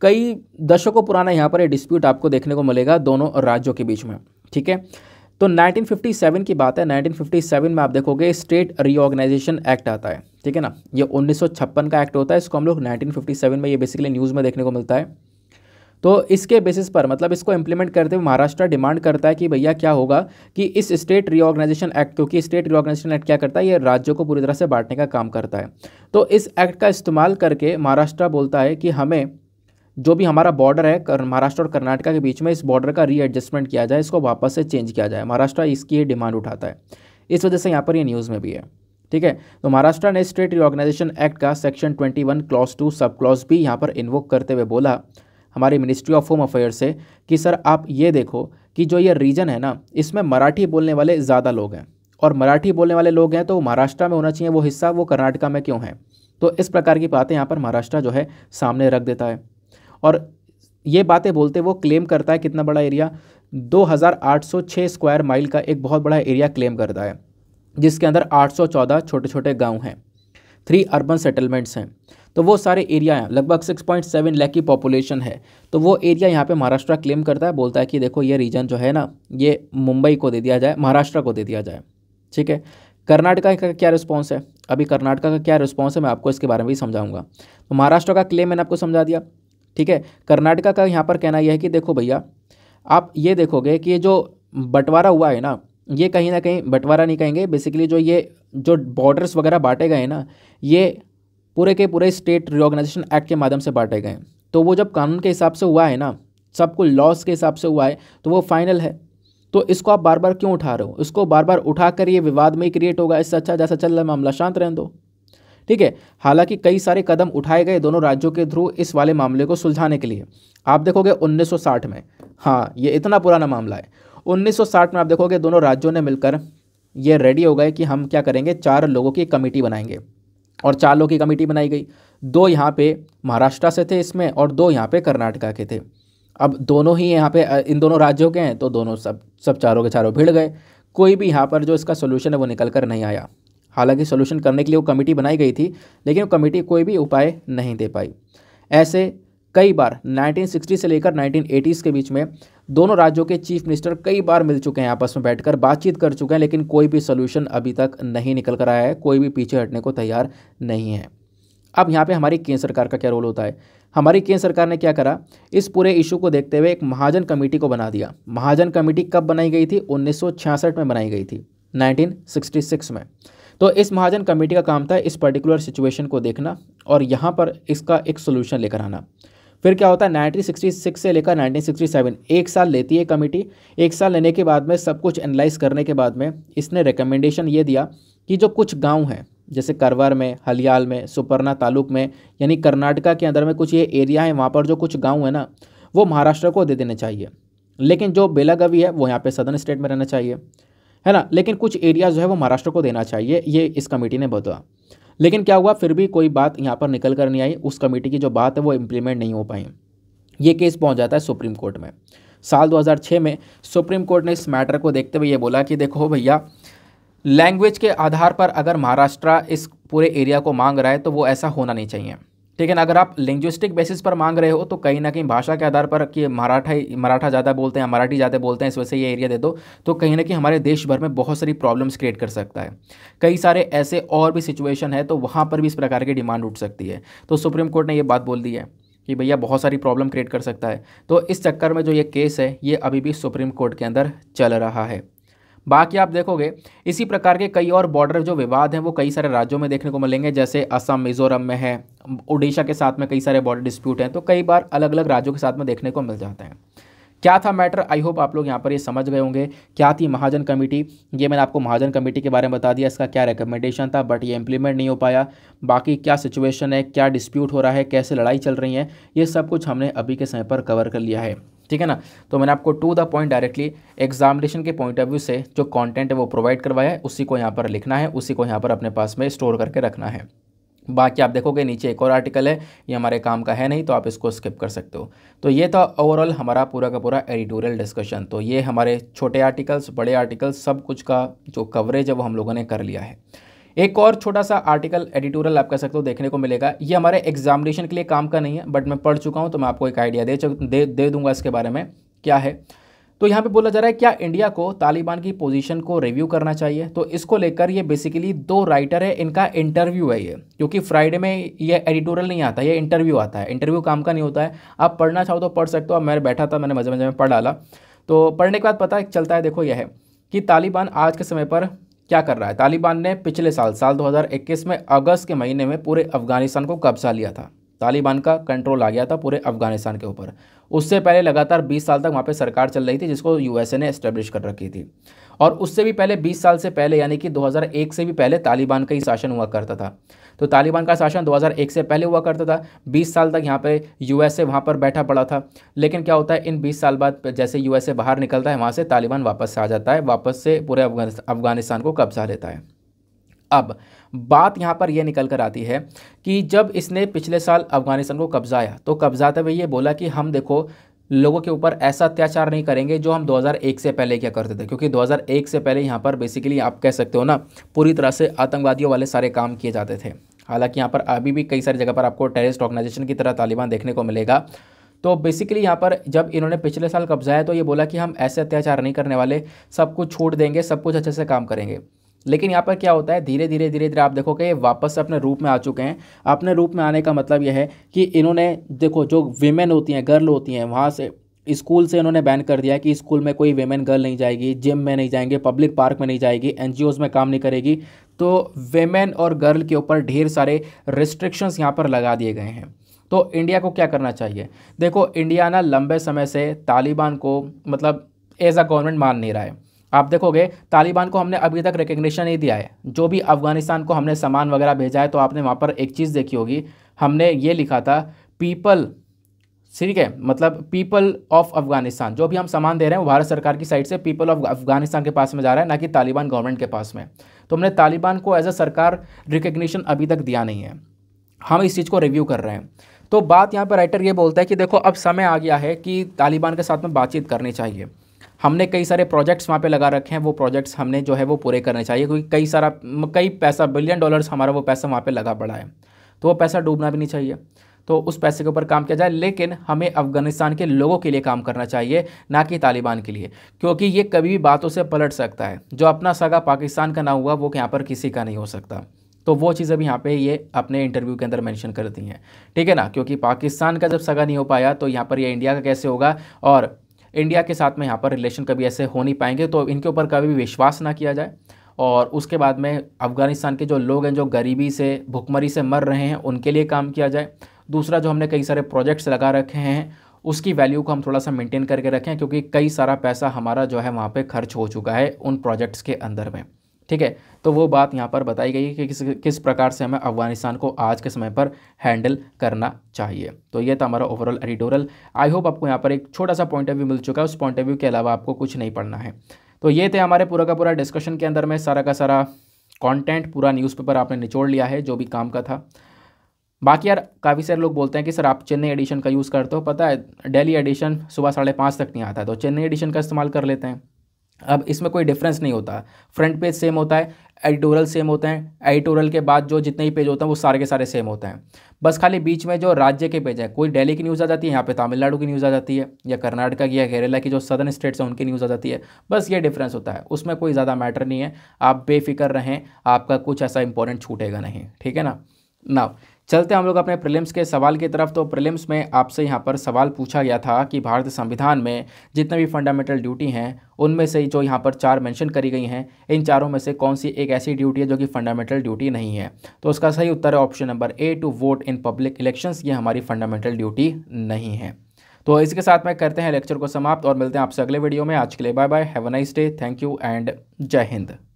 कई दशकों पुराना यहाँ पर ये डिस्प्यूट आपको देखने को मिलेगा दोनों राज्यों के बीच में ठीक है तो 1957 की बात है 1957 में आप देखोगे स्टेट रीऑर्गेनाइजेशन एक्ट आता है ठीक है ना ये 1956 का एक्ट होता है इसको हम लोग 1957 में ये बेसिकली न्यूज़ में देखने को मिलता है तो इसके बेसिस पर मतलब इसको इम्प्लीमेंट करते हुए महाराष्ट्र डिमांड करता है कि भैया क्या होगा कि इस स्टेट रीऑर्गेनाइजेशन एक्ट क्योंकि स्टेट रिओर्गनाइजेशन एक्ट क्या करता है ये राज्यों को पूरी तरह से बांटने का काम करता है तो इस एक्ट का इस्तेमाल करके महाराष्ट्र बोलता है कि हमें जो भी हमारा बॉर्डर है महाराष्ट्र और कर्नाटका के बीच में इस बॉर्डर का रीएडजस्टमेंट किया जाए इसको वापस से चेंज किया जाए महाराष्ट्र इसकी डिमांड उठाता है इस वजह से यहाँ पर ये न्यूज़ में भी है ठीक है तो महाराष्ट्र ने स्टेट रिओर्गेनाइजेशन एक्ट का section 21 clause two sub clause भी यहाँ पर इन्वोक करते हुए बोला हमारी मिनिस्ट्री ऑफ होम अफेयर से कि सर आप ये देखो कि जो ये रीजन है ना इसमें मराठी बोलने वाले ज़्यादा लोग हैं और मराठी बोलने वाले लोग हैं तो महाराष्ट्र में होना चाहिए वो हिस्सा वो कर्नाटका में क्यों है तो इस प्रकार की बातें यहाँ पर महाराष्ट्र जो है सामने रख देता है और ये बातें बोलते वो क्लेम करता है कितना बड़ा एरिया 2806 स्क्वायर माइल का एक बहुत बड़ा एरिया क्लेम करता है जिसके अंदर 814 छोटे छोटे गांव हैं थ्री अर्बन सेटलमेंट्स हैं तो वो सारे एरिया हैं लगभग सिक्स पॉइंट सेवन की पॉपुलेशन है तो वो एरिया यहाँ पे महाराष्ट्र क्लेम करता है बोलता है कि देखो ये रीजन जो है ना ये मुंबई को दे दिया जाए महाराष्ट्र को दे दिया जाए ठीक है कर्नाटका का क्या रिस्पॉन्स है अभी कर्नाटका का क्या रिस्पॉन्स है मैं आपको इसके बारे में भी समझाऊंगा तो महाराष्ट्र का क्लेम मैंने आपको समझा दिया ठीक है कर्नाटका का यहाँ पर कहना यह है कि देखो भैया आप ये देखोगे कि जो बंटवारा हुआ है ना ये कहीं ना कहीं बंटवारा नहीं कहेंगे बेसिकली जो ये जो बॉर्डर्स वगैरह बांटे गए ना ये पूरे के पूरे स्टेट रिओर्गनाइजेशन एक्ट के माध्यम से बांटे गए तो वो जब कानून के हिसाब से हुआ है ना सबको लॉस के हिसाब से हुआ है तो वो फाइनल है तो इसको आप बार बार क्यों उठा रहे हो इसको बार बार उठा कर ये विवाद में ही क्रिएट होगा इससे अच्छा जैसा चल रहा है मामला शांत रहने दो ठीक है हालांकि कई सारे कदम उठाए गए दोनों राज्यों के थ्रू इस वाले मामले को सुलझाने के लिए आप देखोगे 1960 में हाँ ये इतना पुराना मामला है 1960 में आप देखोगे दोनों राज्यों ने मिलकर ये रेडी हो गए कि हम क्या करेंगे चार लोगों की कमेटी बनाएंगे और चार लोगों की कमेटी बनाई गई दो यहाँ पे महाराष्ट्र से थे इसमें और दो यहाँ पे कर्नाटका के थे अब दोनों ही यहाँ पे इन दोनों राज्यों के हैं तो दोनों सब सब चारों के चारों भिड़ गए कोई भी यहाँ पर जो इसका सोल्यूशन है वो निकल कर नहीं आया हालांकि सोल्यूशन करने के लिए वो कमेटी बनाई गई थी लेकिन वो कमेटी कोई भी उपाय नहीं दे पाई ऐसे कई बार 1960 से लेकर 1980s के बीच में दोनों राज्यों के चीफ मिनिस्टर कई बार मिल चुके हैं आपस में बैठकर बातचीत कर चुके हैं लेकिन कोई भी सोल्यूशन अभी तक नहीं निकल कर आया है कोई भी पीछे हटने को तैयार नहीं है अब यहाँ पे हमारी केंद्र सरकार का क्या रोल होता है हमारी केंद्र सरकार ने क्या करा इस पूरे इशू को देखते हुए एक महाजन कमेटी को बना दिया महाजन कमेटी कब बनाई गई थी 1966 में बनाई गई थी 1966 में तो इस महाजन कमेटी का काम था इस पर्टिकुलर सिचुएशन को देखना और यहाँ पर इसका एक सोल्यूशन लेकर आना फिर क्या होता है सिक्स से लेकर सेवन एक साल लेती है कमेटी एक साल लेने के बाद में सब कुछ एनालाइज करने के बाद में इसने रिकमेंडेशन ये दिया कि जो कुछ गाँव हैं जैसे करवर में हलियाल में सुपर्णा तालुक में यानी कर्नाटका के अंदर में कुछ ये एरिया है वहाँ पर जो कुछ गाँव है ना वो महाराष्ट्र को दे देने चाहिए लेकिन जो बेलागवी है वो यहाँ पे सदर्न स्टेट में रहना चाहिए है ना लेकिन कुछ एरिया जो है वो महाराष्ट्र को देना चाहिए ये इस कमेटी ने बताया लेकिन क्या हुआ फिर भी कोई बात यहाँ पर निकल कर नहीं आई उस कमेटी की जो बात है वो इम्प्लीमेंट नहीं हो पाई ये केस पहुँच जाता है सुप्रीम कोर्ट में साल 2006 में सुप्रीम कोर्ट ने इस मैटर को देखते हुए ये बोला कि देखो भैया लैंग्वेज के आधार पर अगर महाराष्ट्र इस पूरे एरिया को मांग रहा है तो वो ऐसा होना नहीं चाहिए ठीक है ना अगर आप लिंग्विस्टिक बेसिस पर मांग रहे हो तो कहीं ना कहीं भाषा के आधार पर कि मराठा मराठा ज़्यादा बोलते हैं मराठी ज़्यादा बोलते हैं इस वजह से ये एरिया दे दो तो कहीं ना कहीं हमारे देश भर में बहुत सारी प्रॉब्लम्स क्रिएट कर सकता है कई सारे ऐसे और भी सिचुएशन है तो वहाँ पर भी इस प्रकार की डिमांड उठ सकती है तो सुप्रीम कोर्ट ने ये बात बोल दी है कि भैया बहुत सारी प्रॉब्लम क्रिएट कर सकता है तो इस चक्कर में जो ये केस है ये अभी भी सुप्रीम कोर्ट के अंदर चल रहा है बाकी आप देखोगे इसी प्रकार के कई और बॉर्डर जो विवाद हैं वो कई सारे राज्यों में देखने को मिलेंगे जैसे असम मिजोरम में है उड़ीसा के साथ में कई सारे बॉर्डर डिस्प्यूट हैं तो कई बार अलग अलग राज्यों के साथ में देखने को मिल जाते हैं क्या था मैटर आई होप आप लोग यहाँ पर ये समझ गए होंगे क्या थी महाजन कमेटी ये मैंने आपको महाजन कमेटी के बारे में बता दिया इसका क्या रिकमेंडेशन था बट ये इम्प्लीमेंट नहीं हो पाया बाकी क्या सिचुएशन है क्या डिस्प्यूट हो रहा है कैसे लड़ाई चल रही है ये सब कुछ हमने अभी के समय पर कवर कर लिया है ठीक है ना तो मैंने आपको to the point directly examination के पॉइंट ऑफ व्यू से जो कॉन्टेंट है वो प्रोवाइड करवाया है उसी को यहाँ पर लिखना है उसी को यहाँ पर अपने पास में स्टोर करके रखना है बाकी आप देखोगे नीचे एक और आर्टिकल है ये हमारे काम का है नहीं तो आप इसको स्किप कर सकते हो तो ये था ओवरऑल हमारा पूरा का पूरा एडिटोरियल डिस्कशन तो ये हमारे छोटे आर्टिकल्स बड़े आर्टिकल्स सब कुछ का जो कवरेज है वो हम लोगों ने कर लिया है एक और छोटा सा आर्टिकल एडिटोरियल आप कह सकते हो देखने को मिलेगा ये हमारे एग्जामिनेशन के लिए काम का नहीं है बट मैं पढ़ चुका हूँ तो मैं आपको एक आइडिया दे दे दे दूंगा इसके बारे में क्या है तो यहाँ पे बोला जा रहा है क्या इंडिया को तालिबान की पोजीशन को रिव्यू करना चाहिए तो इसको लेकर ये बेसिकली दो राइटर है इनका इंटरव्यू है ये क्योंकि फ्राइडे में ये एडिटोरियल नहीं आता ये इंटरव्यू आता है इंटरव्यू काम का नहीं होता है आप पढ़ना चाहो तो पढ़ सकते हो मैं बैठा था मैंने मजे मजे में पढ़ डाला तो पढ़ने के बाद पता चलता है देखो यह है कि तालिबान आज के समय पर क्या कर रहा है तालिबान ने पिछले साल साल 2021 में अगस्त के महीने में पूरे अफगानिस्तान को कब्जा लिया था तालिबान का कंट्रोल आ गया था पूरे अफगानिस्तान के ऊपर उससे पहले लगातार 20 साल तक वहाँ पे सरकार चल रही थी जिसको यूएसए ने एस्टेब्लिश कर रखी थी और उससे भी पहले 20 साल से पहले यानी कि 2001 से भी पहले तालिबान का ही शासन हुआ करता था तो तालिबान का शासन 2001 से पहले हुआ करता था 20 साल तक यहाँ पे यूएसए वहाँ पर बैठा पड़ा था लेकिन क्या होता है इन 20 साल बाद जैसे यूएसए बाहर निकलता है वहाँ से तालिबान वापस आ जाता है वापस से पूरे अफगानिस्तान को कब्जा लेता है अब बात यहाँ पर यह निकल कर आती है कि जब इसने पिछले साल अफगानिस्तान को कब्जाया तो कब्जाते हुए ये बोला कि हम देखो लोगों के ऊपर ऐसा अत्याचार नहीं करेंगे जो हम 2001 से पहले क्या करते थे क्योंकि 2001 से पहले यहाँ पर बेसिकली आप कह सकते हो ना पूरी तरह से आतंकवादियों वाले सारे काम किए जाते थे हालांकि यहाँ पर अभी भी कई सारी जगह पर आपको टेररिस्ट ऑर्गेनाइजेशन की तरह तालिबान देखने को मिलेगा तो बेसिकली यहाँ पर जब इन्होंने पिछले साल कब्जाया तो ये बोला कि हम ऐसे अत्याचार नहीं करने वाले सब कुछ छूट देंगे सब कुछ अच्छे से काम करेंगे लेकिन यहाँ पर क्या होता है धीरे धीरे धीरे धीरे आप देखोगे ये वापस अपने रूप में आ चुके हैं अपने रूप में आने का मतलब यह है कि इन्होंने देखो जो वीमेन होती हैं गर्ल होती हैं वहाँ से स्कूल से इन्होंने बैन कर दिया कि स्कूल में कोई वेमेन गर्ल नहीं जाएगी जिम में नहीं जाएंगे पब्लिक पार्क में नहीं जाएगी एन में काम नहीं करेगी तो वेमेन और गर्ल के ऊपर ढेर सारे रिस्ट्रिक्शंस यहाँ पर लगा दिए गए हैं तो इंडिया को क्या करना चाहिए देखो इंडिया ना लंबे समय से तालिबान को मतलब एज अ गवर्नमेंट मान नहीं रहा है आप देखोगे तालिबान को हमने अभी तक रिकग्निशन नहीं दिया है जो भी अफगानिस्तान को हमने सामान वगैरह भेजा है तो आपने वहाँ पर एक चीज़ देखी होगी हमने ये लिखा था पीपल ठीक है मतलब पीपल ऑफ अफगानिस्तान जो भी हम सामान दे रहे हैं वो भारत सरकार की साइड से पीपल ऑफ अफगानिस्तान के पास में जा रहा है ना कि तालिबान गवर्नमेंट के पास में तो हमने तालिबान को एज अ सरकार रिकग्निशन अभी तक दिया नहीं है हम इस चीज़ को रिव्यू कर रहे हैं तो बात यहाँ पर राइटर ये बोलता है कि देखो अब समय आ गया है कि तालिबान के साथ में बातचीत करनी चाहिए हमने कई सारे प्रोजेक्ट्स वहाँ पे लगा रखे हैं वो प्रोजेक्ट्स हमने जो है वो पूरे करने चाहिए क्योंकि कई सारा कई पैसा बिलियन डॉलर्स हमारा वो पैसा वहाँ पर लगा पड़ा है तो वो पैसा डूबना भी नहीं चाहिए तो उस पैसे के ऊपर काम किया जाए लेकिन हमें अफगानिस्तान के लोगों के लिए काम करना चाहिए ना कि तालिबान के लिए क्योंकि ये कभी भी बातों से पलट सकता है जो अपना सगा पाकिस्तान का ना हुआ वो यहाँ पर किसी का नहीं हो सकता तो वो चीज़ अभी यहाँ पे ये अपने इंटरव्यू के अंदर मेंशन कर दी हैं ठीक है ना क्योंकि पाकिस्तान का जब सगा नहीं हो पाया तो यहाँ पर ये इंडिया का कैसे होगा और इंडिया के साथ में यहाँ पर रिलेशन कभी ऐसे हो नहीं पाएंगे तो इनके ऊपर कभी भी विश्वास ना किया जाए और उसके बाद में अफ़गानिस्तान के जो लोग हैं जो गरीबी से भुखमरी से मर रहे हैं उनके लिए काम किया जाए दूसरा जो हमने कई सारे प्रोजेक्ट्स लगा रखे हैं उसकी वैल्यू को हम थोड़ा सा मेंटेन करके रखें क्योंकि कई सारा पैसा हमारा जो है वहाँ पे खर्च हो चुका है उन प्रोजेक्ट्स के अंदर में ठीक है तो वो बात यहाँ पर बताई गई है कि किस किस प्रकार से हमें अफगानिस्तान को आज के समय पर हैंडल करना चाहिए तो ये था हमारा ओवरऑल एडिटोरियल आई होप आपको यहाँ पर एक छोटा सा पॉइंट ऑफ व्यू मिल चुका है उस पॉइंट ऑफ व्यू के अलावा आपको कुछ नहीं पढ़ना है तो ये थे हमारे पूरा का पूरा डिस्कशन के अंदर में सारा का सारा कॉन्टेंट पूरा न्यूज़पेपर आपने निचोड़ लिया है जो भी काम का था बाकी यार काफ़ी सारे लोग बोलते हैं कि सर आप चेन्नई एडिशन का यूज़ करते हो पता है डेली एडिशन सुबह साढ़े पाँच तक नहीं आता तो चेन्नई एडिशन का इस्तेमाल कर लेते हैं अब इसमें कोई डिफरेंस नहीं होता फ्रंट पेज सेम होता है एडिटोरियल सेम होते हैं एडिटोरियल के बाद जो जितने ही पेज होते हैं वो सारे के सारे सेम होते हैं बस खाली बीच में जो राज्य के पेज हैं कोई दिल्ली की न्यूज़ आ जाती है यहाँ पे तमिलनाडु की न्यूज़ आ जाती है या कर्नाटका की या केरला की जो सदर्न स्टेट्स हैं उनकी न्यूज़ आ जाती है बस ये डिफरेंस होता है उसमें कोई ज़्यादा मैटर नहीं है आप बेफिक्र रहें आपका कुछ ऐसा इंपॉर्टेंट छूटेगा नहीं ठीक है ना नाउ चलते हम लोग अपने प्रिलिम्स के सवाल की तरफ तो प्रिलिम्स में आपसे यहाँ पर सवाल पूछा गया था कि भारतीय संविधान में जितने भी फंडामेंटल ड्यूटी हैं उनमें से जो यहाँ पर चार मेंशन करी गई हैं इन चारों में से कौन सी एक ऐसी ड्यूटी है जो कि फंडामेंटल ड्यूटी नहीं है तो उसका सही उत्तर है option number A to vote in public elections ये हमारी फंडामेंटल ड्यूटी नहीं है तो इसके साथ में करते हैं लेक्चर को समाप्त और मिलते हैं आपसे अगले वीडियो में आज के लिए bye bye have a nice day thank you and Jai Hind